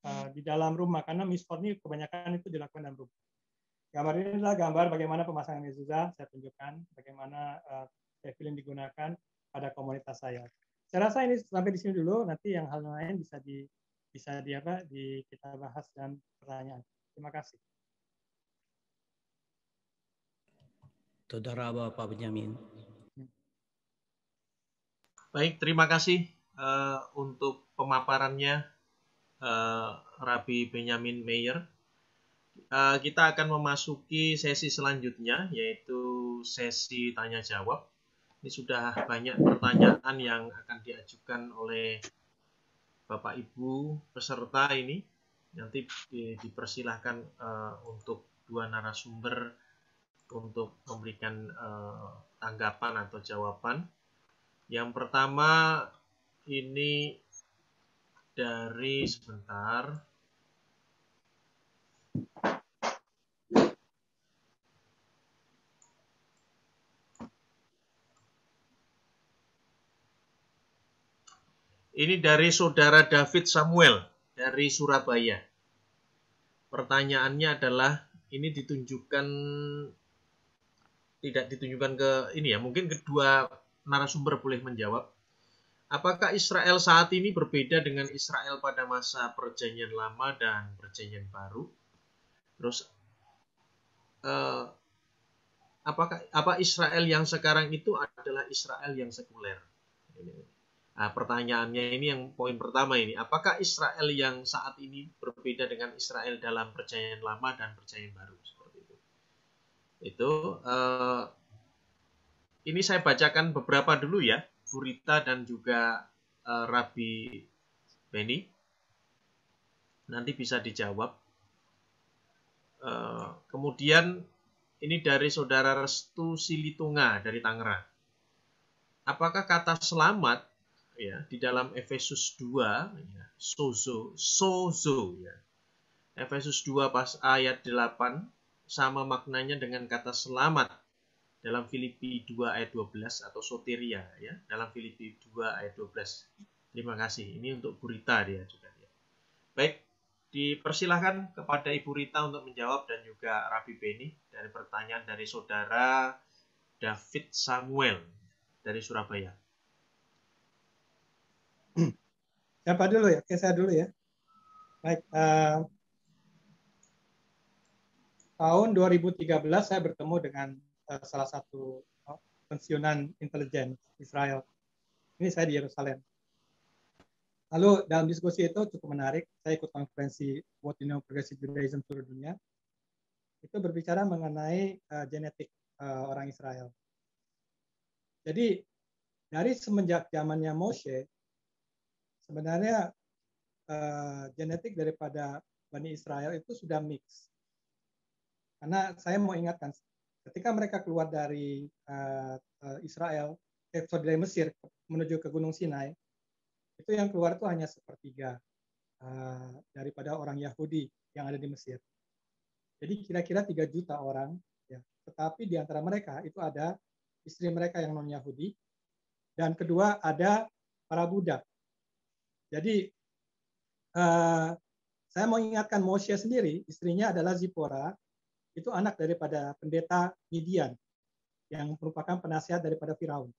uh, di dalam rumah karena misfor ini kebanyakan itu dilakukan dalam rumah. Gambar ini adalah gambar bagaimana pemasangan mezuzah saya tunjukkan bagaimana uh, film digunakan pada komunitas saya. Saya rasa ini sampai di sini dulu nanti yang hal lain bisa di bisa di apa di kita bahas dan pertanyaan. Terima kasih. Saudara Bapak Benyamin. Baik, terima kasih uh, untuk pemaparannya uh, Rabi Benyamin Meyer. Uh, kita akan memasuki sesi selanjutnya, yaitu sesi tanya jawab. Ini sudah banyak pertanyaan yang akan diajukan oleh Bapak Ibu peserta ini. Nanti dipersilahkan uh, untuk dua narasumber untuk memberikan uh, tanggapan atau jawaban. Yang pertama ini dari sebentar. Ini dari saudara David Samuel dari Surabaya. Pertanyaannya adalah ini ditunjukkan tidak ditunjukkan ke ini ya mungkin kedua narasumber boleh menjawab. Apakah Israel saat ini berbeda dengan Israel pada masa Perjanjian Lama dan Perjanjian Baru? Terus, uh, apakah apa Israel yang sekarang itu adalah Israel yang sekuler? Nah, pertanyaannya ini yang poin pertama ini, apakah Israel yang saat ini berbeda dengan Israel dalam Perjanjian Lama dan Perjanjian Baru? Seperti itu. Itu. uh, ini saya bacakan beberapa dulu ya, Furita dan juga uh, Rabi Beni. Nanti bisa dijawab. Uh, kemudian ini dari saudara Restu Silitunga dari Tangerang. Apakah kata selamat ya di dalam Efesus 2 ya, sozo sozo ya. Efesus 2 pas ayat 8 sama maknanya dengan kata selamat dalam Filipi 2 ayat 12 atau soteria ya dalam Filipi 2 ayat 12. Terima kasih. Ini untuk Rita dia juga ya. Baik, dipersilahkan kepada Ibu Rita untuk menjawab dan juga Rabi Beni dari pertanyaan dari saudara David Samuel dari Surabaya. Siapa dulu ya? Oke, saya dulu ya. Baik, uh, tahun 2013 saya bertemu dengan Eh, salah satu pensiunan intelijen Israel. Ini saya di Yerusalem. Lalu dalam diskusi itu cukup menarik, saya ikut konferensi What You Know Progressive Judaism seluruh dunia. Itu berbicara mengenai uh, genetik uh, orang Israel. Jadi dari semenjak zamannya Moshe, sebenarnya uh, genetik daripada Bani Israel itu sudah mix. Karena saya mau ingatkan, Ketika mereka keluar dari uh, Israel, eh, sorry, dari Mesir menuju ke Gunung Sinai, itu yang keluar itu hanya sepertiga uh, daripada orang Yahudi yang ada di Mesir. Jadi kira-kira 3 juta orang, ya. tetapi di antara mereka itu ada istri mereka yang non-Yahudi, dan kedua ada para budak. Jadi uh, saya mau ingatkan Moshe sendiri, istrinya adalah Zipora, itu anak daripada pendeta Midian yang merupakan penasihat daripada Firaun.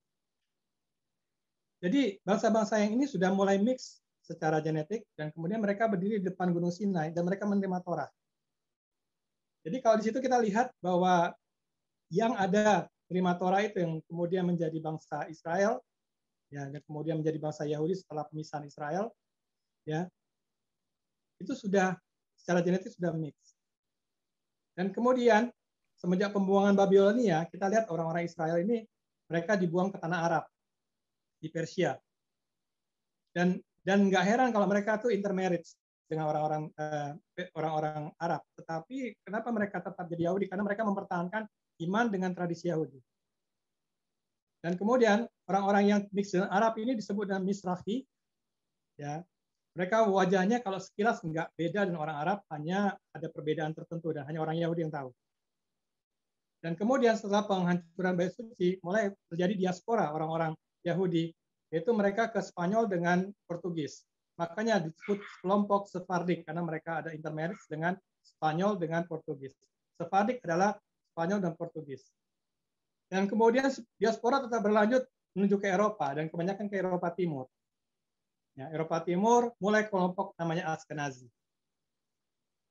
Jadi bangsa-bangsa yang ini sudah mulai mix secara genetik dan kemudian mereka berdiri di depan Gunung Sinai dan mereka menerima Torah. Jadi kalau di situ kita lihat bahwa yang ada terima Torah itu yang kemudian menjadi bangsa Israel, ya, dan kemudian menjadi bangsa Yahudi setelah pemisahan Israel, ya, itu sudah secara genetik sudah mix. Dan kemudian semenjak pembuangan Babilonia, kita lihat orang-orang Israel ini mereka dibuang ke tanah Arab di Persia. Dan dan nggak heran kalau mereka tuh intermarriage dengan orang-orang eh, orang-orang eh, Arab. Tetapi kenapa mereka tetap jadi Yahudi? Karena mereka mempertahankan iman dengan tradisi Yahudi. Dan kemudian orang-orang yang mix dengan Arab ini disebut dengan Misrahi, ya mereka wajahnya kalau sekilas nggak beda dengan orang Arab, hanya ada perbedaan tertentu dan hanya orang Yahudi yang tahu. Dan kemudian setelah penghancuran Bait Suci, mulai terjadi diaspora orang-orang Yahudi, yaitu mereka ke Spanyol dengan Portugis. Makanya disebut kelompok Sephardik karena mereka ada intermarriage dengan Spanyol dengan Portugis. Sephardik adalah Spanyol dan Portugis. Dan kemudian diaspora tetap berlanjut menuju ke Eropa, dan kebanyakan ke Eropa Timur. Ya, Eropa Timur mulai kelompok namanya Askenazi.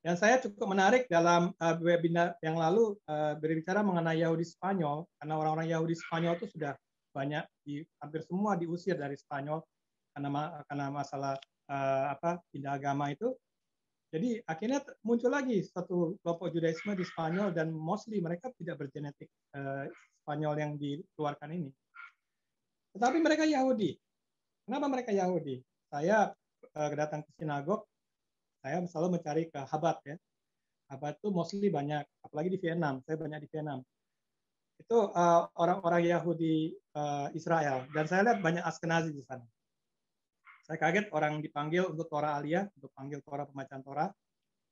Yang saya cukup menarik dalam eh, webinar yang lalu eh, berbicara mengenai Yahudi Spanyol, karena orang-orang Yahudi Spanyol itu sudah banyak di hampir semua diusir dari Spanyol karena karena masalah uh, apa pindah agama itu. Jadi akhirnya muncul lagi satu kelompok Judaisme di Spanyol dan mostly mereka tidak bergenetik Spanyol yang dikeluarkan ini. Tetapi mereka Yahudi. Kenapa mereka Yahudi? saya eh, datang ke sinagog, saya selalu mencari ke Habat ya. Habat itu mostly banyak, apalagi di Vietnam. Saya banyak di Vietnam. Itu eh, orang-orang uh, Yahudi uh, Israel. Dan saya lihat banyak Askenazi di sana. Saya kaget orang dipanggil untuk Torah alia, untuk panggil Torah pembacaan Torah.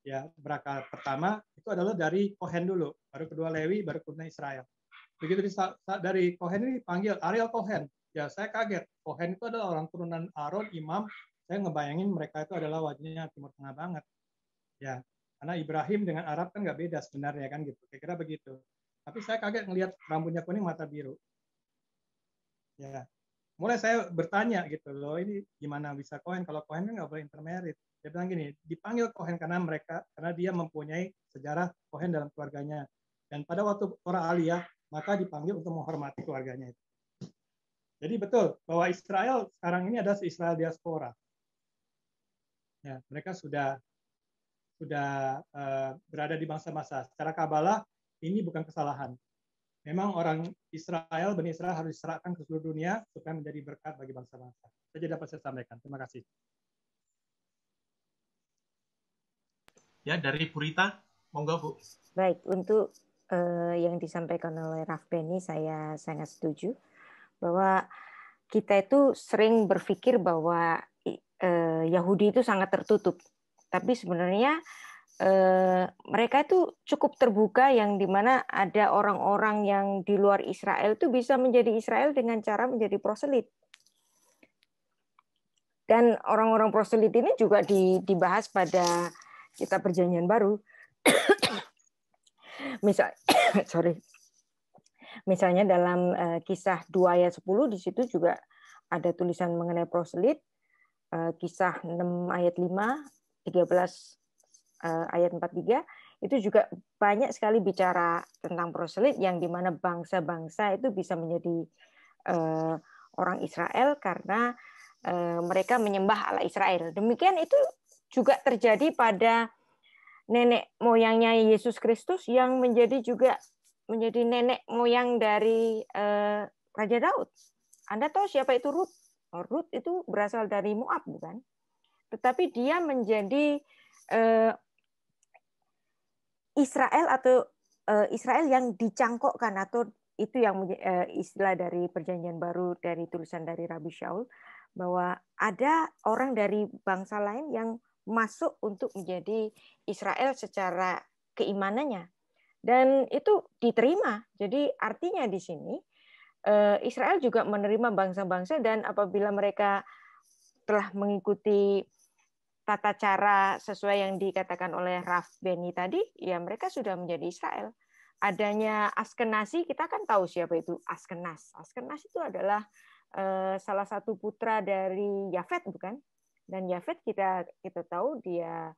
Ya, berakal pertama itu adalah dari Kohen dulu, baru kedua Lewi, baru kemudian Israel. Begitu dari Kohen ini panggil Ariel Kohen, ya saya kaget. Kohen itu adalah orang turunan Aaron, imam. Saya ngebayangin mereka itu adalah wajahnya Timur Tengah banget. Ya, karena Ibrahim dengan Arab kan nggak beda sebenarnya kan gitu. Kira-kira begitu. Tapi saya kaget ngelihat rambutnya kuning, mata biru. Ya, mulai saya bertanya gitu loh ini gimana bisa kohen kalau kohen kan nggak boleh intermarried dia bilang gini dipanggil kohen karena mereka karena dia mempunyai sejarah kohen dalam keluarganya dan pada waktu orang aliyah maka dipanggil untuk menghormati keluarganya itu jadi betul bahwa Israel sekarang ini adalah Israel diaspora. Ya, mereka sudah sudah uh, berada di bangsa masa Secara kabbalah ini bukan kesalahan. Memang orang Israel, Bani Israel harus diserahkan ke seluruh dunia supaya menjadi berkat bagi bangsa-bangsa. Saya dapat saya sampaikan. Terima kasih. Ya, dari Purita, monggo Bu. Baik, untuk uh, yang disampaikan oleh Raf Beni, saya sangat setuju bahwa kita itu sering berpikir bahwa eh, Yahudi itu sangat tertutup, tapi sebenarnya eh, mereka itu cukup terbuka yang dimana ada orang-orang yang di luar Israel itu bisa menjadi Israel dengan cara menjadi proselit. Dan orang-orang proselit ini juga dibahas pada kitab perjanjian baru. Misal, sorry, Misalnya dalam eh, kisah 2 ayat 10 di situ juga ada tulisan mengenai proselit, eh, kisah 6 ayat 5, 13 eh, ayat 43 itu juga banyak sekali bicara tentang proselit yang mana bangsa-bangsa itu bisa menjadi orang Israel karena mereka menyembah Allah Israel. Demikian itu juga terjadi pada nenek moyangnya Yesus Kristus yang menjadi juga menjadi nenek moyang dari uh, Raja Daud. Anda tahu siapa itu Ruth? Oh, Ruth itu berasal dari Moab, bukan? Tetapi dia menjadi uh, Israel atau uh, Israel yang dicangkokkan atau itu yang uh, istilah dari perjanjian baru dari tulisan dari Rabbi Shaul bahwa ada orang dari bangsa lain yang masuk untuk menjadi Israel secara keimanannya, dan itu diterima. Jadi artinya di sini eh, Israel juga menerima bangsa-bangsa dan apabila mereka telah mengikuti tata cara sesuai yang dikatakan oleh Raf Beni tadi, ya mereka sudah menjadi Israel. Adanya Askenasi, kita kan tahu siapa itu Askenas. Askenas itu adalah eh, salah satu putra dari Yafet, bukan? Dan Yafet kita kita tahu dia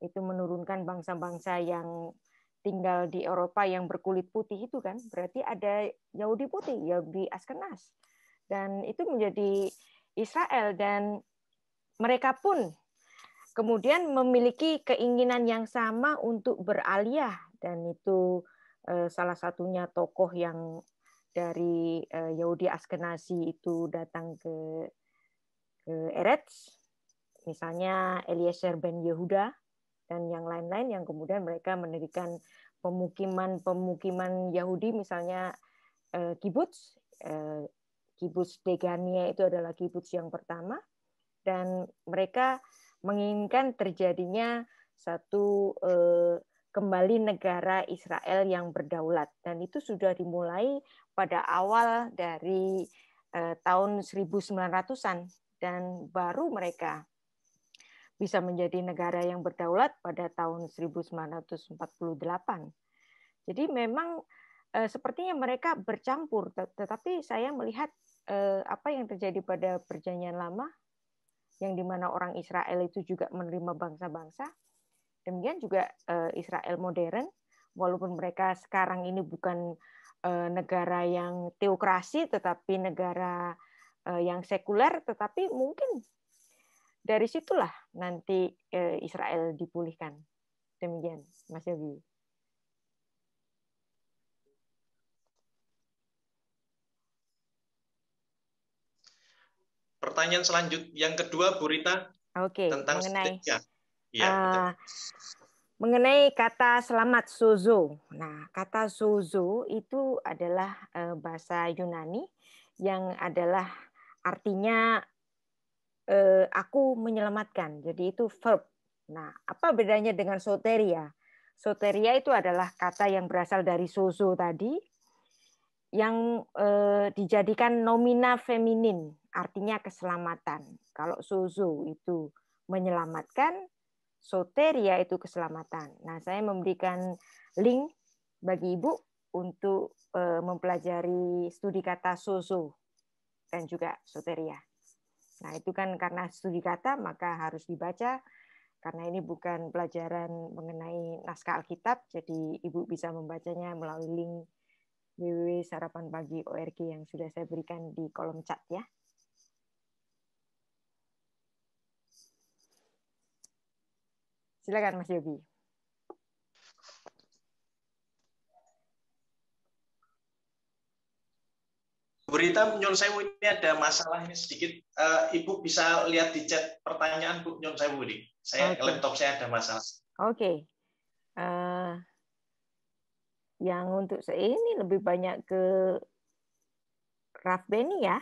itu menurunkan bangsa-bangsa yang tinggal di Eropa yang berkulit putih itu kan berarti ada Yahudi putih Yahudi Askenas dan itu menjadi Israel dan mereka pun kemudian memiliki keinginan yang sama untuk beralih dan itu eh, salah satunya tokoh yang dari eh, Yahudi Askenasi itu datang ke ke Eretz misalnya Eliezer ben Yehuda dan yang lain-lain yang kemudian mereka mendirikan pemukiman-pemukiman Yahudi misalnya eh, kibbutz eh, kibbutz Degania itu adalah kibbutz yang pertama dan mereka menginginkan terjadinya satu eh, kembali negara Israel yang berdaulat dan itu sudah dimulai pada awal dari eh, tahun 1900-an dan baru mereka bisa menjadi negara yang berdaulat pada tahun 1948. Jadi memang eh, sepertinya mereka bercampur, tetapi saya melihat eh, apa yang terjadi pada perjanjian lama, yang dimana orang Israel itu juga menerima bangsa-bangsa, demikian juga eh, Israel modern, walaupun mereka sekarang ini bukan eh, negara yang teokrasi, tetapi negara eh, yang sekuler, tetapi mungkin dari situlah nanti eh, Israel dipulihkan. Demikian, Mas Yogi. Pertanyaan selanjutnya, yang kedua, Bu Rita. okay, tentang mengenai ya, uh, mengenai kata selamat suzu. Nah, kata suzu itu adalah eh, bahasa Yunani yang adalah artinya Eh, aku menyelamatkan. Jadi itu verb. Nah, apa bedanya dengan soteria? Soteria itu adalah kata yang berasal dari sozo tadi yang eh, dijadikan nomina feminin, artinya keselamatan. Kalau sozo itu menyelamatkan, soteria itu keselamatan. Nah, saya memberikan link bagi Ibu untuk eh, mempelajari studi kata sozo dan juga soteria. Nah, itu kan karena studi kata maka harus dibaca karena ini bukan pelajaran mengenai naskah Alkitab, jadi Ibu bisa membacanya melalui link www.sarapanpagi.org yang sudah saya berikan di kolom chat ya. Silakan Mas Yogi. Bu Rita, Nyon Sewu ini ada masalah ini sedikit. Uh, Ibu bisa lihat di chat pertanyaan Bu Nyon Sewu ini. Saya okay. laptop saya ada masalah. Oke. Okay. Uh, eh, yang untuk saya ini lebih banyak ke Raf ya.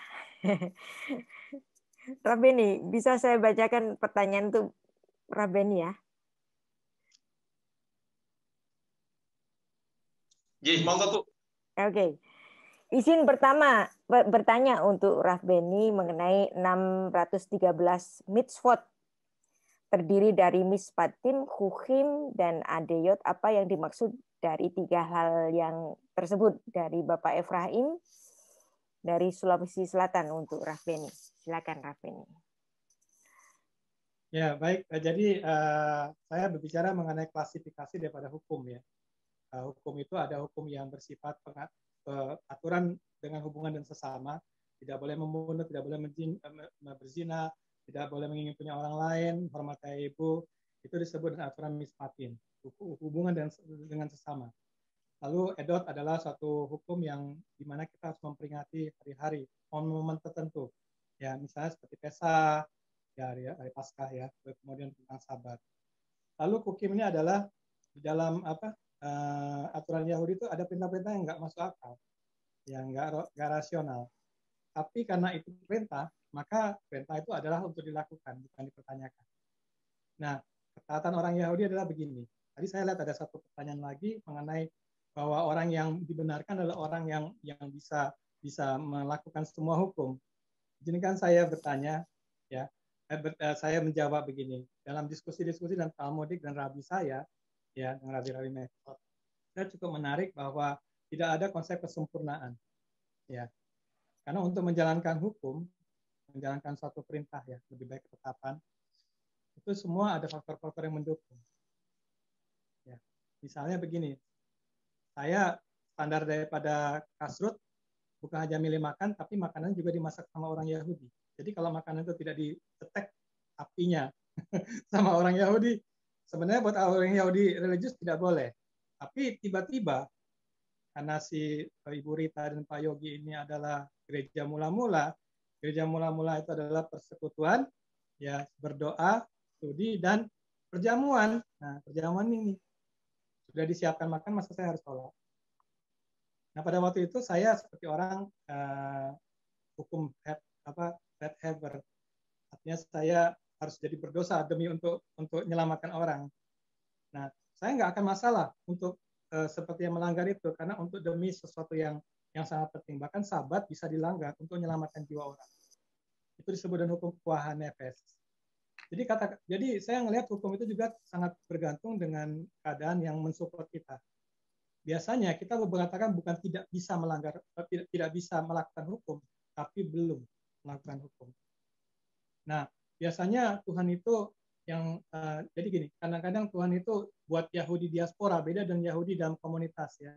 Raf bisa saya bacakan pertanyaan untuk Raf ya? Jadi monggo Bu. Oke. Okay. Izin pertama bertanya untuk Raf Beni mengenai 613 mitzvot terdiri dari mispatim, kuhim, dan adeyot. Apa yang dimaksud dari tiga hal yang tersebut dari Bapak Efraim dari Sulawesi Selatan untuk Raf Beni. Silakan Raf Beni. Ya baik, eh, jadi uh, saya berbicara mengenai klasifikasi daripada hukum ya. Eh, hukum itu ada hukum yang bersifat uh, aturan dengan hubungan dan sesama, tidak boleh membunuh, tidak boleh eh, berzina, tidak boleh menginginkan punya orang lain, hormat ayah ibu, itu disebut dengan aturan mispatin, hubungan dan dengan sesama. Lalu edot adalah suatu hukum yang dimana kita harus memperingati hari-hari, momen-momen tertentu. Ya, misalnya seperti Pesa, ya, hari, hari Paskah ya, kemudian tentang Sabat. Lalu kukim ini adalah di dalam apa uh, aturan Yahudi itu ada perintah-perintah yang nggak masuk akal, yang nggak nggak rasional. Tapi karena itu perintah, maka perintah itu adalah untuk dilakukan, bukan dipertanyakan. Nah, ketaatan orang Yahudi adalah begini. Tadi saya lihat ada satu pertanyaan lagi mengenai bahwa orang yang dibenarkan adalah orang yang yang bisa bisa melakukan semua hukum. Izinkan saya bertanya, ya, eh, eh, saya menjawab begini. Dalam diskusi-diskusi dan Talmudik dan Rabi saya, ya rabi-rabi method. Saya cukup menarik bahwa tidak ada konsep kesempurnaan. Ya. Karena untuk menjalankan hukum, menjalankan suatu perintah ya, lebih baik ketetapan, itu semua ada faktor-faktor yang mendukung. Ya. Misalnya begini, saya standar daripada kasrut bukan hanya milih makan, tapi makanan juga dimasak sama orang Yahudi. Jadi kalau makanan itu tidak ditetek apinya sama orang Yahudi, Sebenarnya buat orang Yahudi religius tidak boleh. Tapi tiba-tiba karena si Ibu Rita dan Pak Yogi ini adalah gereja mula-mula, gereja mula-mula itu adalah persekutuan, ya berdoa, studi dan perjamuan. Nah, perjamuan ini sudah disiapkan makan, masa saya harus sholat. Nah, pada waktu itu saya seperti orang uh, hukum head, apa head haver. Artinya saya harus jadi berdosa demi untuk untuk menyelamatkan orang. Nah, saya nggak akan masalah untuk uh, seperti yang melanggar itu karena untuk demi sesuatu yang yang sangat penting. Bahkan sahabat bisa dilanggar untuk menyelamatkan jiwa orang. Itu disebut dengan hukum kuah nefes. Jadi kata jadi saya melihat hukum itu juga sangat bergantung dengan keadaan yang mensupport kita. Biasanya kita mengatakan bukan tidak bisa melanggar eh, tidak, tidak bisa melakukan hukum, tapi belum melakukan hukum. Nah, biasanya Tuhan itu yang uh, jadi gini kadang-kadang Tuhan itu buat Yahudi diaspora beda dengan Yahudi dalam komunitas ya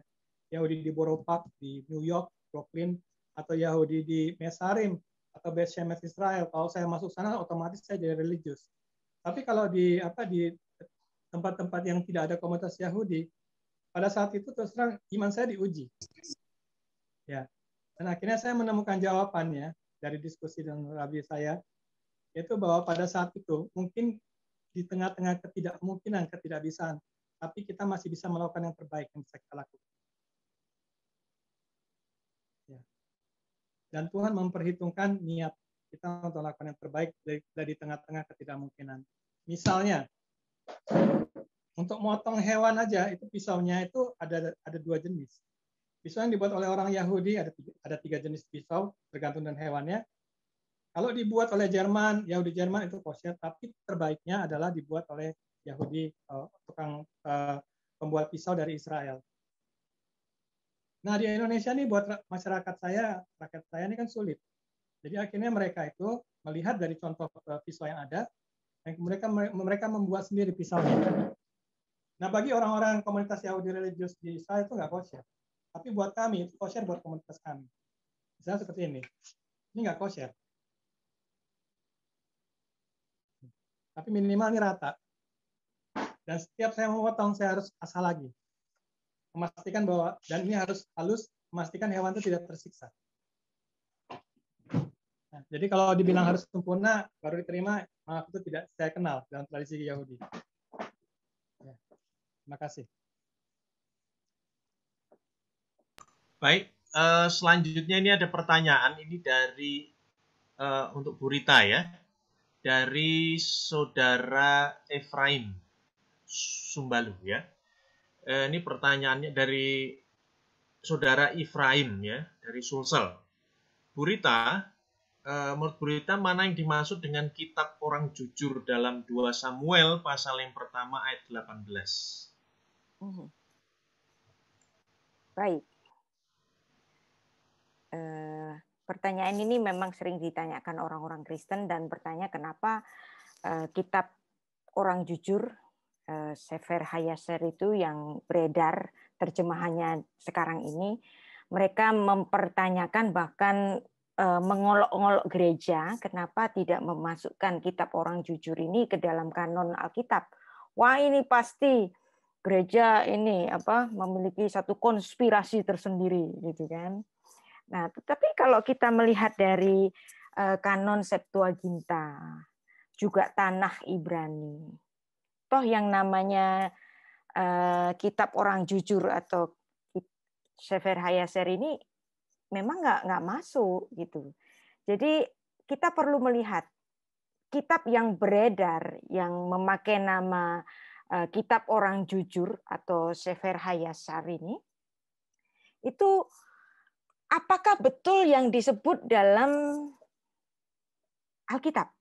Yahudi di Boropak di New York Brooklyn atau Yahudi di Mesarim atau Beth Shemesh Israel kalau saya masuk sana otomatis saya jadi religius tapi kalau di apa di tempat-tempat yang tidak ada komunitas Yahudi pada saat itu terus terang iman saya diuji ya dan akhirnya saya menemukan jawabannya dari diskusi dengan Rabbi saya yaitu bahwa pada saat itu mungkin di tengah-tengah ketidakmungkinan, ketidakbisaan, tapi kita masih bisa melakukan yang terbaik yang bisa kita lakukan. Ya. Dan Tuhan memperhitungkan niat kita untuk melakukan yang terbaik dari, dari tengah-tengah ketidakmungkinan. Misalnya, untuk motong hewan aja itu pisaunya itu ada ada dua jenis. Pisau yang dibuat oleh orang Yahudi ada tiga, ada tiga jenis pisau tergantung dengan hewannya. Kalau dibuat oleh Jerman, Yahudi Jerman itu kosher, tapi terbaiknya adalah dibuat oleh Yahudi eh, tukang eh, pembuat pisau dari Israel. Nah di Indonesia nih buat masyarakat saya, rakyat saya ini kan sulit. Jadi akhirnya mereka itu melihat dari contoh eh, pisau yang ada, dan mereka mereka membuat sendiri pisau. Nah bagi orang-orang komunitas Yahudi religius di Israel itu nggak kosher, tapi buat kami itu kosher buat komunitas kami. Misalnya seperti ini, ini nggak kosher. Tapi minimal ini rata. Dan setiap saya mau memotong, saya harus asah lagi. Memastikan bahwa, dan ini harus halus, memastikan hewan itu tidak tersiksa. Nah, jadi kalau dibilang harus sempurna, baru diterima, maaf itu tidak saya kenal dalam tradisi Yahudi. Ya, terima kasih. Baik, eh, selanjutnya ini ada pertanyaan ini dari eh, untuk Burita ya dari saudara Efraim Sumbalu ya. Eh, ini pertanyaannya dari saudara Efraim ya dari Sulsel. Burita, eh, menurut Burita mana yang dimaksud dengan kitab orang jujur dalam 2 Samuel pasal yang pertama ayat 18? Mhm. Baik. Uh, Pertanyaan ini memang sering ditanyakan orang-orang Kristen dan bertanya kenapa eh, kitab orang jujur eh, Sefer Hayaser itu yang beredar terjemahannya sekarang ini mereka mempertanyakan bahkan eh, mengolok-olok gereja kenapa tidak memasukkan kitab orang jujur ini ke dalam kanon Alkitab. Wah, ini pasti gereja ini apa memiliki satu konspirasi tersendiri gitu kan. Nah, tetapi kalau kita melihat dari eh, kanon Septuaginta, juga tanah Ibrani. Toh yang namanya eh, kitab orang jujur atau Sefer Hayaser ini memang nggak nggak masuk gitu. Jadi kita perlu melihat kitab yang beredar yang memakai nama eh, kitab orang jujur atau Sefer Hayasar ini itu apakah betul yang disebut dalam Alkitab?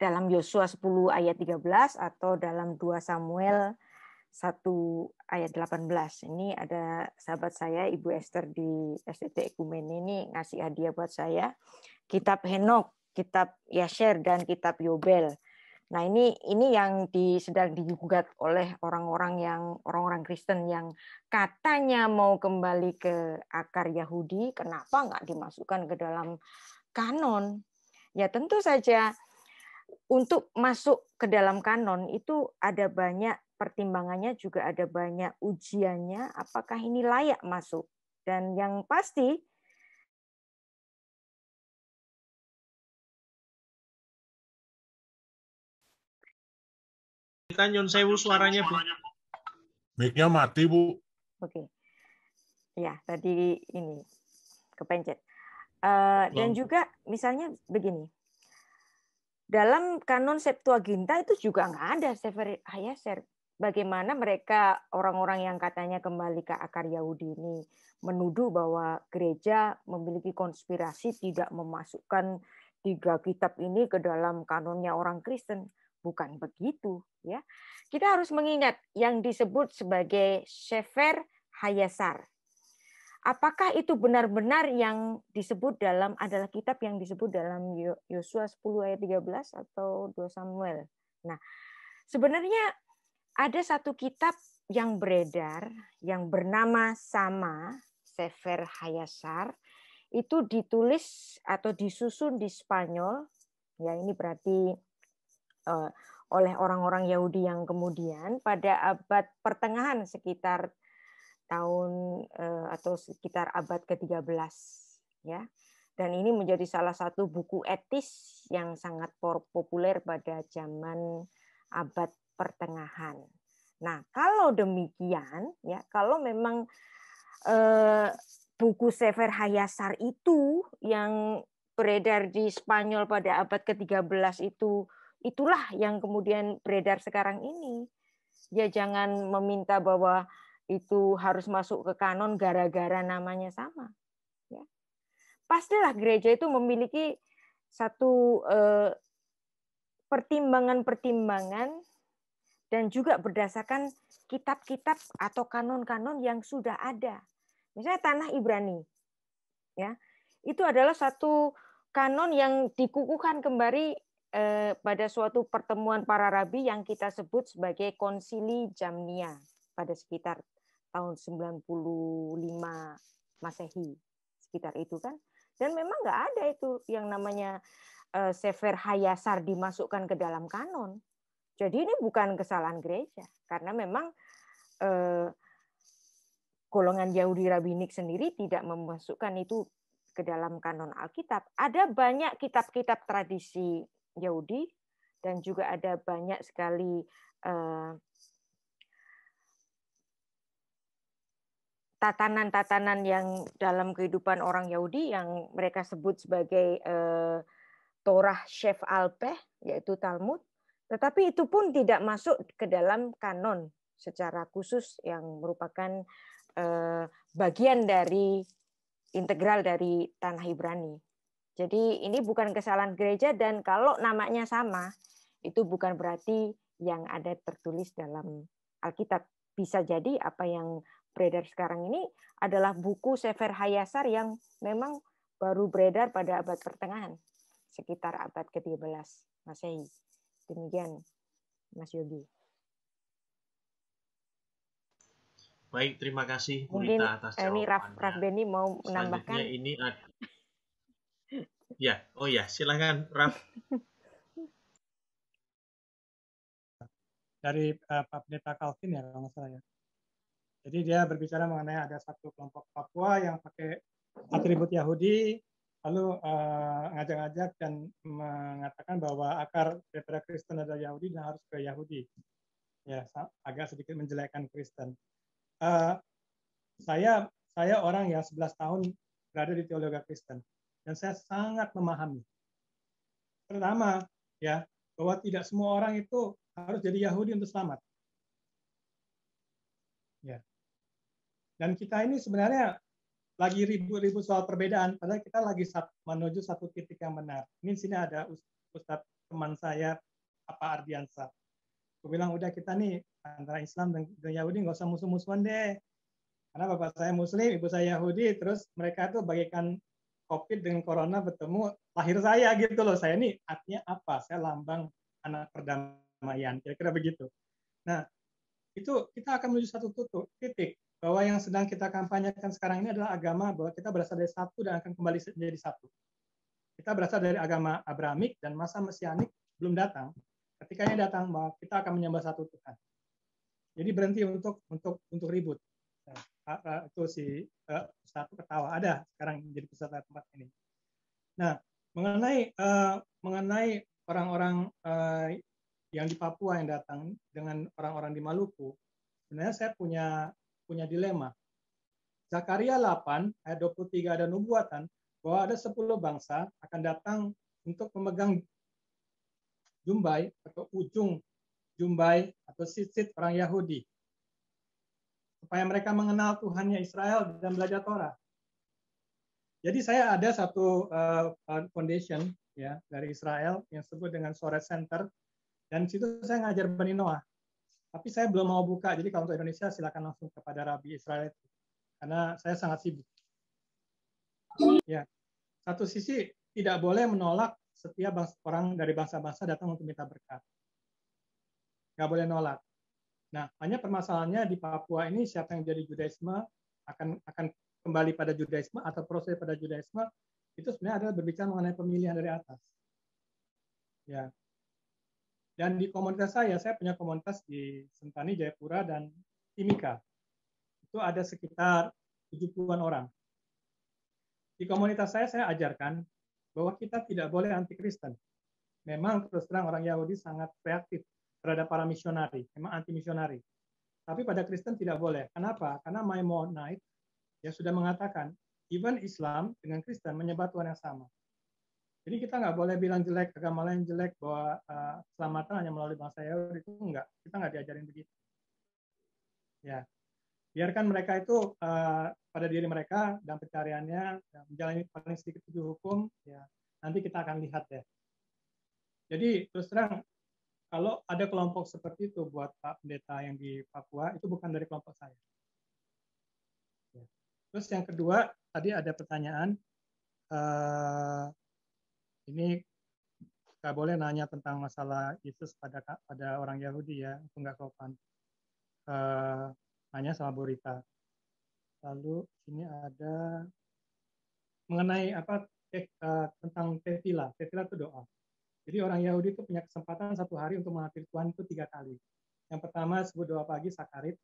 Dalam Yosua 10 ayat 13 atau dalam 2 Samuel 1 ayat 18. Ini ada sahabat saya Ibu Esther di SDT Ekumen ini ngasih hadiah buat saya kitab Henok, kitab Yasher dan kitab Yobel. Nah, ini ini yang di, sedang digugat oleh orang-orang yang orang-orang Kristen yang katanya mau kembali ke akar Yahudi, kenapa nggak dimasukkan ke dalam kanon? Ya tentu saja untuk masuk ke dalam kanon itu ada banyak pertimbangannya juga ada banyak ujiannya apakah ini layak masuk. Dan yang pasti kita nyon sewu suaranya, Bu. mic mati, Bu. Oke. Okay. Ya, tadi ini kepencet. Uh, dan juga misalnya begini. Dalam kanon Septuaginta itu juga nggak ada Sefer Hayaser. Ah, Bagaimana mereka orang-orang yang katanya kembali ke akar Yahudi ini menuduh bahwa gereja memiliki konspirasi tidak memasukkan tiga kitab ini ke dalam kanonnya orang Kristen. Bukan begitu, ya. Kita harus mengingat yang disebut sebagai Shefer Hayasar. Apakah itu benar-benar yang disebut dalam adalah kitab yang disebut dalam Yosua 10 ayat 13 atau 2 Samuel? Nah, sebenarnya ada satu kitab yang beredar yang bernama sama Sefer Hayasar itu ditulis atau disusun di Spanyol. Ya, ini berarti Eh, oleh orang-orang Yahudi yang kemudian pada abad pertengahan sekitar tahun eh, atau sekitar abad ke-13 ya. Dan ini menjadi salah satu buku etis yang sangat populer pada zaman abad pertengahan. Nah, kalau demikian ya, kalau memang eh, buku Sefer Hayasar itu yang beredar di Spanyol pada abad ke-13 itu itulah yang kemudian beredar sekarang ini. Ya jangan meminta bahwa itu harus masuk ke kanon gara-gara namanya sama. Ya. Pastilah gereja itu memiliki satu eh, pertimbangan-pertimbangan dan juga berdasarkan kitab-kitab atau kanon-kanon yang sudah ada. Misalnya tanah Ibrani. Ya. Itu adalah satu kanon yang dikukuhkan kembali Eh, pada suatu pertemuan para rabi yang kita sebut sebagai konsili Jamnia pada sekitar tahun 95 Masehi sekitar itu kan dan memang nggak ada itu yang namanya eh, Sefer Hayasar dimasukkan ke dalam kanon jadi ini bukan kesalahan gereja karena memang eh, golongan Yahudi rabbinik sendiri tidak memasukkan itu ke dalam kanon Alkitab. Ada banyak kitab-kitab tradisi Yahudi dan juga ada banyak sekali tatanan eh, tatanan-tatanan yang dalam kehidupan orang Yahudi yang mereka sebut sebagai uh, Torah Chef Alpeh yaitu Talmud, tetapi itu pun tidak masuk ke dalam kanon secara khusus yang merupakan uh, bagian dari integral dari tanah Ibrani. Jadi ini bukan kesalahan gereja dan kalau namanya sama, itu bukan berarti yang ada tertulis dalam Alkitab. Bisa jadi apa yang beredar sekarang ini adalah buku Sefer Hayasar yang memang baru beredar pada abad pertengahan, sekitar abad ke-13 Masehi. Demikian, Mas Yogi. Baik, terima kasih Bu Mungkin Rita atas jawabannya. Eh, ini Raf, Raf Beni mau menambahkan. Selanjutnya ini ada Ya, oh ya, silakan Raf. Dari uh, Pak Pendeta Calvin ya kalau nggak salah ya. Jadi dia berbicara mengenai ada satu kelompok Papua yang pakai atribut Yahudi, lalu eh, ngajak-ngajak uh, dan mengatakan bahwa akar daripada Kristen adalah Yahudi dan harus ke Yahudi. Ya, agak sedikit menjelekkan Kristen. Uh, saya saya orang yang 11 tahun berada di teologi Kristen dan saya sangat memahami. Pertama, ya bahwa tidak semua orang itu harus jadi Yahudi untuk selamat. Ya. Dan kita ini sebenarnya lagi ribu ribu soal perbedaan, padahal kita lagi menuju satu titik yang benar. Ini sini ada Ustadz teman saya, apa Ardiansa. Aku bilang, udah kita nih antara Islam dan, Yahudi nggak usah musuh-musuhan deh. Karena bapak saya Muslim, ibu saya Yahudi, terus mereka tuh bagaikan COVID dengan Corona bertemu lahir saya gitu loh. Saya ini artinya apa? Saya lambang anak perdamaian. Kira-kira begitu. Nah, itu kita akan menuju satu tutup, titik bahwa yang sedang kita kampanyekan sekarang ini adalah agama bahwa kita berasal dari satu dan akan kembali menjadi satu. Kita berasal dari agama Abrahamik dan masa mesianik belum datang. Ketika Ketikanya datang bahwa kita akan menyembah satu Tuhan. Jadi berhenti untuk untuk untuk ribut. Ah, ah, itu si eh, satu ketawa ada sekarang menjadi peserta tempat ini. Nah mengenai eh, mengenai orang-orang eh, yang di Papua yang datang dengan orang-orang di Maluku, sebenarnya saya punya punya dilema. Zakaria 8 ayat 23 ada nubuatan bahwa ada 10 bangsa akan datang untuk memegang jumbai atau ujung jumbai atau sisit orang Yahudi supaya mereka mengenal Tuhannya Israel dan belajar Torah. Jadi saya ada satu eh, foundation ya dari Israel yang disebut dengan Soret Center dan situ saya ngajar Bani Noah. Tapi saya belum mau buka. Jadi kalau untuk Indonesia silakan langsung kepada Rabi Israel itu. Karena saya sangat sibuk. Ya. Satu sisi tidak boleh menolak setiap orang dari bangsa-bangsa datang untuk minta berkat. Nggak boleh nolak. Nah, hanya permasalahannya di Papua ini siapa yang jadi Judaisme akan akan kembali pada Judaisme atau proses pada Judaisme itu sebenarnya adalah berbicara mengenai pemilihan dari atas. Ya. Dan di komunitas saya, saya punya komunitas di Sentani, Jayapura, dan Timika. Itu ada sekitar 70-an orang. Di komunitas saya, saya ajarkan bahwa kita tidak boleh anti-Kristen. Memang terus terang orang Yahudi sangat reaktif terhadap para misionari, memang anti misionari. Tapi pada Kristen tidak boleh. Kenapa? Karena Maimonides ya sudah mengatakan even Islam dengan Kristen menyebut Tuhan yang sama. Jadi kita nggak boleh bilang jelek agama lain jelek bahwa uh, keselamatan hanya melalui bangsa Yahudi itu enggak. Kita nggak diajarin begitu. Ya, biarkan mereka itu uh, pada diri mereka dan pencariannya ya, menjalani paling sedikit tujuh hukum. Ya, nanti kita akan lihat ya. Jadi terus terang kalau ada kelompok seperti itu buat Pak Pendeta yang di Papua, itu bukan dari kelompok saya. Ya. Terus yang kedua, tadi ada pertanyaan, uh, ini nggak boleh nanya tentang masalah Yesus pada pada orang Yahudi ya, itu nggak sopan. Uh, nanya sama Bu Rita. Lalu ini ada mengenai apa uh, tentang tefila. Tefila itu doa. Jadi orang Yahudi itu punya kesempatan satu hari untuk menghadiri Tuhan itu tiga kali. Yang pertama sebut doa pagi sakarit,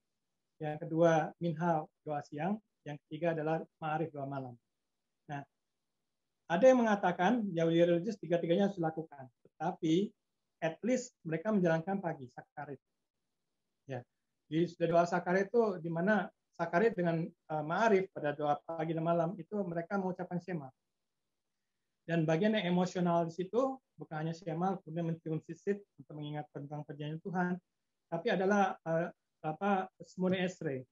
yang kedua minhal doa siang, yang ketiga adalah ma'arif doa malam. Nah, ada yang mengatakan Yahudi religius tiga-tiganya harus dilakukan, tetapi at least mereka menjalankan pagi sakarit. Ya, sudah doa sakarit itu di mana sakarit dengan uh, ma'arif pada doa pagi dan malam itu mereka mengucapkan syema dan bagian yang emosional di situ bukan hanya Shemal kemudian mencium sisit untuk mengingat tentang perjanjian Tuhan, tapi adalah uh, apa semuanya Esrei.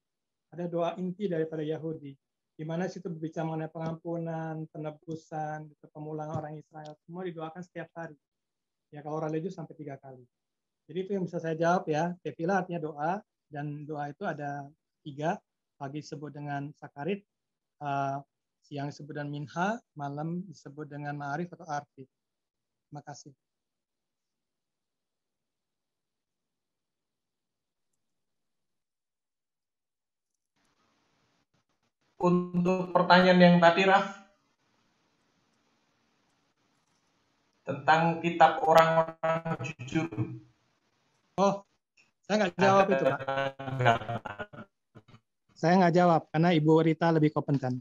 Ada doa inti daripada Yahudi di mana situ berbicara mengenai pengampunan, penebusan, gitu, pemulangan orang Israel, semua didoakan setiap hari. Ya kalau religius sampai tiga kali. Jadi itu yang bisa saya jawab ya. Tefila artinya doa dan doa itu ada tiga. Pagi sebut dengan sakarit, uh, Siang disebut dengan minha, malam disebut dengan ma'arif atau arfi. Terima kasih. Untuk pertanyaan yang tadi, Raf, tentang kitab orang-orang jujur. Oh, saya nggak jawab itu, Pak. Saya nggak jawab karena Ibu Rita lebih kompeten.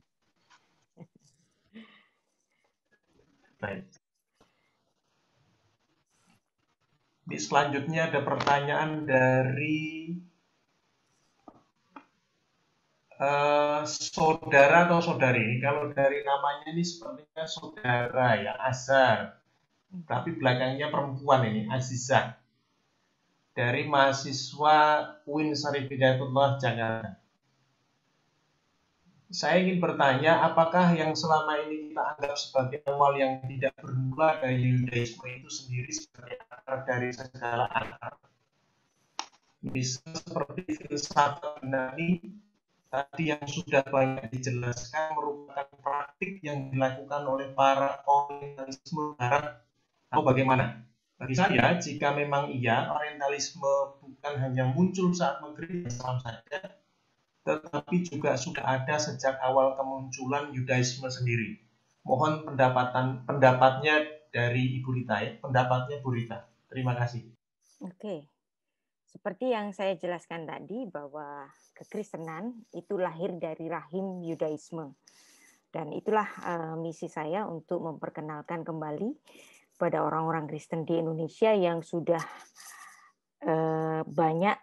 Baik. Di selanjutnya ada pertanyaan dari uh, saudara atau saudari. Kalau dari namanya ini sepertinya saudara ya, Azhar. Tapi belakangnya perempuan ini, Azizah. Dari mahasiswa Win Sari Jakarta saya ingin bertanya, apakah yang selama ini kita anggap sebagai awal yang tidak bermula dari Yudaisme itu sendiri sebagai akar dari segala akar? Bisa seperti filsafat Yunani tadi yang sudah banyak dijelaskan merupakan praktik yang dilakukan oleh para orientalisme barat atau bagaimana? Bagi saya, jika memang iya, orientalisme bukan hanya muncul saat mengkritik Islam ya, saja, tetapi juga sudah ada sejak awal kemunculan Yudaisme sendiri. Mohon pendapatan pendapatnya dari Ibu Rita ya, pendapatnya Bu Rita. Terima kasih. Oke. Seperti yang saya jelaskan tadi bahwa kekristenan itu lahir dari rahim Yudaisme. Dan itulah uh, misi saya untuk memperkenalkan kembali pada orang-orang Kristen di Indonesia yang sudah uh, banyak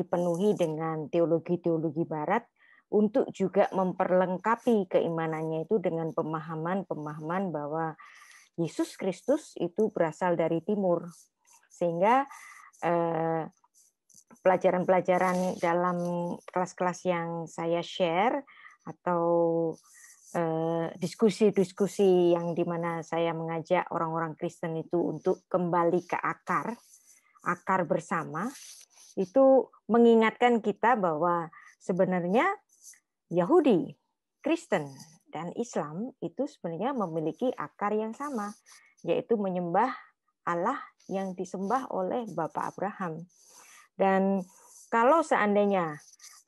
dipenuhi dengan teologi-teologi barat untuk juga memperlengkapi keimanannya itu dengan pemahaman-pemahaman bahwa Yesus Kristus itu berasal dari timur. Sehingga pelajaran eh, pelajaran-pelajaran dalam kelas-kelas yang saya share atau eh, diskusi-diskusi eh, yang dimana saya mengajak orang-orang Kristen itu untuk kembali ke akar, akar bersama, itu mengingatkan kita bahwa sebenarnya Yahudi, Kristen, dan Islam itu sebenarnya memiliki akar yang sama, yaitu menyembah Allah yang disembah oleh Bapak Abraham. Dan kalau seandainya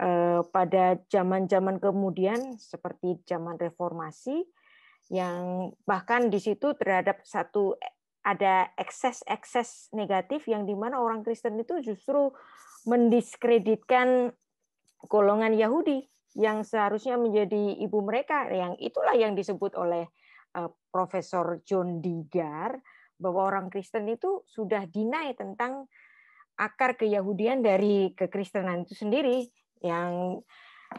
eh, pada zaman-zaman kemudian seperti zaman reformasi yang bahkan di situ terhadap satu ada ekses-ekses negatif yang di mana orang Kristen itu justru mendiskreditkan golongan Yahudi yang seharusnya menjadi ibu mereka yang itulah yang disebut oleh eh, Profesor John Digar bahwa orang Kristen itu sudah dinai tentang akar keyahudian dari kekristenan itu sendiri yang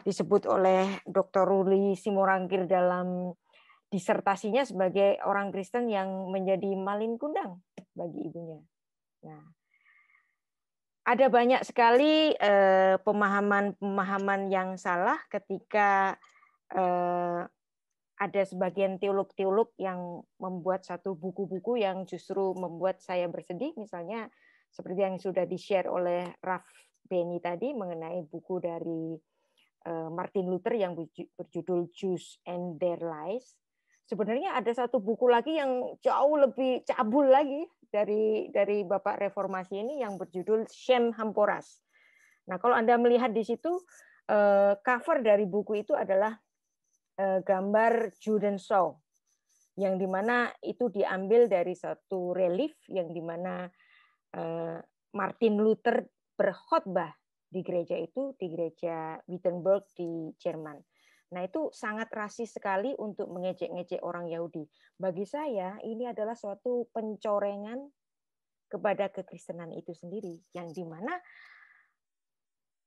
disebut oleh Dr. Ruli Simorangkir dalam disertasinya sebagai orang Kristen yang menjadi malin kundang bagi ibunya. Nah, ada banyak sekali eh, pemahaman-pemahaman yang salah ketika eh, ada sebagian teolog-teolog yang membuat satu buku-buku yang justru membuat saya bersedih, misalnya seperti yang sudah di-share oleh Raf Beni tadi mengenai buku dari eh, Martin Luther yang berjudul Jews and Their Lies Sebenarnya ada satu buku lagi yang jauh lebih cabul lagi dari dari Bapak Reformasi ini yang berjudul Shem Hamporas. Nah, kalau Anda melihat di situ eh, cover dari buku itu adalah eh, gambar Juden Shaw yang dimana itu diambil dari satu relief yang dimana eh, Martin Luther berkhotbah di gereja itu di gereja Wittenberg di Jerman. Nah, itu sangat rasis sekali untuk mengejek-ngejek orang Yahudi. Bagi saya, ini adalah suatu pencorengan kepada kekristenan itu sendiri, yang dimana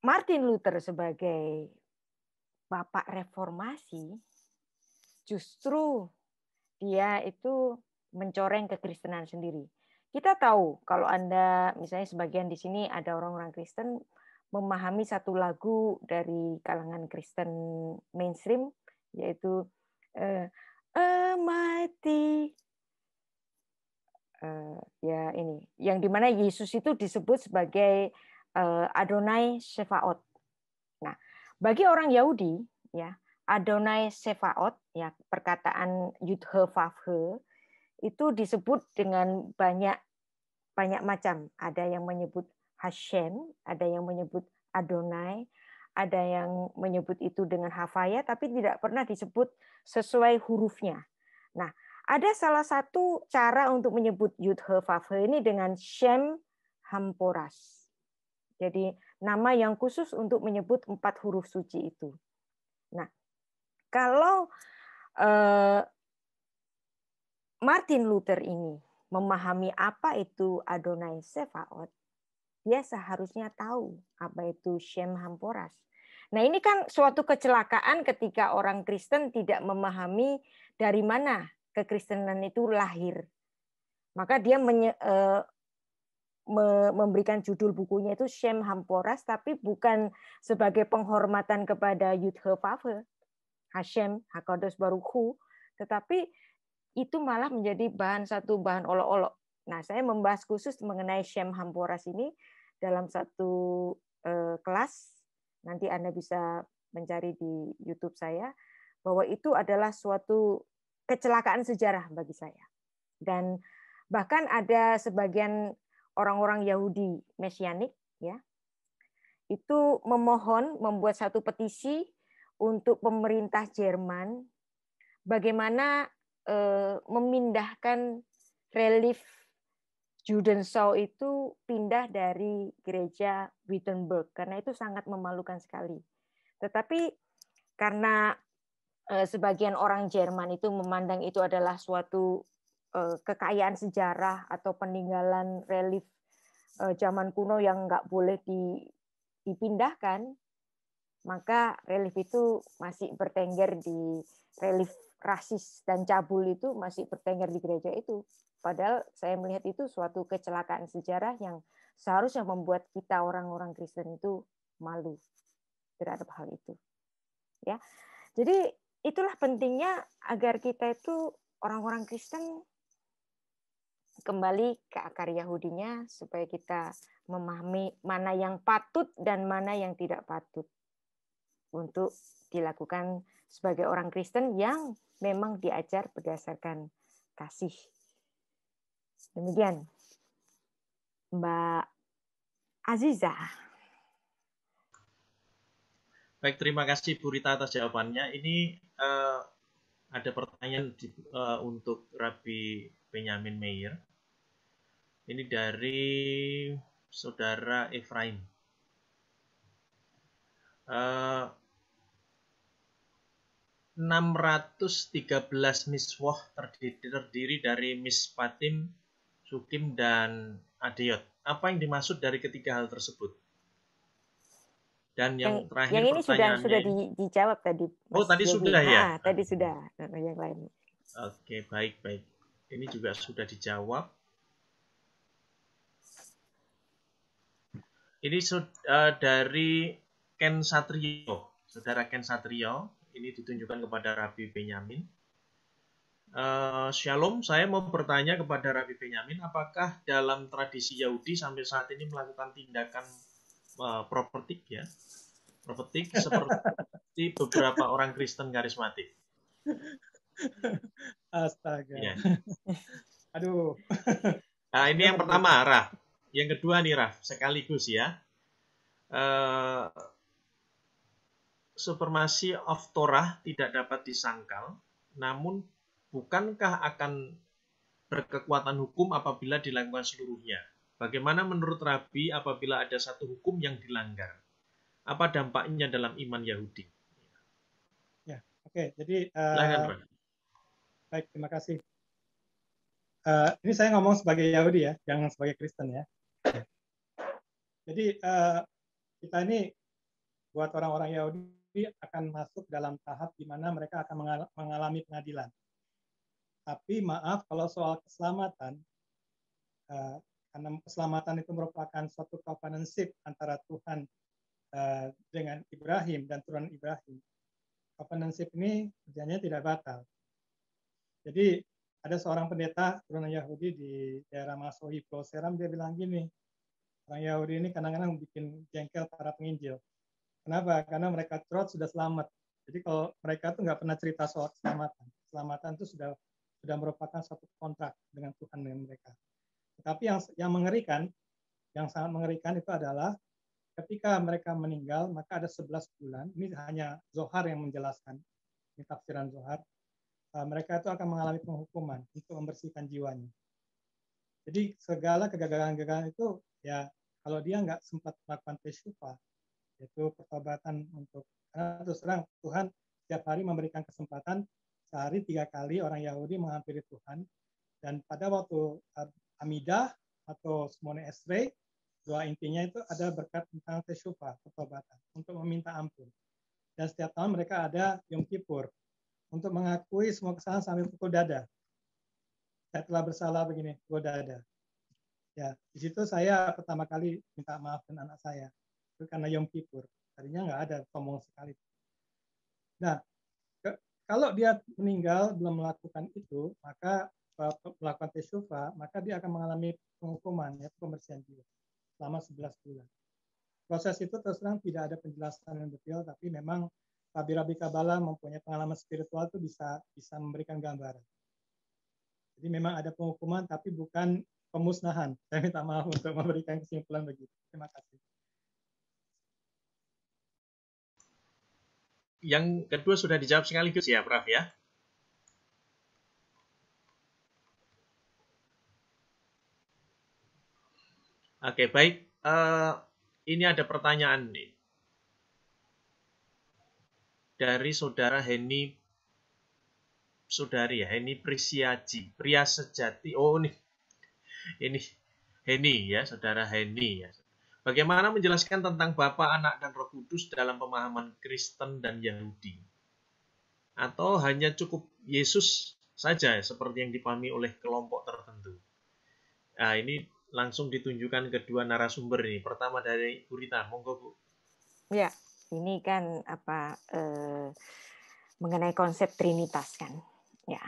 Martin Luther sebagai bapak reformasi justru dia itu mencoreng kekristenan sendiri. Kita tahu kalau Anda misalnya sebagian di sini ada orang-orang Kristen memahami satu lagu dari kalangan Kristen mainstream yaitu uh, uh, ya ini yang dimana Yesus itu disebut sebagai uh, Adonai Shevaot. Nah bagi orang Yahudi ya Adonai Shevaot ya perkataan Yudhe itu disebut dengan banyak banyak macam. Ada yang menyebut Hashem, ada yang menyebut Adonai, ada yang menyebut itu dengan hafaya, tapi tidak pernah disebut sesuai hurufnya. Nah, ada salah satu cara untuk menyebut Yud He ini dengan Shem Hamporas. Jadi nama yang khusus untuk menyebut empat huruf suci itu. Nah, kalau eh, Martin Luther ini memahami apa itu Adonai Sefaot, dia seharusnya tahu apa itu Shem Hamporas. Nah ini kan suatu kecelakaan ketika orang Kristen tidak memahami dari mana kekristenan itu lahir. Maka dia menye, eh, memberikan judul bukunya itu Shem Hamporas, tapi bukan sebagai penghormatan kepada Yudhevave, Hashem, Hakodos Baruhu, tetapi itu malah menjadi bahan satu bahan olok-olok. Nah, saya membahas khusus mengenai Shem Hamporas ini dalam satu uh, kelas nanti Anda bisa mencari di YouTube saya bahwa itu adalah suatu kecelakaan sejarah bagi saya. Dan bahkan ada sebagian orang-orang Yahudi mesianik ya itu memohon membuat satu petisi untuk pemerintah Jerman bagaimana eh, memindahkan relief Judensau itu pindah dari gereja Wittenberg karena itu sangat memalukan sekali. Tetapi karena eh, sebagian orang Jerman itu memandang itu adalah suatu eh, kekayaan sejarah atau peninggalan relief eh, zaman kuno yang nggak boleh dipindahkan, maka relief itu masih bertengger di relief rasis dan cabul itu masih bertengger di gereja itu. Padahal saya melihat itu suatu kecelakaan sejarah yang seharusnya membuat kita orang-orang Kristen itu malu terhadap hal itu. Ya. Jadi itulah pentingnya agar kita itu orang-orang Kristen kembali ke akar Yahudinya supaya kita memahami mana yang patut dan mana yang tidak patut untuk dilakukan sebagai orang Kristen yang memang diajar berdasarkan kasih. Demikian, Mbak Aziza. Baik, terima kasih Bu Rita atas jawabannya. Ini uh, ada pertanyaan di, uh, untuk Rabi Benyamin Meyer. Ini dari Saudara Efraim. Uh, 613 miswah terdiri, terdiri dari mispatim, sukim, dan adiot. Apa yang dimaksud dari ketiga hal tersebut? Dan yang, yang terakhir yang ini sudah sudah di, dijawab tadi. oh tadi Yogi. sudah ya. Ah, tadi sudah. Nah, yang lain. Oke baik baik. Ini juga sudah dijawab. Ini sudah eh, dari Ken Satrio, saudara Ken Satrio ini ditunjukkan kepada Rabi Benyamin. Uh, Shalom, saya mau bertanya kepada Rabi Benyamin, apakah dalam tradisi Yahudi sampai saat ini melakukan tindakan uh, propertik ya, propertik seperti beberapa orang Kristen karismatik? Astaga. Ya. Aduh. Nah, ini yang pertama, Raf. Yang kedua nih, Raf, sekaligus ya. Uh, supremasi of Torah tidak dapat disangkal, namun bukankah akan berkekuatan hukum apabila dilakukan seluruhnya? Bagaimana menurut Rabi apabila ada satu hukum yang dilanggar? Apa dampaknya dalam iman Yahudi? Ya, oke. Okay. Jadi uh, baik, terima kasih. Uh, ini saya ngomong sebagai Yahudi ya, jangan sebagai Kristen ya. Jadi uh, kita ini buat orang-orang Yahudi nanti akan masuk dalam tahap di mana mereka akan mengalami pengadilan. Tapi maaf kalau soal keselamatan, eh, karena keselamatan itu merupakan suatu covenantship antara Tuhan eh, dengan Ibrahim dan turunan Ibrahim. Covenantship ini kerjanya tidak batal. Jadi ada seorang pendeta turunan Yahudi di daerah Masohi, Pulau Seram, dia bilang gini, orang Yahudi ini kadang-kadang bikin jengkel para penginjil. Kenapa? Karena mereka trot sudah selamat. Jadi kalau mereka tuh nggak pernah cerita soal keselamatan. Keselamatan itu sudah sudah merupakan satu kontrak dengan Tuhan dengan mereka. Tetapi yang yang mengerikan, yang sangat mengerikan itu adalah ketika mereka meninggal, maka ada 11 bulan. Ini hanya Zohar yang menjelaskan. Ini tafsiran Zohar. Eh, mereka itu akan mengalami penghukuman untuk membersihkan jiwanya. Jadi segala kegagalan-kegagalan itu ya kalau dia nggak sempat melakukan teshuva, yaitu pertobatan untuk karena terus terang Tuhan setiap hari memberikan kesempatan sehari tiga kali orang Yahudi menghampiri Tuhan dan pada waktu Amidah atau Simone Esrei doa intinya itu ada berkat tentang teshuva pertobatan untuk meminta ampun dan setiap tahun mereka ada Yom Kippur untuk mengakui semua kesalahan sampai pukul dada saya telah bersalah begini pukul dada ya di situ saya pertama kali minta maaf dengan anak saya itu karena Yom Kippur. Tadinya nggak ada sombong sekali. Nah, ke, kalau dia meninggal belum melakukan itu, maka eh, melakukan tesyufa, maka dia akan mengalami penghukuman, ya, pembersihan jiwa selama 11 bulan. Proses itu terus terang tidak ada penjelasan yang detail, tapi memang Rabi Rabi kabala mempunyai pengalaman spiritual itu bisa bisa memberikan gambaran. Jadi memang ada penghukuman, tapi bukan pemusnahan. Saya minta maaf untuk memberikan kesimpulan begitu. Terima kasih. Yang kedua sudah dijawab sekaligus ya, Prof ya. Oke, baik. Uh, ini ada pertanyaan nih. Dari saudara Heni saudari ya, Heni Prisiaji, pria sejati. Oh nih. Ini Heni ya, saudara Heni ya. Bagaimana menjelaskan tentang Bapa, Anak, dan Roh Kudus dalam pemahaman Kristen dan Yahudi? Atau hanya cukup Yesus saja seperti yang dipahami oleh kelompok tertentu? Nah, ini langsung ditunjukkan kedua narasumber ini. Pertama dari Burita, monggo Bu. Ya, ini kan apa eh, mengenai konsep Trinitas kan? Ya,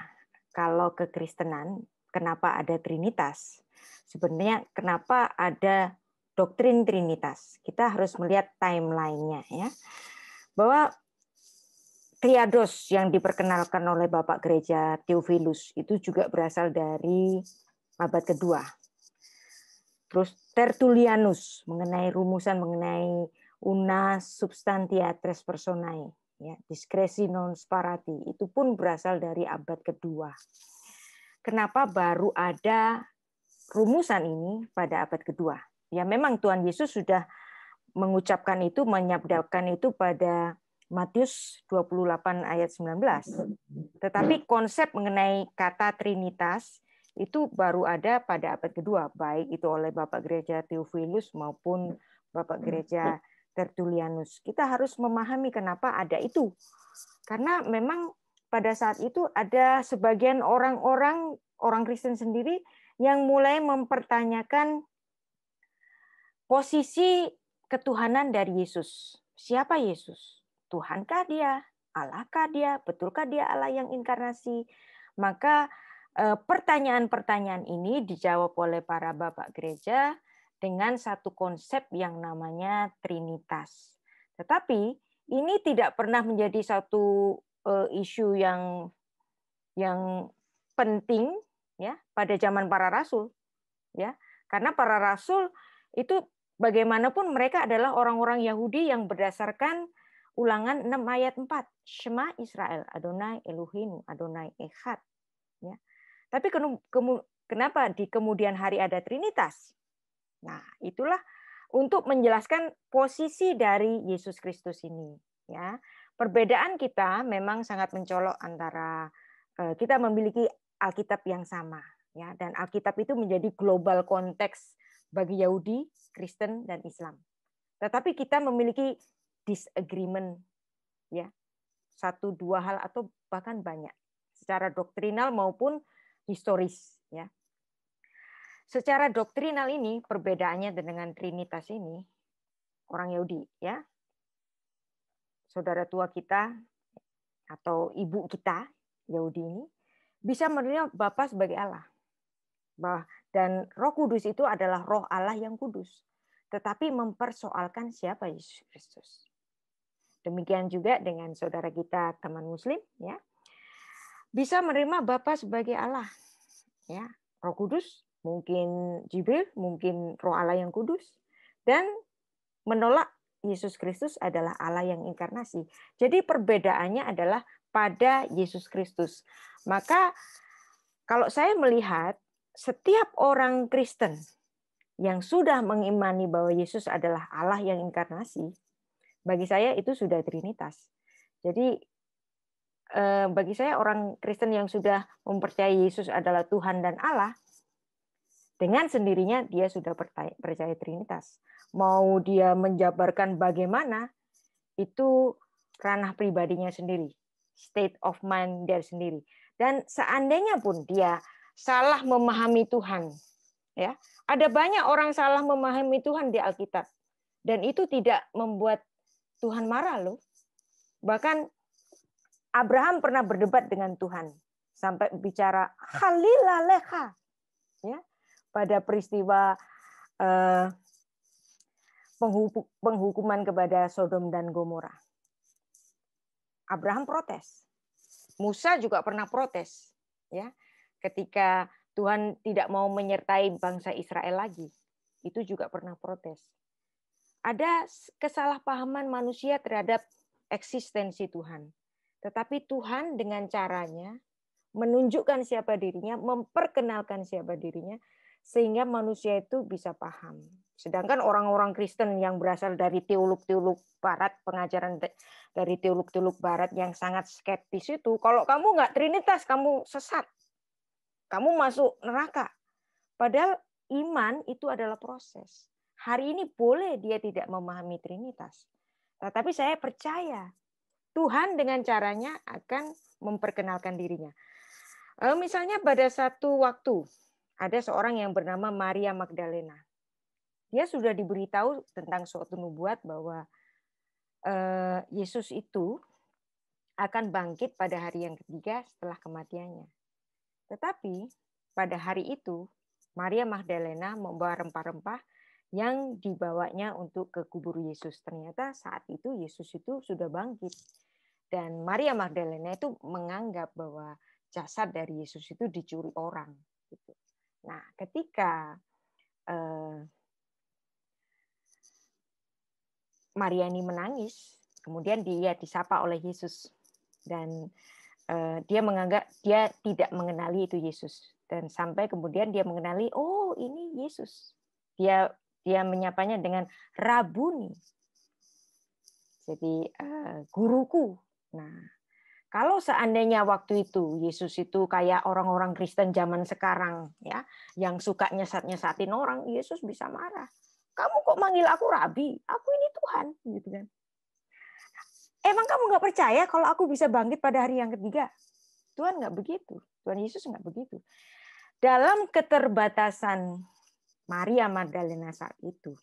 kalau kekristenan, kenapa ada Trinitas? Sebenarnya kenapa ada doktrin Trinitas. Kita harus melihat timelinenya ya. Bahwa Triados yang diperkenalkan oleh Bapak Gereja Theophilus itu juga berasal dari abad kedua. Terus Tertulianus mengenai rumusan mengenai una substantia tres personae, ya, diskresi non sparati itu pun berasal dari abad kedua. Kenapa baru ada rumusan ini pada abad kedua? Ya memang Tuhan Yesus sudah mengucapkan itu, menyabdakan itu pada Matius 28 ayat 19. Tetapi ya. konsep mengenai kata Trinitas itu baru ada pada abad kedua, baik itu oleh Bapak Gereja Theophilus maupun Bapak Gereja ya. Tertulianus. Kita harus memahami kenapa ada itu. Karena memang pada saat itu ada sebagian orang-orang, orang Kristen sendiri, yang mulai mempertanyakan posisi ketuhanan dari Yesus. Siapa Yesus? Tuhankah dia? Allahkah dia? Betulkah dia Allah yang inkarnasi? Maka eh, pertanyaan-pertanyaan ini dijawab oleh para bapak gereja dengan satu konsep yang namanya trinitas. Tetapi ini tidak pernah menjadi satu eh, isu yang yang penting ya pada zaman para rasul ya. Karena para rasul itu Bagaimanapun mereka adalah orang-orang Yahudi yang berdasarkan ulangan 6 ayat 4. Shema Israel, Adonai Elohim, Adonai Echad. Ya. Tapi kenapa di kemudian hari ada Trinitas? Nah, itulah untuk menjelaskan posisi dari Yesus Kristus ini. Ya, perbedaan kita memang sangat mencolok antara eh, kita memiliki Alkitab yang sama, ya, dan Alkitab itu menjadi global konteks bagi Yahudi, Kristen, dan Islam. Tetapi kita memiliki disagreement, ya satu dua hal atau bahkan banyak secara doktrinal maupun historis ya secara doktrinal ini perbedaannya dengan trinitas ini orang Yahudi ya saudara tua kita atau ibu kita Yahudi ini bisa menerima Bapa sebagai Allah bahwa dan roh kudus itu adalah roh Allah yang kudus, tetapi mempersoalkan siapa Yesus Kristus. Demikian juga dengan saudara kita teman muslim ya. Bisa menerima Bapa sebagai Allah. Ya, Roh Kudus, mungkin Jibril, mungkin Roh Allah yang kudus dan menolak Yesus Kristus adalah Allah yang inkarnasi. Jadi perbedaannya adalah pada Yesus Kristus. Maka kalau saya melihat setiap orang Kristen yang sudah mengimani bahwa Yesus adalah Allah yang inkarnasi, bagi saya itu sudah Trinitas. Jadi eh, bagi saya orang Kristen yang sudah mempercayai Yesus adalah Tuhan dan Allah, dengan sendirinya dia sudah percaya Trinitas. Mau dia menjabarkan bagaimana, itu ranah pribadinya sendiri, state of mind dia sendiri. Dan seandainya pun dia salah memahami Tuhan. Ya, ada banyak orang salah memahami Tuhan di Alkitab, dan itu tidak membuat Tuhan marah loh. Bahkan Abraham pernah berdebat dengan Tuhan sampai bicara Halilaleha, ya, pada peristiwa eh, penghukuman kepada Sodom dan Gomora. Abraham protes. Musa juga pernah protes, ya ketika Tuhan tidak mau menyertai bangsa Israel lagi. Itu juga pernah protes. Ada kesalahpahaman manusia terhadap eksistensi Tuhan. Tetapi Tuhan dengan caranya menunjukkan siapa dirinya, memperkenalkan siapa dirinya, sehingga manusia itu bisa paham. Sedangkan orang-orang Kristen yang berasal dari teolog-teolog Barat, pengajaran dari teolog-teolog Barat yang sangat skeptis itu, kalau kamu nggak Trinitas, kamu sesat kamu masuk neraka. Padahal iman itu adalah proses. Hari ini boleh dia tidak memahami Trinitas. Tetapi nah, saya percaya Tuhan dengan caranya akan memperkenalkan dirinya. Eh, misalnya pada satu waktu ada seorang yang bernama Maria Magdalena. Dia sudah diberitahu tentang suatu nubuat bahwa eh, Yesus itu akan bangkit pada hari yang ketiga setelah kematiannya. Tetapi pada hari itu, Maria Magdalena membawa rempah-rempah yang dibawanya untuk ke kubur Yesus. Ternyata saat itu Yesus itu sudah bangkit. Dan Maria Magdalena itu menganggap bahwa jasad dari Yesus itu dicuri orang. Gitu. Nah, ketika Mariani eh, Maria ini menangis, kemudian dia disapa oleh Yesus. Dan Eh, dia menganggap dia tidak mengenali itu Yesus dan sampai kemudian dia mengenali oh ini Yesus. Dia dia menyapanya dengan Rabuni. Jadi eh, guruku. Nah, kalau seandainya waktu itu Yesus itu kayak orang-orang Kristen zaman sekarang ya, yang suka nyesat-nyesatin orang, Yesus bisa marah. Kamu kok manggil aku rabi? Aku ini Tuhan gitu kan. Emang kamu nggak percaya kalau aku bisa bangkit pada hari yang ketiga? Tuhan nggak begitu. Tuhan Yesus nggak begitu. Dalam keterbatasan Maria Magdalena saat itu,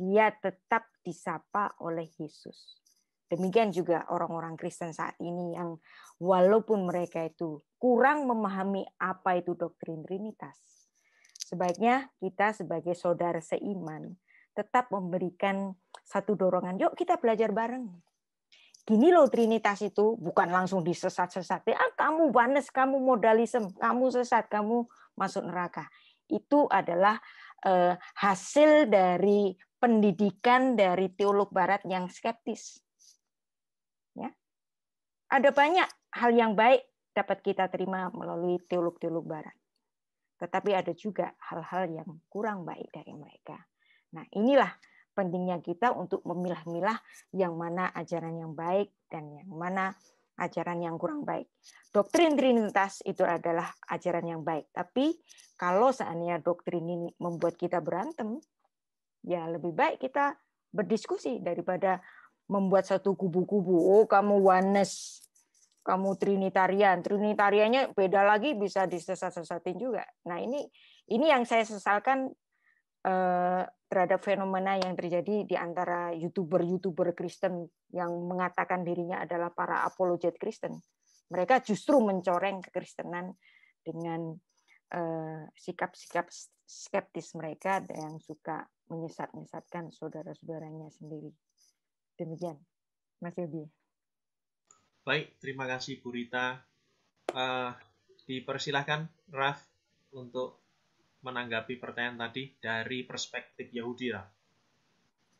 dia tetap disapa oleh Yesus. Demikian juga orang-orang Kristen saat ini yang walaupun mereka itu kurang memahami apa itu doktrin Trinitas. Sebaiknya kita sebagai saudara seiman tetap memberikan satu dorongan, yuk kita belajar bareng gini loh Trinitas itu bukan langsung disesat-sesat. Ah, kamu banes, kamu modalisme, kamu sesat, kamu masuk neraka. Itu adalah eh, hasil dari pendidikan dari teolog barat yang skeptis. Ya. Ada banyak hal yang baik dapat kita terima melalui teolog-teolog barat. Tetapi ada juga hal-hal yang kurang baik dari mereka. Nah, inilah pentingnya kita untuk memilah-milah yang mana ajaran yang baik dan yang mana ajaran yang kurang baik. Doktrin Trinitas itu adalah ajaran yang baik, tapi kalau seandainya doktrin ini membuat kita berantem, ya lebih baik kita berdiskusi daripada membuat satu kubu-kubu. Oh, kamu oneness, kamu trinitarian. Trinitariannya beda lagi bisa disesat-sesatin juga. Nah, ini ini yang saya sesalkan eh, terhadap fenomena yang terjadi di antara youtuber-youtuber Kristen yang mengatakan dirinya adalah para apologet Kristen. Mereka justru mencoreng kekristenan dengan eh, sikap-sikap skeptis mereka yang suka menyesat-nyesatkan saudara-saudaranya sendiri. Demikian, Mas Yogi. Baik, terima kasih Bu Rita. Uh, dipersilahkan Raf untuk menanggapi pertanyaan tadi dari perspektif Yahudi lah.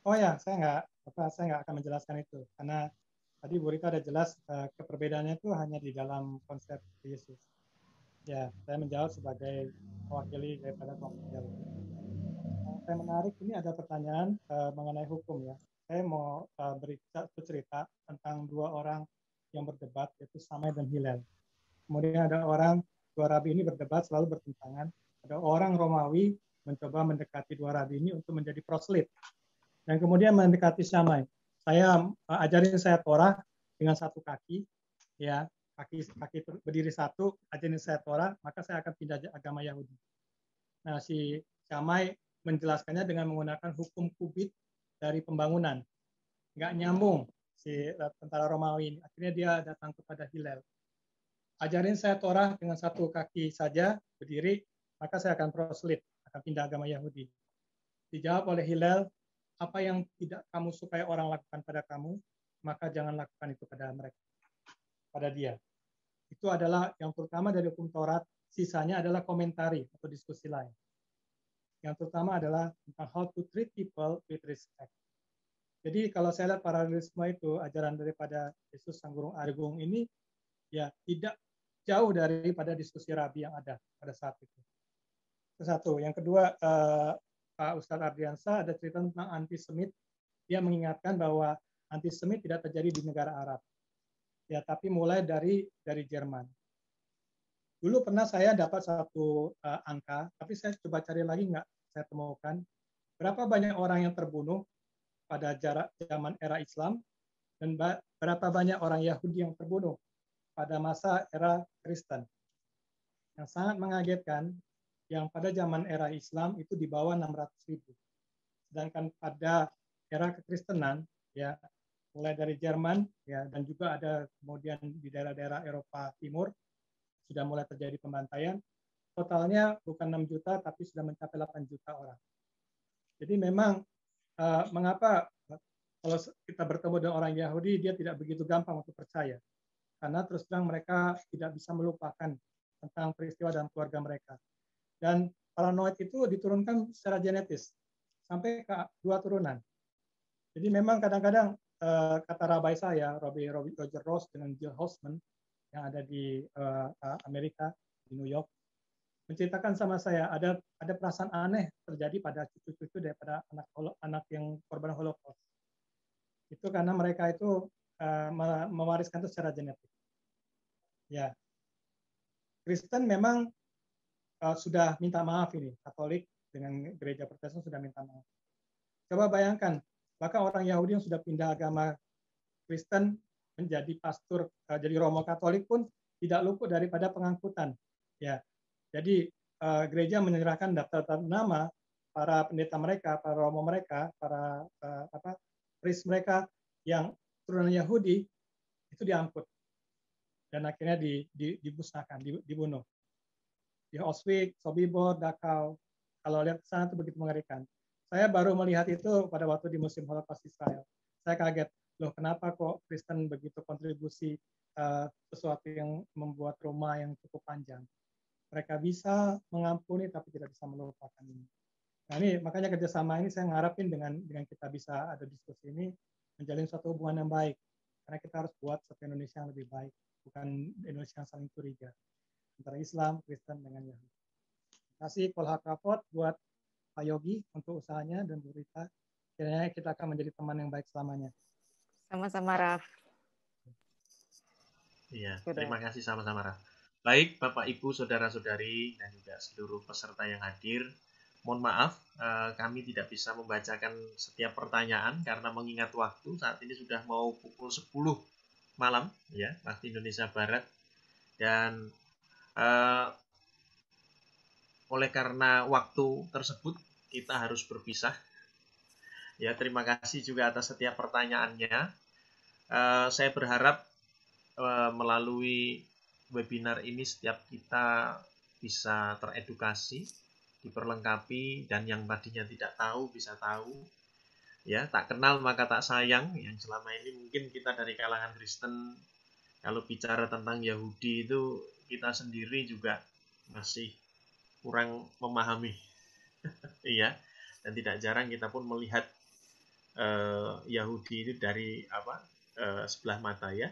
Oh ya, saya nggak apa saya nggak akan menjelaskan itu karena tadi Bu Rika ada jelas uh, keperbedaannya itu hanya di dalam konsep Yesus. Ya, saya menjawab sebagai mewakili daripada kelompok Yahudi. Yang saya menarik ini ada pertanyaan uh, mengenai hukum ya. Saya mau uh, beri cerita tentang dua orang yang berdebat yaitu Samai dan Hilal. Kemudian ada orang dua rabi ini berdebat selalu bertentangan ada orang Romawi mencoba mendekati dua rabi ini untuk menjadi proselit, Dan kemudian mendekati Syamai. Saya eh, ajarin saya Torah dengan satu kaki, ya kaki kaki berdiri satu, ajarin saya Torah, maka saya akan pindah agama Yahudi. Nah, si Syamai menjelaskannya dengan menggunakan hukum kubit dari pembangunan. Nggak nyambung si tentara Romawi ini. Akhirnya dia datang kepada Hilal. Ajarin saya Torah dengan satu kaki saja berdiri, maka saya akan proslit, akan pindah agama Yahudi. Dijawab oleh Hilal, apa yang tidak kamu sukai orang lakukan pada kamu, maka jangan lakukan itu pada mereka, pada dia. Itu adalah yang pertama dari hukum Taurat, sisanya adalah komentari atau diskusi lain. Yang pertama adalah tentang how to treat people with respect. Jadi kalau saya lihat paralelisme itu ajaran daripada Yesus Sang Gurung Agung ini ya tidak jauh daripada diskusi rabi yang ada pada saat itu satu. Yang kedua, eh, Pak Ustadz Ardiansa ada cerita tentang antisemit. Dia mengingatkan bahwa antisemit tidak terjadi di negara Arab. Ya, tapi mulai dari dari Jerman. Dulu pernah saya dapat satu uh, angka, tapi saya coba cari lagi nggak saya temukan. Berapa banyak orang yang terbunuh pada jarak zaman era Islam dan berapa banyak orang Yahudi yang terbunuh pada masa era Kristen. Yang sangat mengagetkan yang pada zaman era Islam itu di bawah 600 ribu. Sedangkan pada era kekristenan, ya mulai dari Jerman, ya dan juga ada kemudian di daerah-daerah Eropa Timur sudah mulai terjadi pembantaian. Totalnya bukan 6 juta, tapi sudah mencapai 8 juta orang. Jadi memang uh, mengapa kalau kita bertemu dengan orang Yahudi, dia tidak begitu gampang untuk percaya. Karena terus terang mereka tidak bisa melupakan tentang peristiwa dalam keluarga mereka. Dan paranoid itu diturunkan secara genetis sampai ke dua turunan. Jadi memang kadang-kadang uh, kata rabai saya, Robi Robbie Roger Ross dengan Jill Hosman yang ada di eh, Amerika di New York menceritakan sama saya ada ada perasaan aneh terjadi pada cucu-cucu daripada anak anak yang korban Holocaust. Itu karena mereka itu eh, mewariskan itu secara genetik. Ya. Kristen memang Eh, sudah minta maaf ini Katolik dengan gereja Protestan sudah minta maaf. Coba bayangkan, bahkan orang Yahudi yang sudah pindah agama Kristen menjadi pastor uh, jadi Romo Katolik pun tidak luput daripada pengangkutan. Ya. Jadi uh, gereja menyerahkan daftar nama para pendeta mereka, para romo mereka, para uh, apa priest mereka yang turunan Yahudi itu diangkut dan akhirnya di, di, dibusnakan, dibunuh di ya, Auschwitz, Sobibor, Dachau. Kalau lihat sana itu begitu mengerikan. Saya baru melihat itu pada waktu di musim Holocaust Israel. Saya kaget, loh kenapa kok Kristen begitu kontribusi uh, sesuatu yang membuat trauma yang cukup panjang. Mereka bisa mengampuni tapi tidak bisa melupakan ini. Nah ini makanya kerjasama ini saya ngarapin dengan dengan kita bisa ada diskusi ini menjalin suatu hubungan yang baik karena kita harus buat satu Indonesia yang lebih baik bukan Indonesia yang saling curiga antara Islam, Kristen dengan Yahudi. Terima kasih Kolha Kapot buat Pak Yogi untuk usahanya dan Bu Rita. Kiranya kita akan menjadi teman yang baik selamanya. Sama-sama, Raf. Iya, terima kasih sama-sama, Raf. Baik, Bapak, Ibu, Saudara-saudari, dan juga seluruh peserta yang hadir, mohon maaf eh, kami tidak bisa membacakan setiap pertanyaan karena mengingat waktu saat ini sudah mau pukul 10 malam ya waktu Indonesia Barat dan uh, oleh karena waktu tersebut kita harus berpisah. Ya, terima kasih juga atas setiap pertanyaannya. Uh, saya berharap eh, melalui webinar ini setiap kita bisa teredukasi, diperlengkapi dan yang tadinya tidak tahu bisa tahu. Ya, tak kenal maka tak sayang yang selama ini mungkin kita dari kalangan Kristen kalau bicara tentang Yahudi itu kita sendiri juga masih kurang memahami. Iya. Dan tidak jarang kita pun melihat eh, Yahudi itu dari apa? Eh, sebelah mata ya.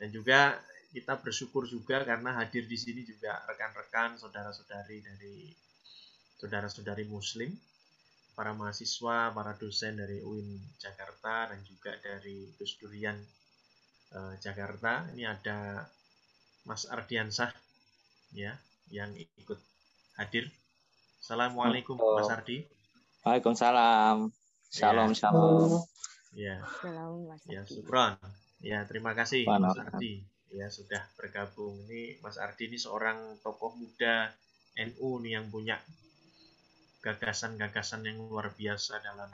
Dan juga kita bersyukur juga karena hadir di sini juga rekan-rekan, saudara-saudari dari saudara-saudari muslim, para mahasiswa, para dosen dari UIN Jakarta dan juga dari Gus Durian eh, Jakarta. Ini ada Mas Ardiansah, ya yang ikut hadir. Assalamualaikum Halo. Mas Ardi. Waalaikumsalam. salam ya. shalom. Ya. Shalom, Mas Ya, Supron. Ya, terima kasih Halo. Mas Ardi. Ya, sudah bergabung. Ini Mas Ardi ini seorang tokoh muda NU nih yang punya gagasan-gagasan yang luar biasa dalam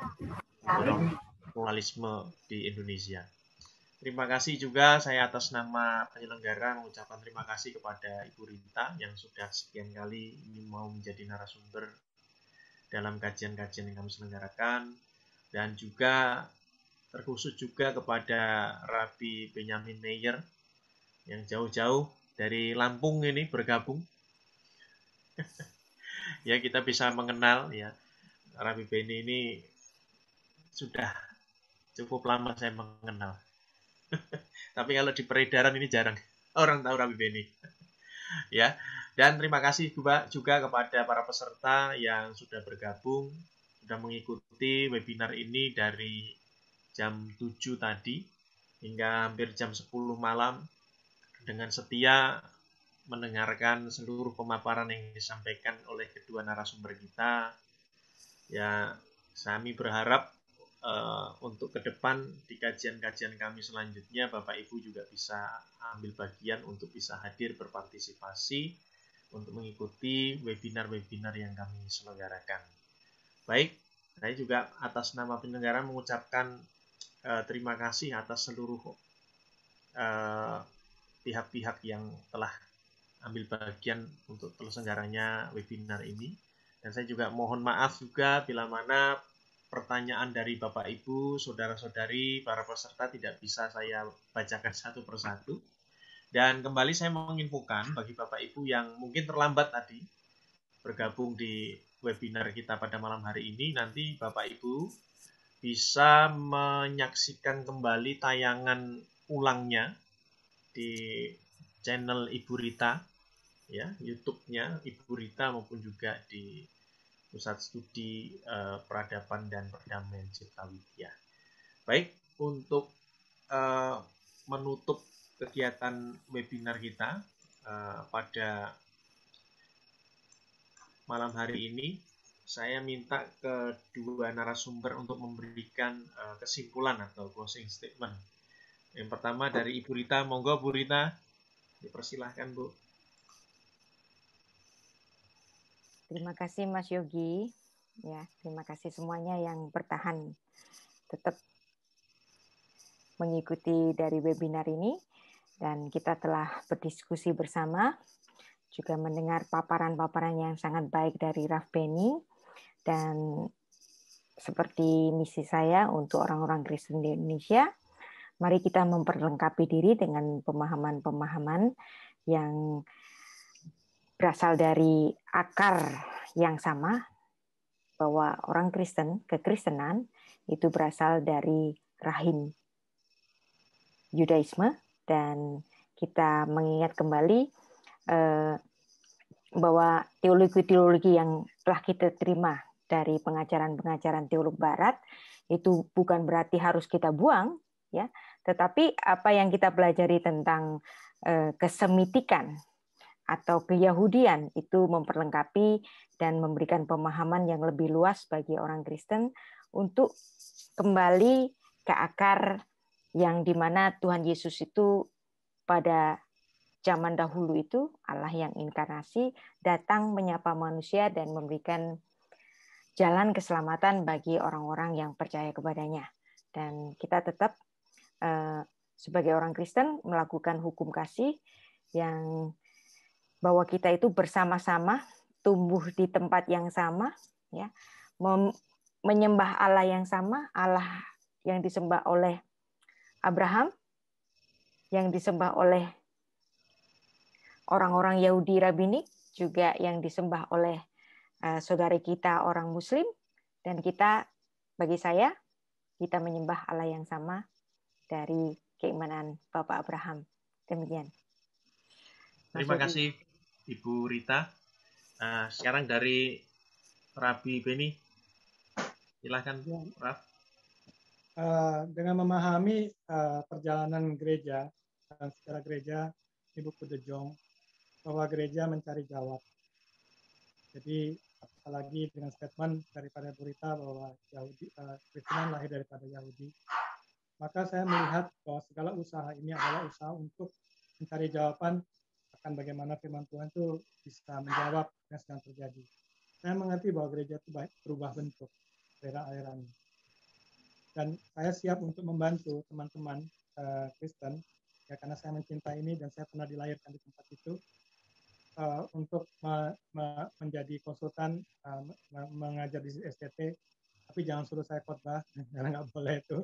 pluralisme di Indonesia. Terima kasih juga saya atas nama penyelenggara mengucapkan terima kasih kepada Ibu Rita yang sudah sekian kali ini mau menjadi narasumber dalam kajian-kajian yang kami selenggarakan dan juga terkhusus juga kepada Rabi Benyamin Meyer yang jauh-jauh dari Lampung ini bergabung. ya kita bisa mengenal ya Rabi Beni ini sudah cukup lama saya mengenal tapi kalau di peredaran ini jarang orang tahu Rabi Beni. ya. Dan terima kasih juga, juga kepada para peserta yang sudah bergabung, sudah mengikuti webinar ini dari jam 7 tadi hingga hampir jam 10 malam dengan setia mendengarkan seluruh pemaparan yang disampaikan oleh kedua narasumber kita. Ya, kami berharap Eh, untuk ke depan di kajian-kajian kami selanjutnya Bapak Ibu juga bisa ambil bagian untuk bisa hadir berpartisipasi untuk mengikuti webinar-webinar yang kami selenggarakan. Baik, saya juga atas nama penyelenggara mengucapkan uh, terima kasih atas seluruh pihak eh, pihak-pihak yang telah ambil bagian untuk terselenggaranya webinar ini. Dan saya juga mohon maaf juga bila mana pertanyaan dari Bapak Ibu, saudara-saudari, para peserta tidak bisa saya bacakan satu persatu. Dan kembali saya menginfokan bagi Bapak Ibu yang mungkin terlambat tadi bergabung di webinar kita pada malam hari ini, nanti Bapak Ibu bisa menyaksikan kembali tayangan ulangnya di channel Ibu Rita, ya, YouTube-nya Ibu Rita maupun juga di Pusat Studi uh, Peradaban dan Perdamaian Widya. Baik, untuk uh, menutup kegiatan webinar kita uh, pada malam hari ini, saya minta kedua narasumber untuk memberikan uh, kesimpulan atau closing statement. Yang pertama dari Ibu Rita, monggo Bu Rita, dipersilahkan Bu. Terima kasih Mas Yogi. Ya, terima kasih semuanya yang bertahan tetap mengikuti dari webinar ini dan kita telah berdiskusi bersama juga mendengar paparan-paparan yang sangat baik dari Raf Beni dan seperti misi saya untuk orang-orang Kristen di Indonesia, mari kita memperlengkapi diri dengan pemahaman-pemahaman yang berasal dari akar yang sama bahwa orang Kristen, kekristenan itu berasal dari rahim Yudaisme dan kita mengingat kembali eh, bahwa teologi-teologi yang telah kita terima dari pengajaran-pengajaran teolog barat itu bukan berarti harus kita buang ya, tetapi apa yang kita pelajari tentang eh, kesemitikan atau keyahudian itu memperlengkapi dan memberikan pemahaman yang lebih luas bagi orang Kristen untuk kembali ke akar yang dimana Tuhan Yesus itu pada zaman dahulu itu Allah yang inkarnasi datang menyapa manusia dan memberikan jalan keselamatan bagi orang-orang yang percaya kepadanya. Dan kita tetap eh, sebagai orang Kristen melakukan hukum kasih yang bahwa kita itu bersama-sama tumbuh di tempat yang sama, ya, menyembah Allah yang sama, Allah yang disembah oleh Abraham, yang disembah oleh orang-orang Yahudi rabinik juga yang disembah oleh eh, saudari kita orang Muslim, dan kita, bagi saya, kita menyembah Allah yang sama dari keimanan Bapak Abraham. Demikian. Terima kasih Ibu Rita. Nah, sekarang dari Rabi Beni. Silahkan, Bu Raf. Uh, dengan memahami uh, perjalanan gereja dan secara gereja Ibu buku bahwa gereja mencari jawab. Jadi apalagi dengan statement daripada Rita bahwa Yahudi uh, Kristen lahir daripada Yahudi, maka saya melihat bahwa segala usaha ini adalah usaha untuk mencari jawaban akan bagaimana firman Tuhan itu bisa menjawab yang sedang terjadi. Saya mengerti bahwa gereja itu berubah bentuk daerah-daerahnya. Dan saya siap untuk membantu teman-teman uh, Kristen ya karena saya mencintai ini dan saya pernah dilahirkan di tempat itu uh, untuk me me menjadi konsultan uh, me mengajar di STT tapi jangan suruh saya khotbah karena nggak boleh itu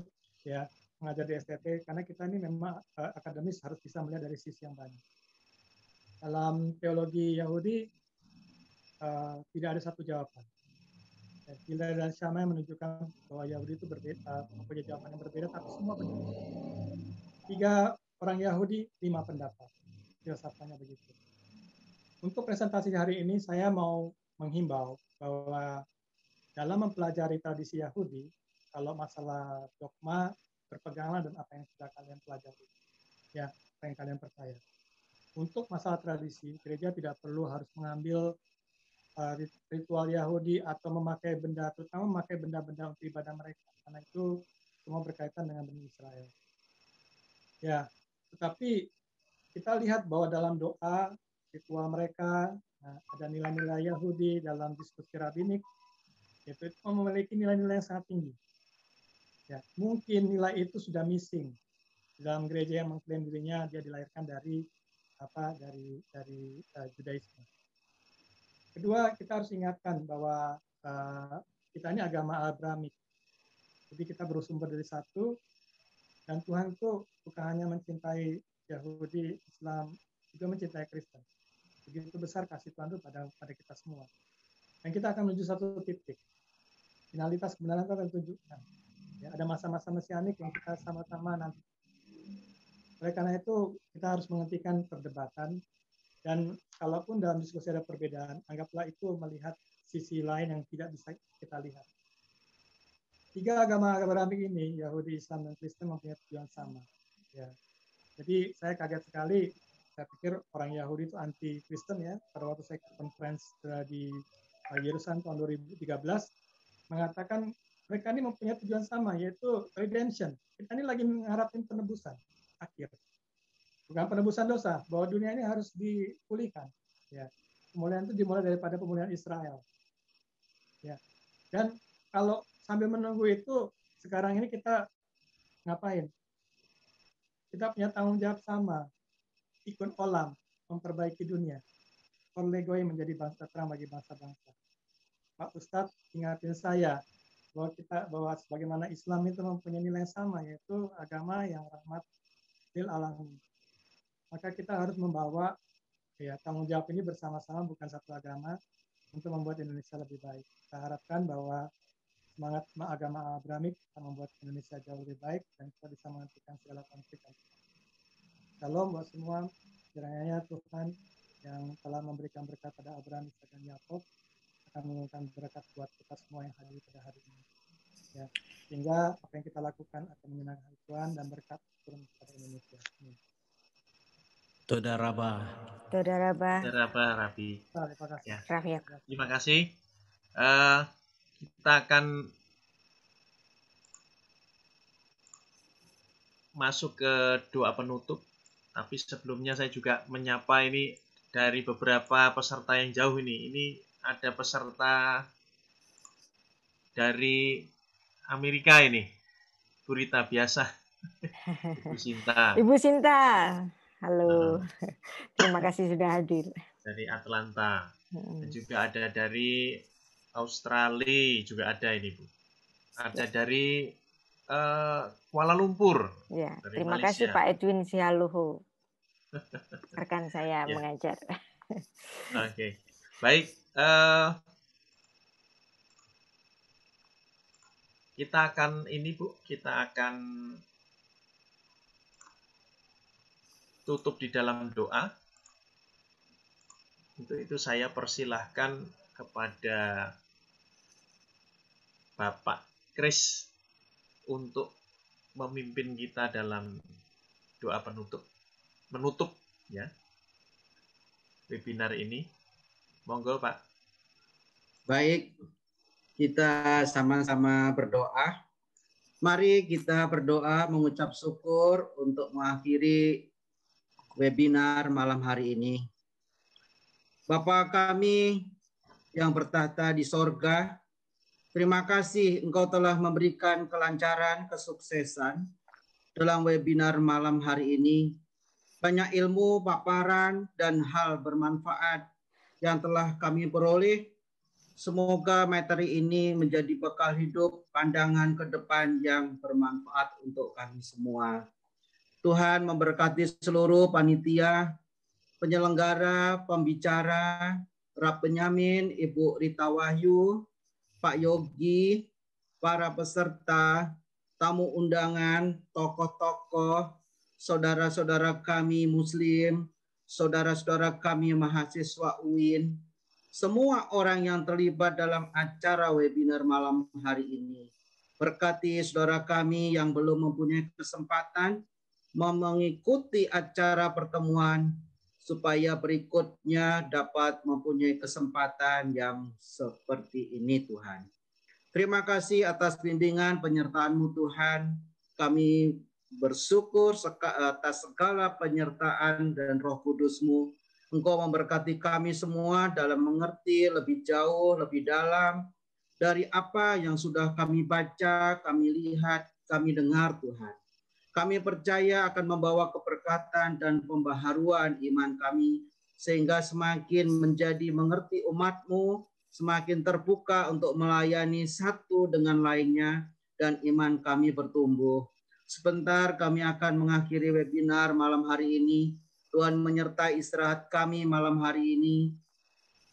ya mengajar di STT karena kita ini memang uh, akademis harus bisa melihat dari sisi yang banyak dalam teologi Yahudi, uh, tidak ada satu jawaban. Bila dan Syama yang menunjukkan bahwa Yahudi itu berbeda, punya jawaban yang berbeda, tapi semua benar. Tiga orang Yahudi, lima pendapat. Filsafatnya begitu. Untuk presentasi hari ini, saya mau menghimbau bahwa dalam mempelajari tradisi Yahudi, kalau masalah dogma, berpegangan dan apa yang sudah kalian pelajari. Ya, apa yang kalian percaya untuk masalah tradisi, gereja tidak perlu harus mengambil eh, ritual Yahudi atau memakai benda, terutama memakai benda-benda untuk ibadah mereka, karena itu semua berkaitan dengan benda Israel. Ya, tetapi kita lihat bahwa dalam doa, ritual mereka, nah, ada nilai-nilai Yahudi dalam diskusi rabbinik, yaitu itu memiliki nilai-nilai yang sangat tinggi. Ya, mungkin nilai itu sudah missing dalam gereja yang mengklaim dirinya dia dilahirkan dari apa dari dari uh, Judaisme. Kedua, kita harus ingatkan bahwa uh, kita ini agama Abrahamik. Jadi kita bersumber dari satu dan Tuhan itu bukan hanya mencintai Yahudi, Islam, juga mencintai Kristen. Begitu besar kasih Tuhan itu pada pada kita semua. Dan kita akan menuju satu titik. Finalitas kebenaran itu akan tunjukkan. Ya, ada masa-masa mesianik yang kita sama-sama nanti oleh karena itu, kita harus menghentikan perdebatan. Dan kalaupun dalam diskusi ada perbedaan, anggaplah itu melihat sisi lain yang tidak bisa kita lihat. Tiga agama Abrahamic ini, Yahudi, Islam, dan Kristen mempunyai tujuan sama. Ya. Jadi saya kaget sekali, saya pikir orang Yahudi itu anti Kristen ya. Pada waktu saya conference di eh, Yerusalem tahun 2013, mengatakan mereka ini mempunyai tujuan sama, yaitu redemption. Kita ini lagi mengharapkan penebusan akhir. Bukan penebusan dosa, bahwa dunia ini harus dipulihkan. Ya. Pemulihan itu dimulai daripada pemulihan Israel. Ya. Dan kalau sambil menunggu itu, sekarang ini kita ngapain? Kita punya tanggung jawab sama. Ikut olam, memperbaiki dunia. Orlegoi menjadi bangsa terang bagi bangsa-bangsa. Pak Ustadz ingatin saya bahwa kita bahwa sebagaimana Islam itu mempunyai nilai yang sama yaitu agama yang rahmat detail alasan. Maka kita harus membawa ya tanggung jawab ini bersama-sama bukan satu agama untuk membuat Indonesia lebih baik. Kita harapkan bahwa semangat agama Abrahamik akan membuat Indonesia jauh lebih baik dan kita bisa menghentikan segala konflik. Shalom buat semua, kiranya Tuhan yang telah memberikan berkat pada Abraham, dan Yakub akan memberikan berkat buat kita semua yang hadir pada hari ini ya sehingga apa yang kita lakukan akan menyenangkan Tuhan dan berkat turun kepada Indonesia. Toda Raba. Toda Raba. Toda Raba Rabi. terima kasih. Ya. ya. Terima kasih. Uh, kita akan masuk ke doa penutup. Tapi sebelumnya saya juga menyapa ini dari beberapa peserta yang jauh ini. Ini ada peserta dari Amerika ini. Gurita biasa. Ibu Sinta. Ibu Sinta. Halo. Halo. Nah. Terima kasih sudah hadir. Dari Atlanta. Hmm. Dan juga ada dari Australia juga ada ini, Bu. Ada iya. dari uh, Kuala Lumpur. Ya, terima Malaysia. kasih Pak Edwin Sialuhu. Rekan saya ya. mengajar. Oke. Okay. Baik, uh, Kita akan ini Bu, kita akan tutup di dalam doa. Untuk itu saya persilahkan kepada Bapak Kris untuk memimpin kita dalam doa penutup menutup ya webinar ini. Monggo Pak. Baik, kita sama-sama berdoa. Mari kita berdoa mengucap syukur untuk mengakhiri webinar malam hari ini. Bapak kami yang bertahta di sorga, terima kasih engkau telah memberikan kelancaran, kesuksesan dalam webinar malam hari ini. Banyak ilmu, paparan, dan hal bermanfaat yang telah kami peroleh Semoga materi ini menjadi bekal hidup, pandangan ke depan yang bermanfaat untuk kami semua. Tuhan memberkati seluruh panitia, penyelenggara, pembicara, Rap Penyamin, Ibu Rita Wahyu, Pak Yogi, para peserta, tamu undangan, tokoh-tokoh, saudara-saudara kami muslim, saudara-saudara kami mahasiswa UIN, semua orang yang terlibat dalam acara webinar malam hari ini. Berkati saudara kami yang belum mempunyai kesempatan mengikuti acara pertemuan supaya berikutnya dapat mempunyai kesempatan yang seperti ini Tuhan. Terima kasih atas bimbingan penyertaanmu Tuhan. Kami bersyukur atas segala penyertaan dan roh Kudusmu. Engkau memberkati kami semua dalam mengerti lebih jauh, lebih dalam dari apa yang sudah kami baca, kami lihat, kami dengar Tuhan. Kami percaya akan membawa keberkatan dan pembaharuan iman kami sehingga semakin menjadi mengerti umatmu, semakin terbuka untuk melayani satu dengan lainnya dan iman kami bertumbuh. Sebentar kami akan mengakhiri webinar malam hari ini. Tuhan menyertai istirahat kami malam hari ini.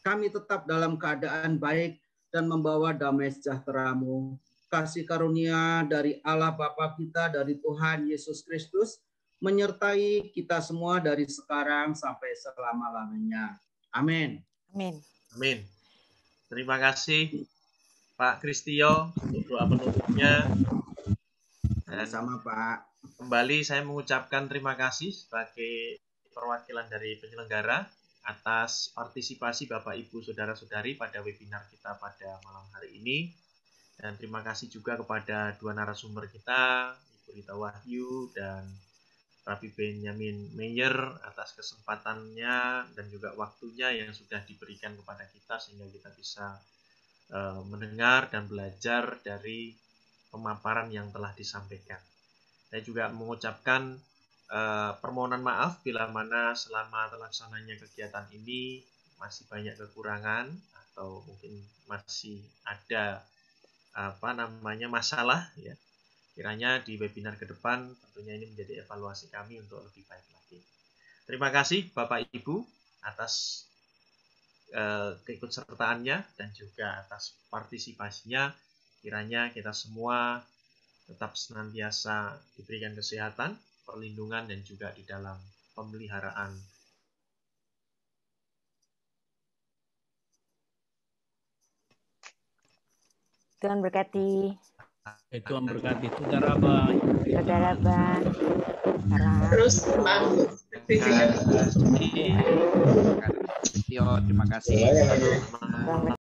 Kami tetap dalam keadaan baik dan membawa damai sejahteramu, Kasih karunia dari Allah Bapa kita, dari Tuhan Yesus Kristus, menyertai kita semua dari sekarang sampai selama-lamanya. Amin. Amin. Amin. Terima kasih Pak Kristio untuk doa penutupnya. Dan Sama Pak. Kembali saya mengucapkan terima kasih sebagai perwakilan dari penyelenggara atas partisipasi Bapak Ibu saudara-saudari pada webinar kita pada malam hari ini. Dan terima kasih juga kepada dua narasumber kita, Ibu Rita Wahyu dan Rabi Benjamin Meyer atas kesempatannya dan juga waktunya yang sudah diberikan kepada kita sehingga kita bisa eh, mendengar dan belajar dari pemaparan yang telah disampaikan. Saya juga mengucapkan Eh, permohonan maaf bila mana selama terlaksananya kegiatan ini masih banyak kekurangan atau mungkin masih ada apa namanya masalah ya kiranya di webinar ke depan tentunya ini menjadi evaluasi kami untuk lebih baik lagi terima kasih bapak ibu atas eh, keikutsertaannya dan juga atas partisipasinya kiranya kita semua tetap senantiasa diberikan kesehatan perlindungan dan juga di dalam pemeliharaan. Tuhan berkati. Eh, Tuhan berkati. Tuhan Raba. Tuhan Raba. Terus, Bang. Terima kasih. Terima kasih.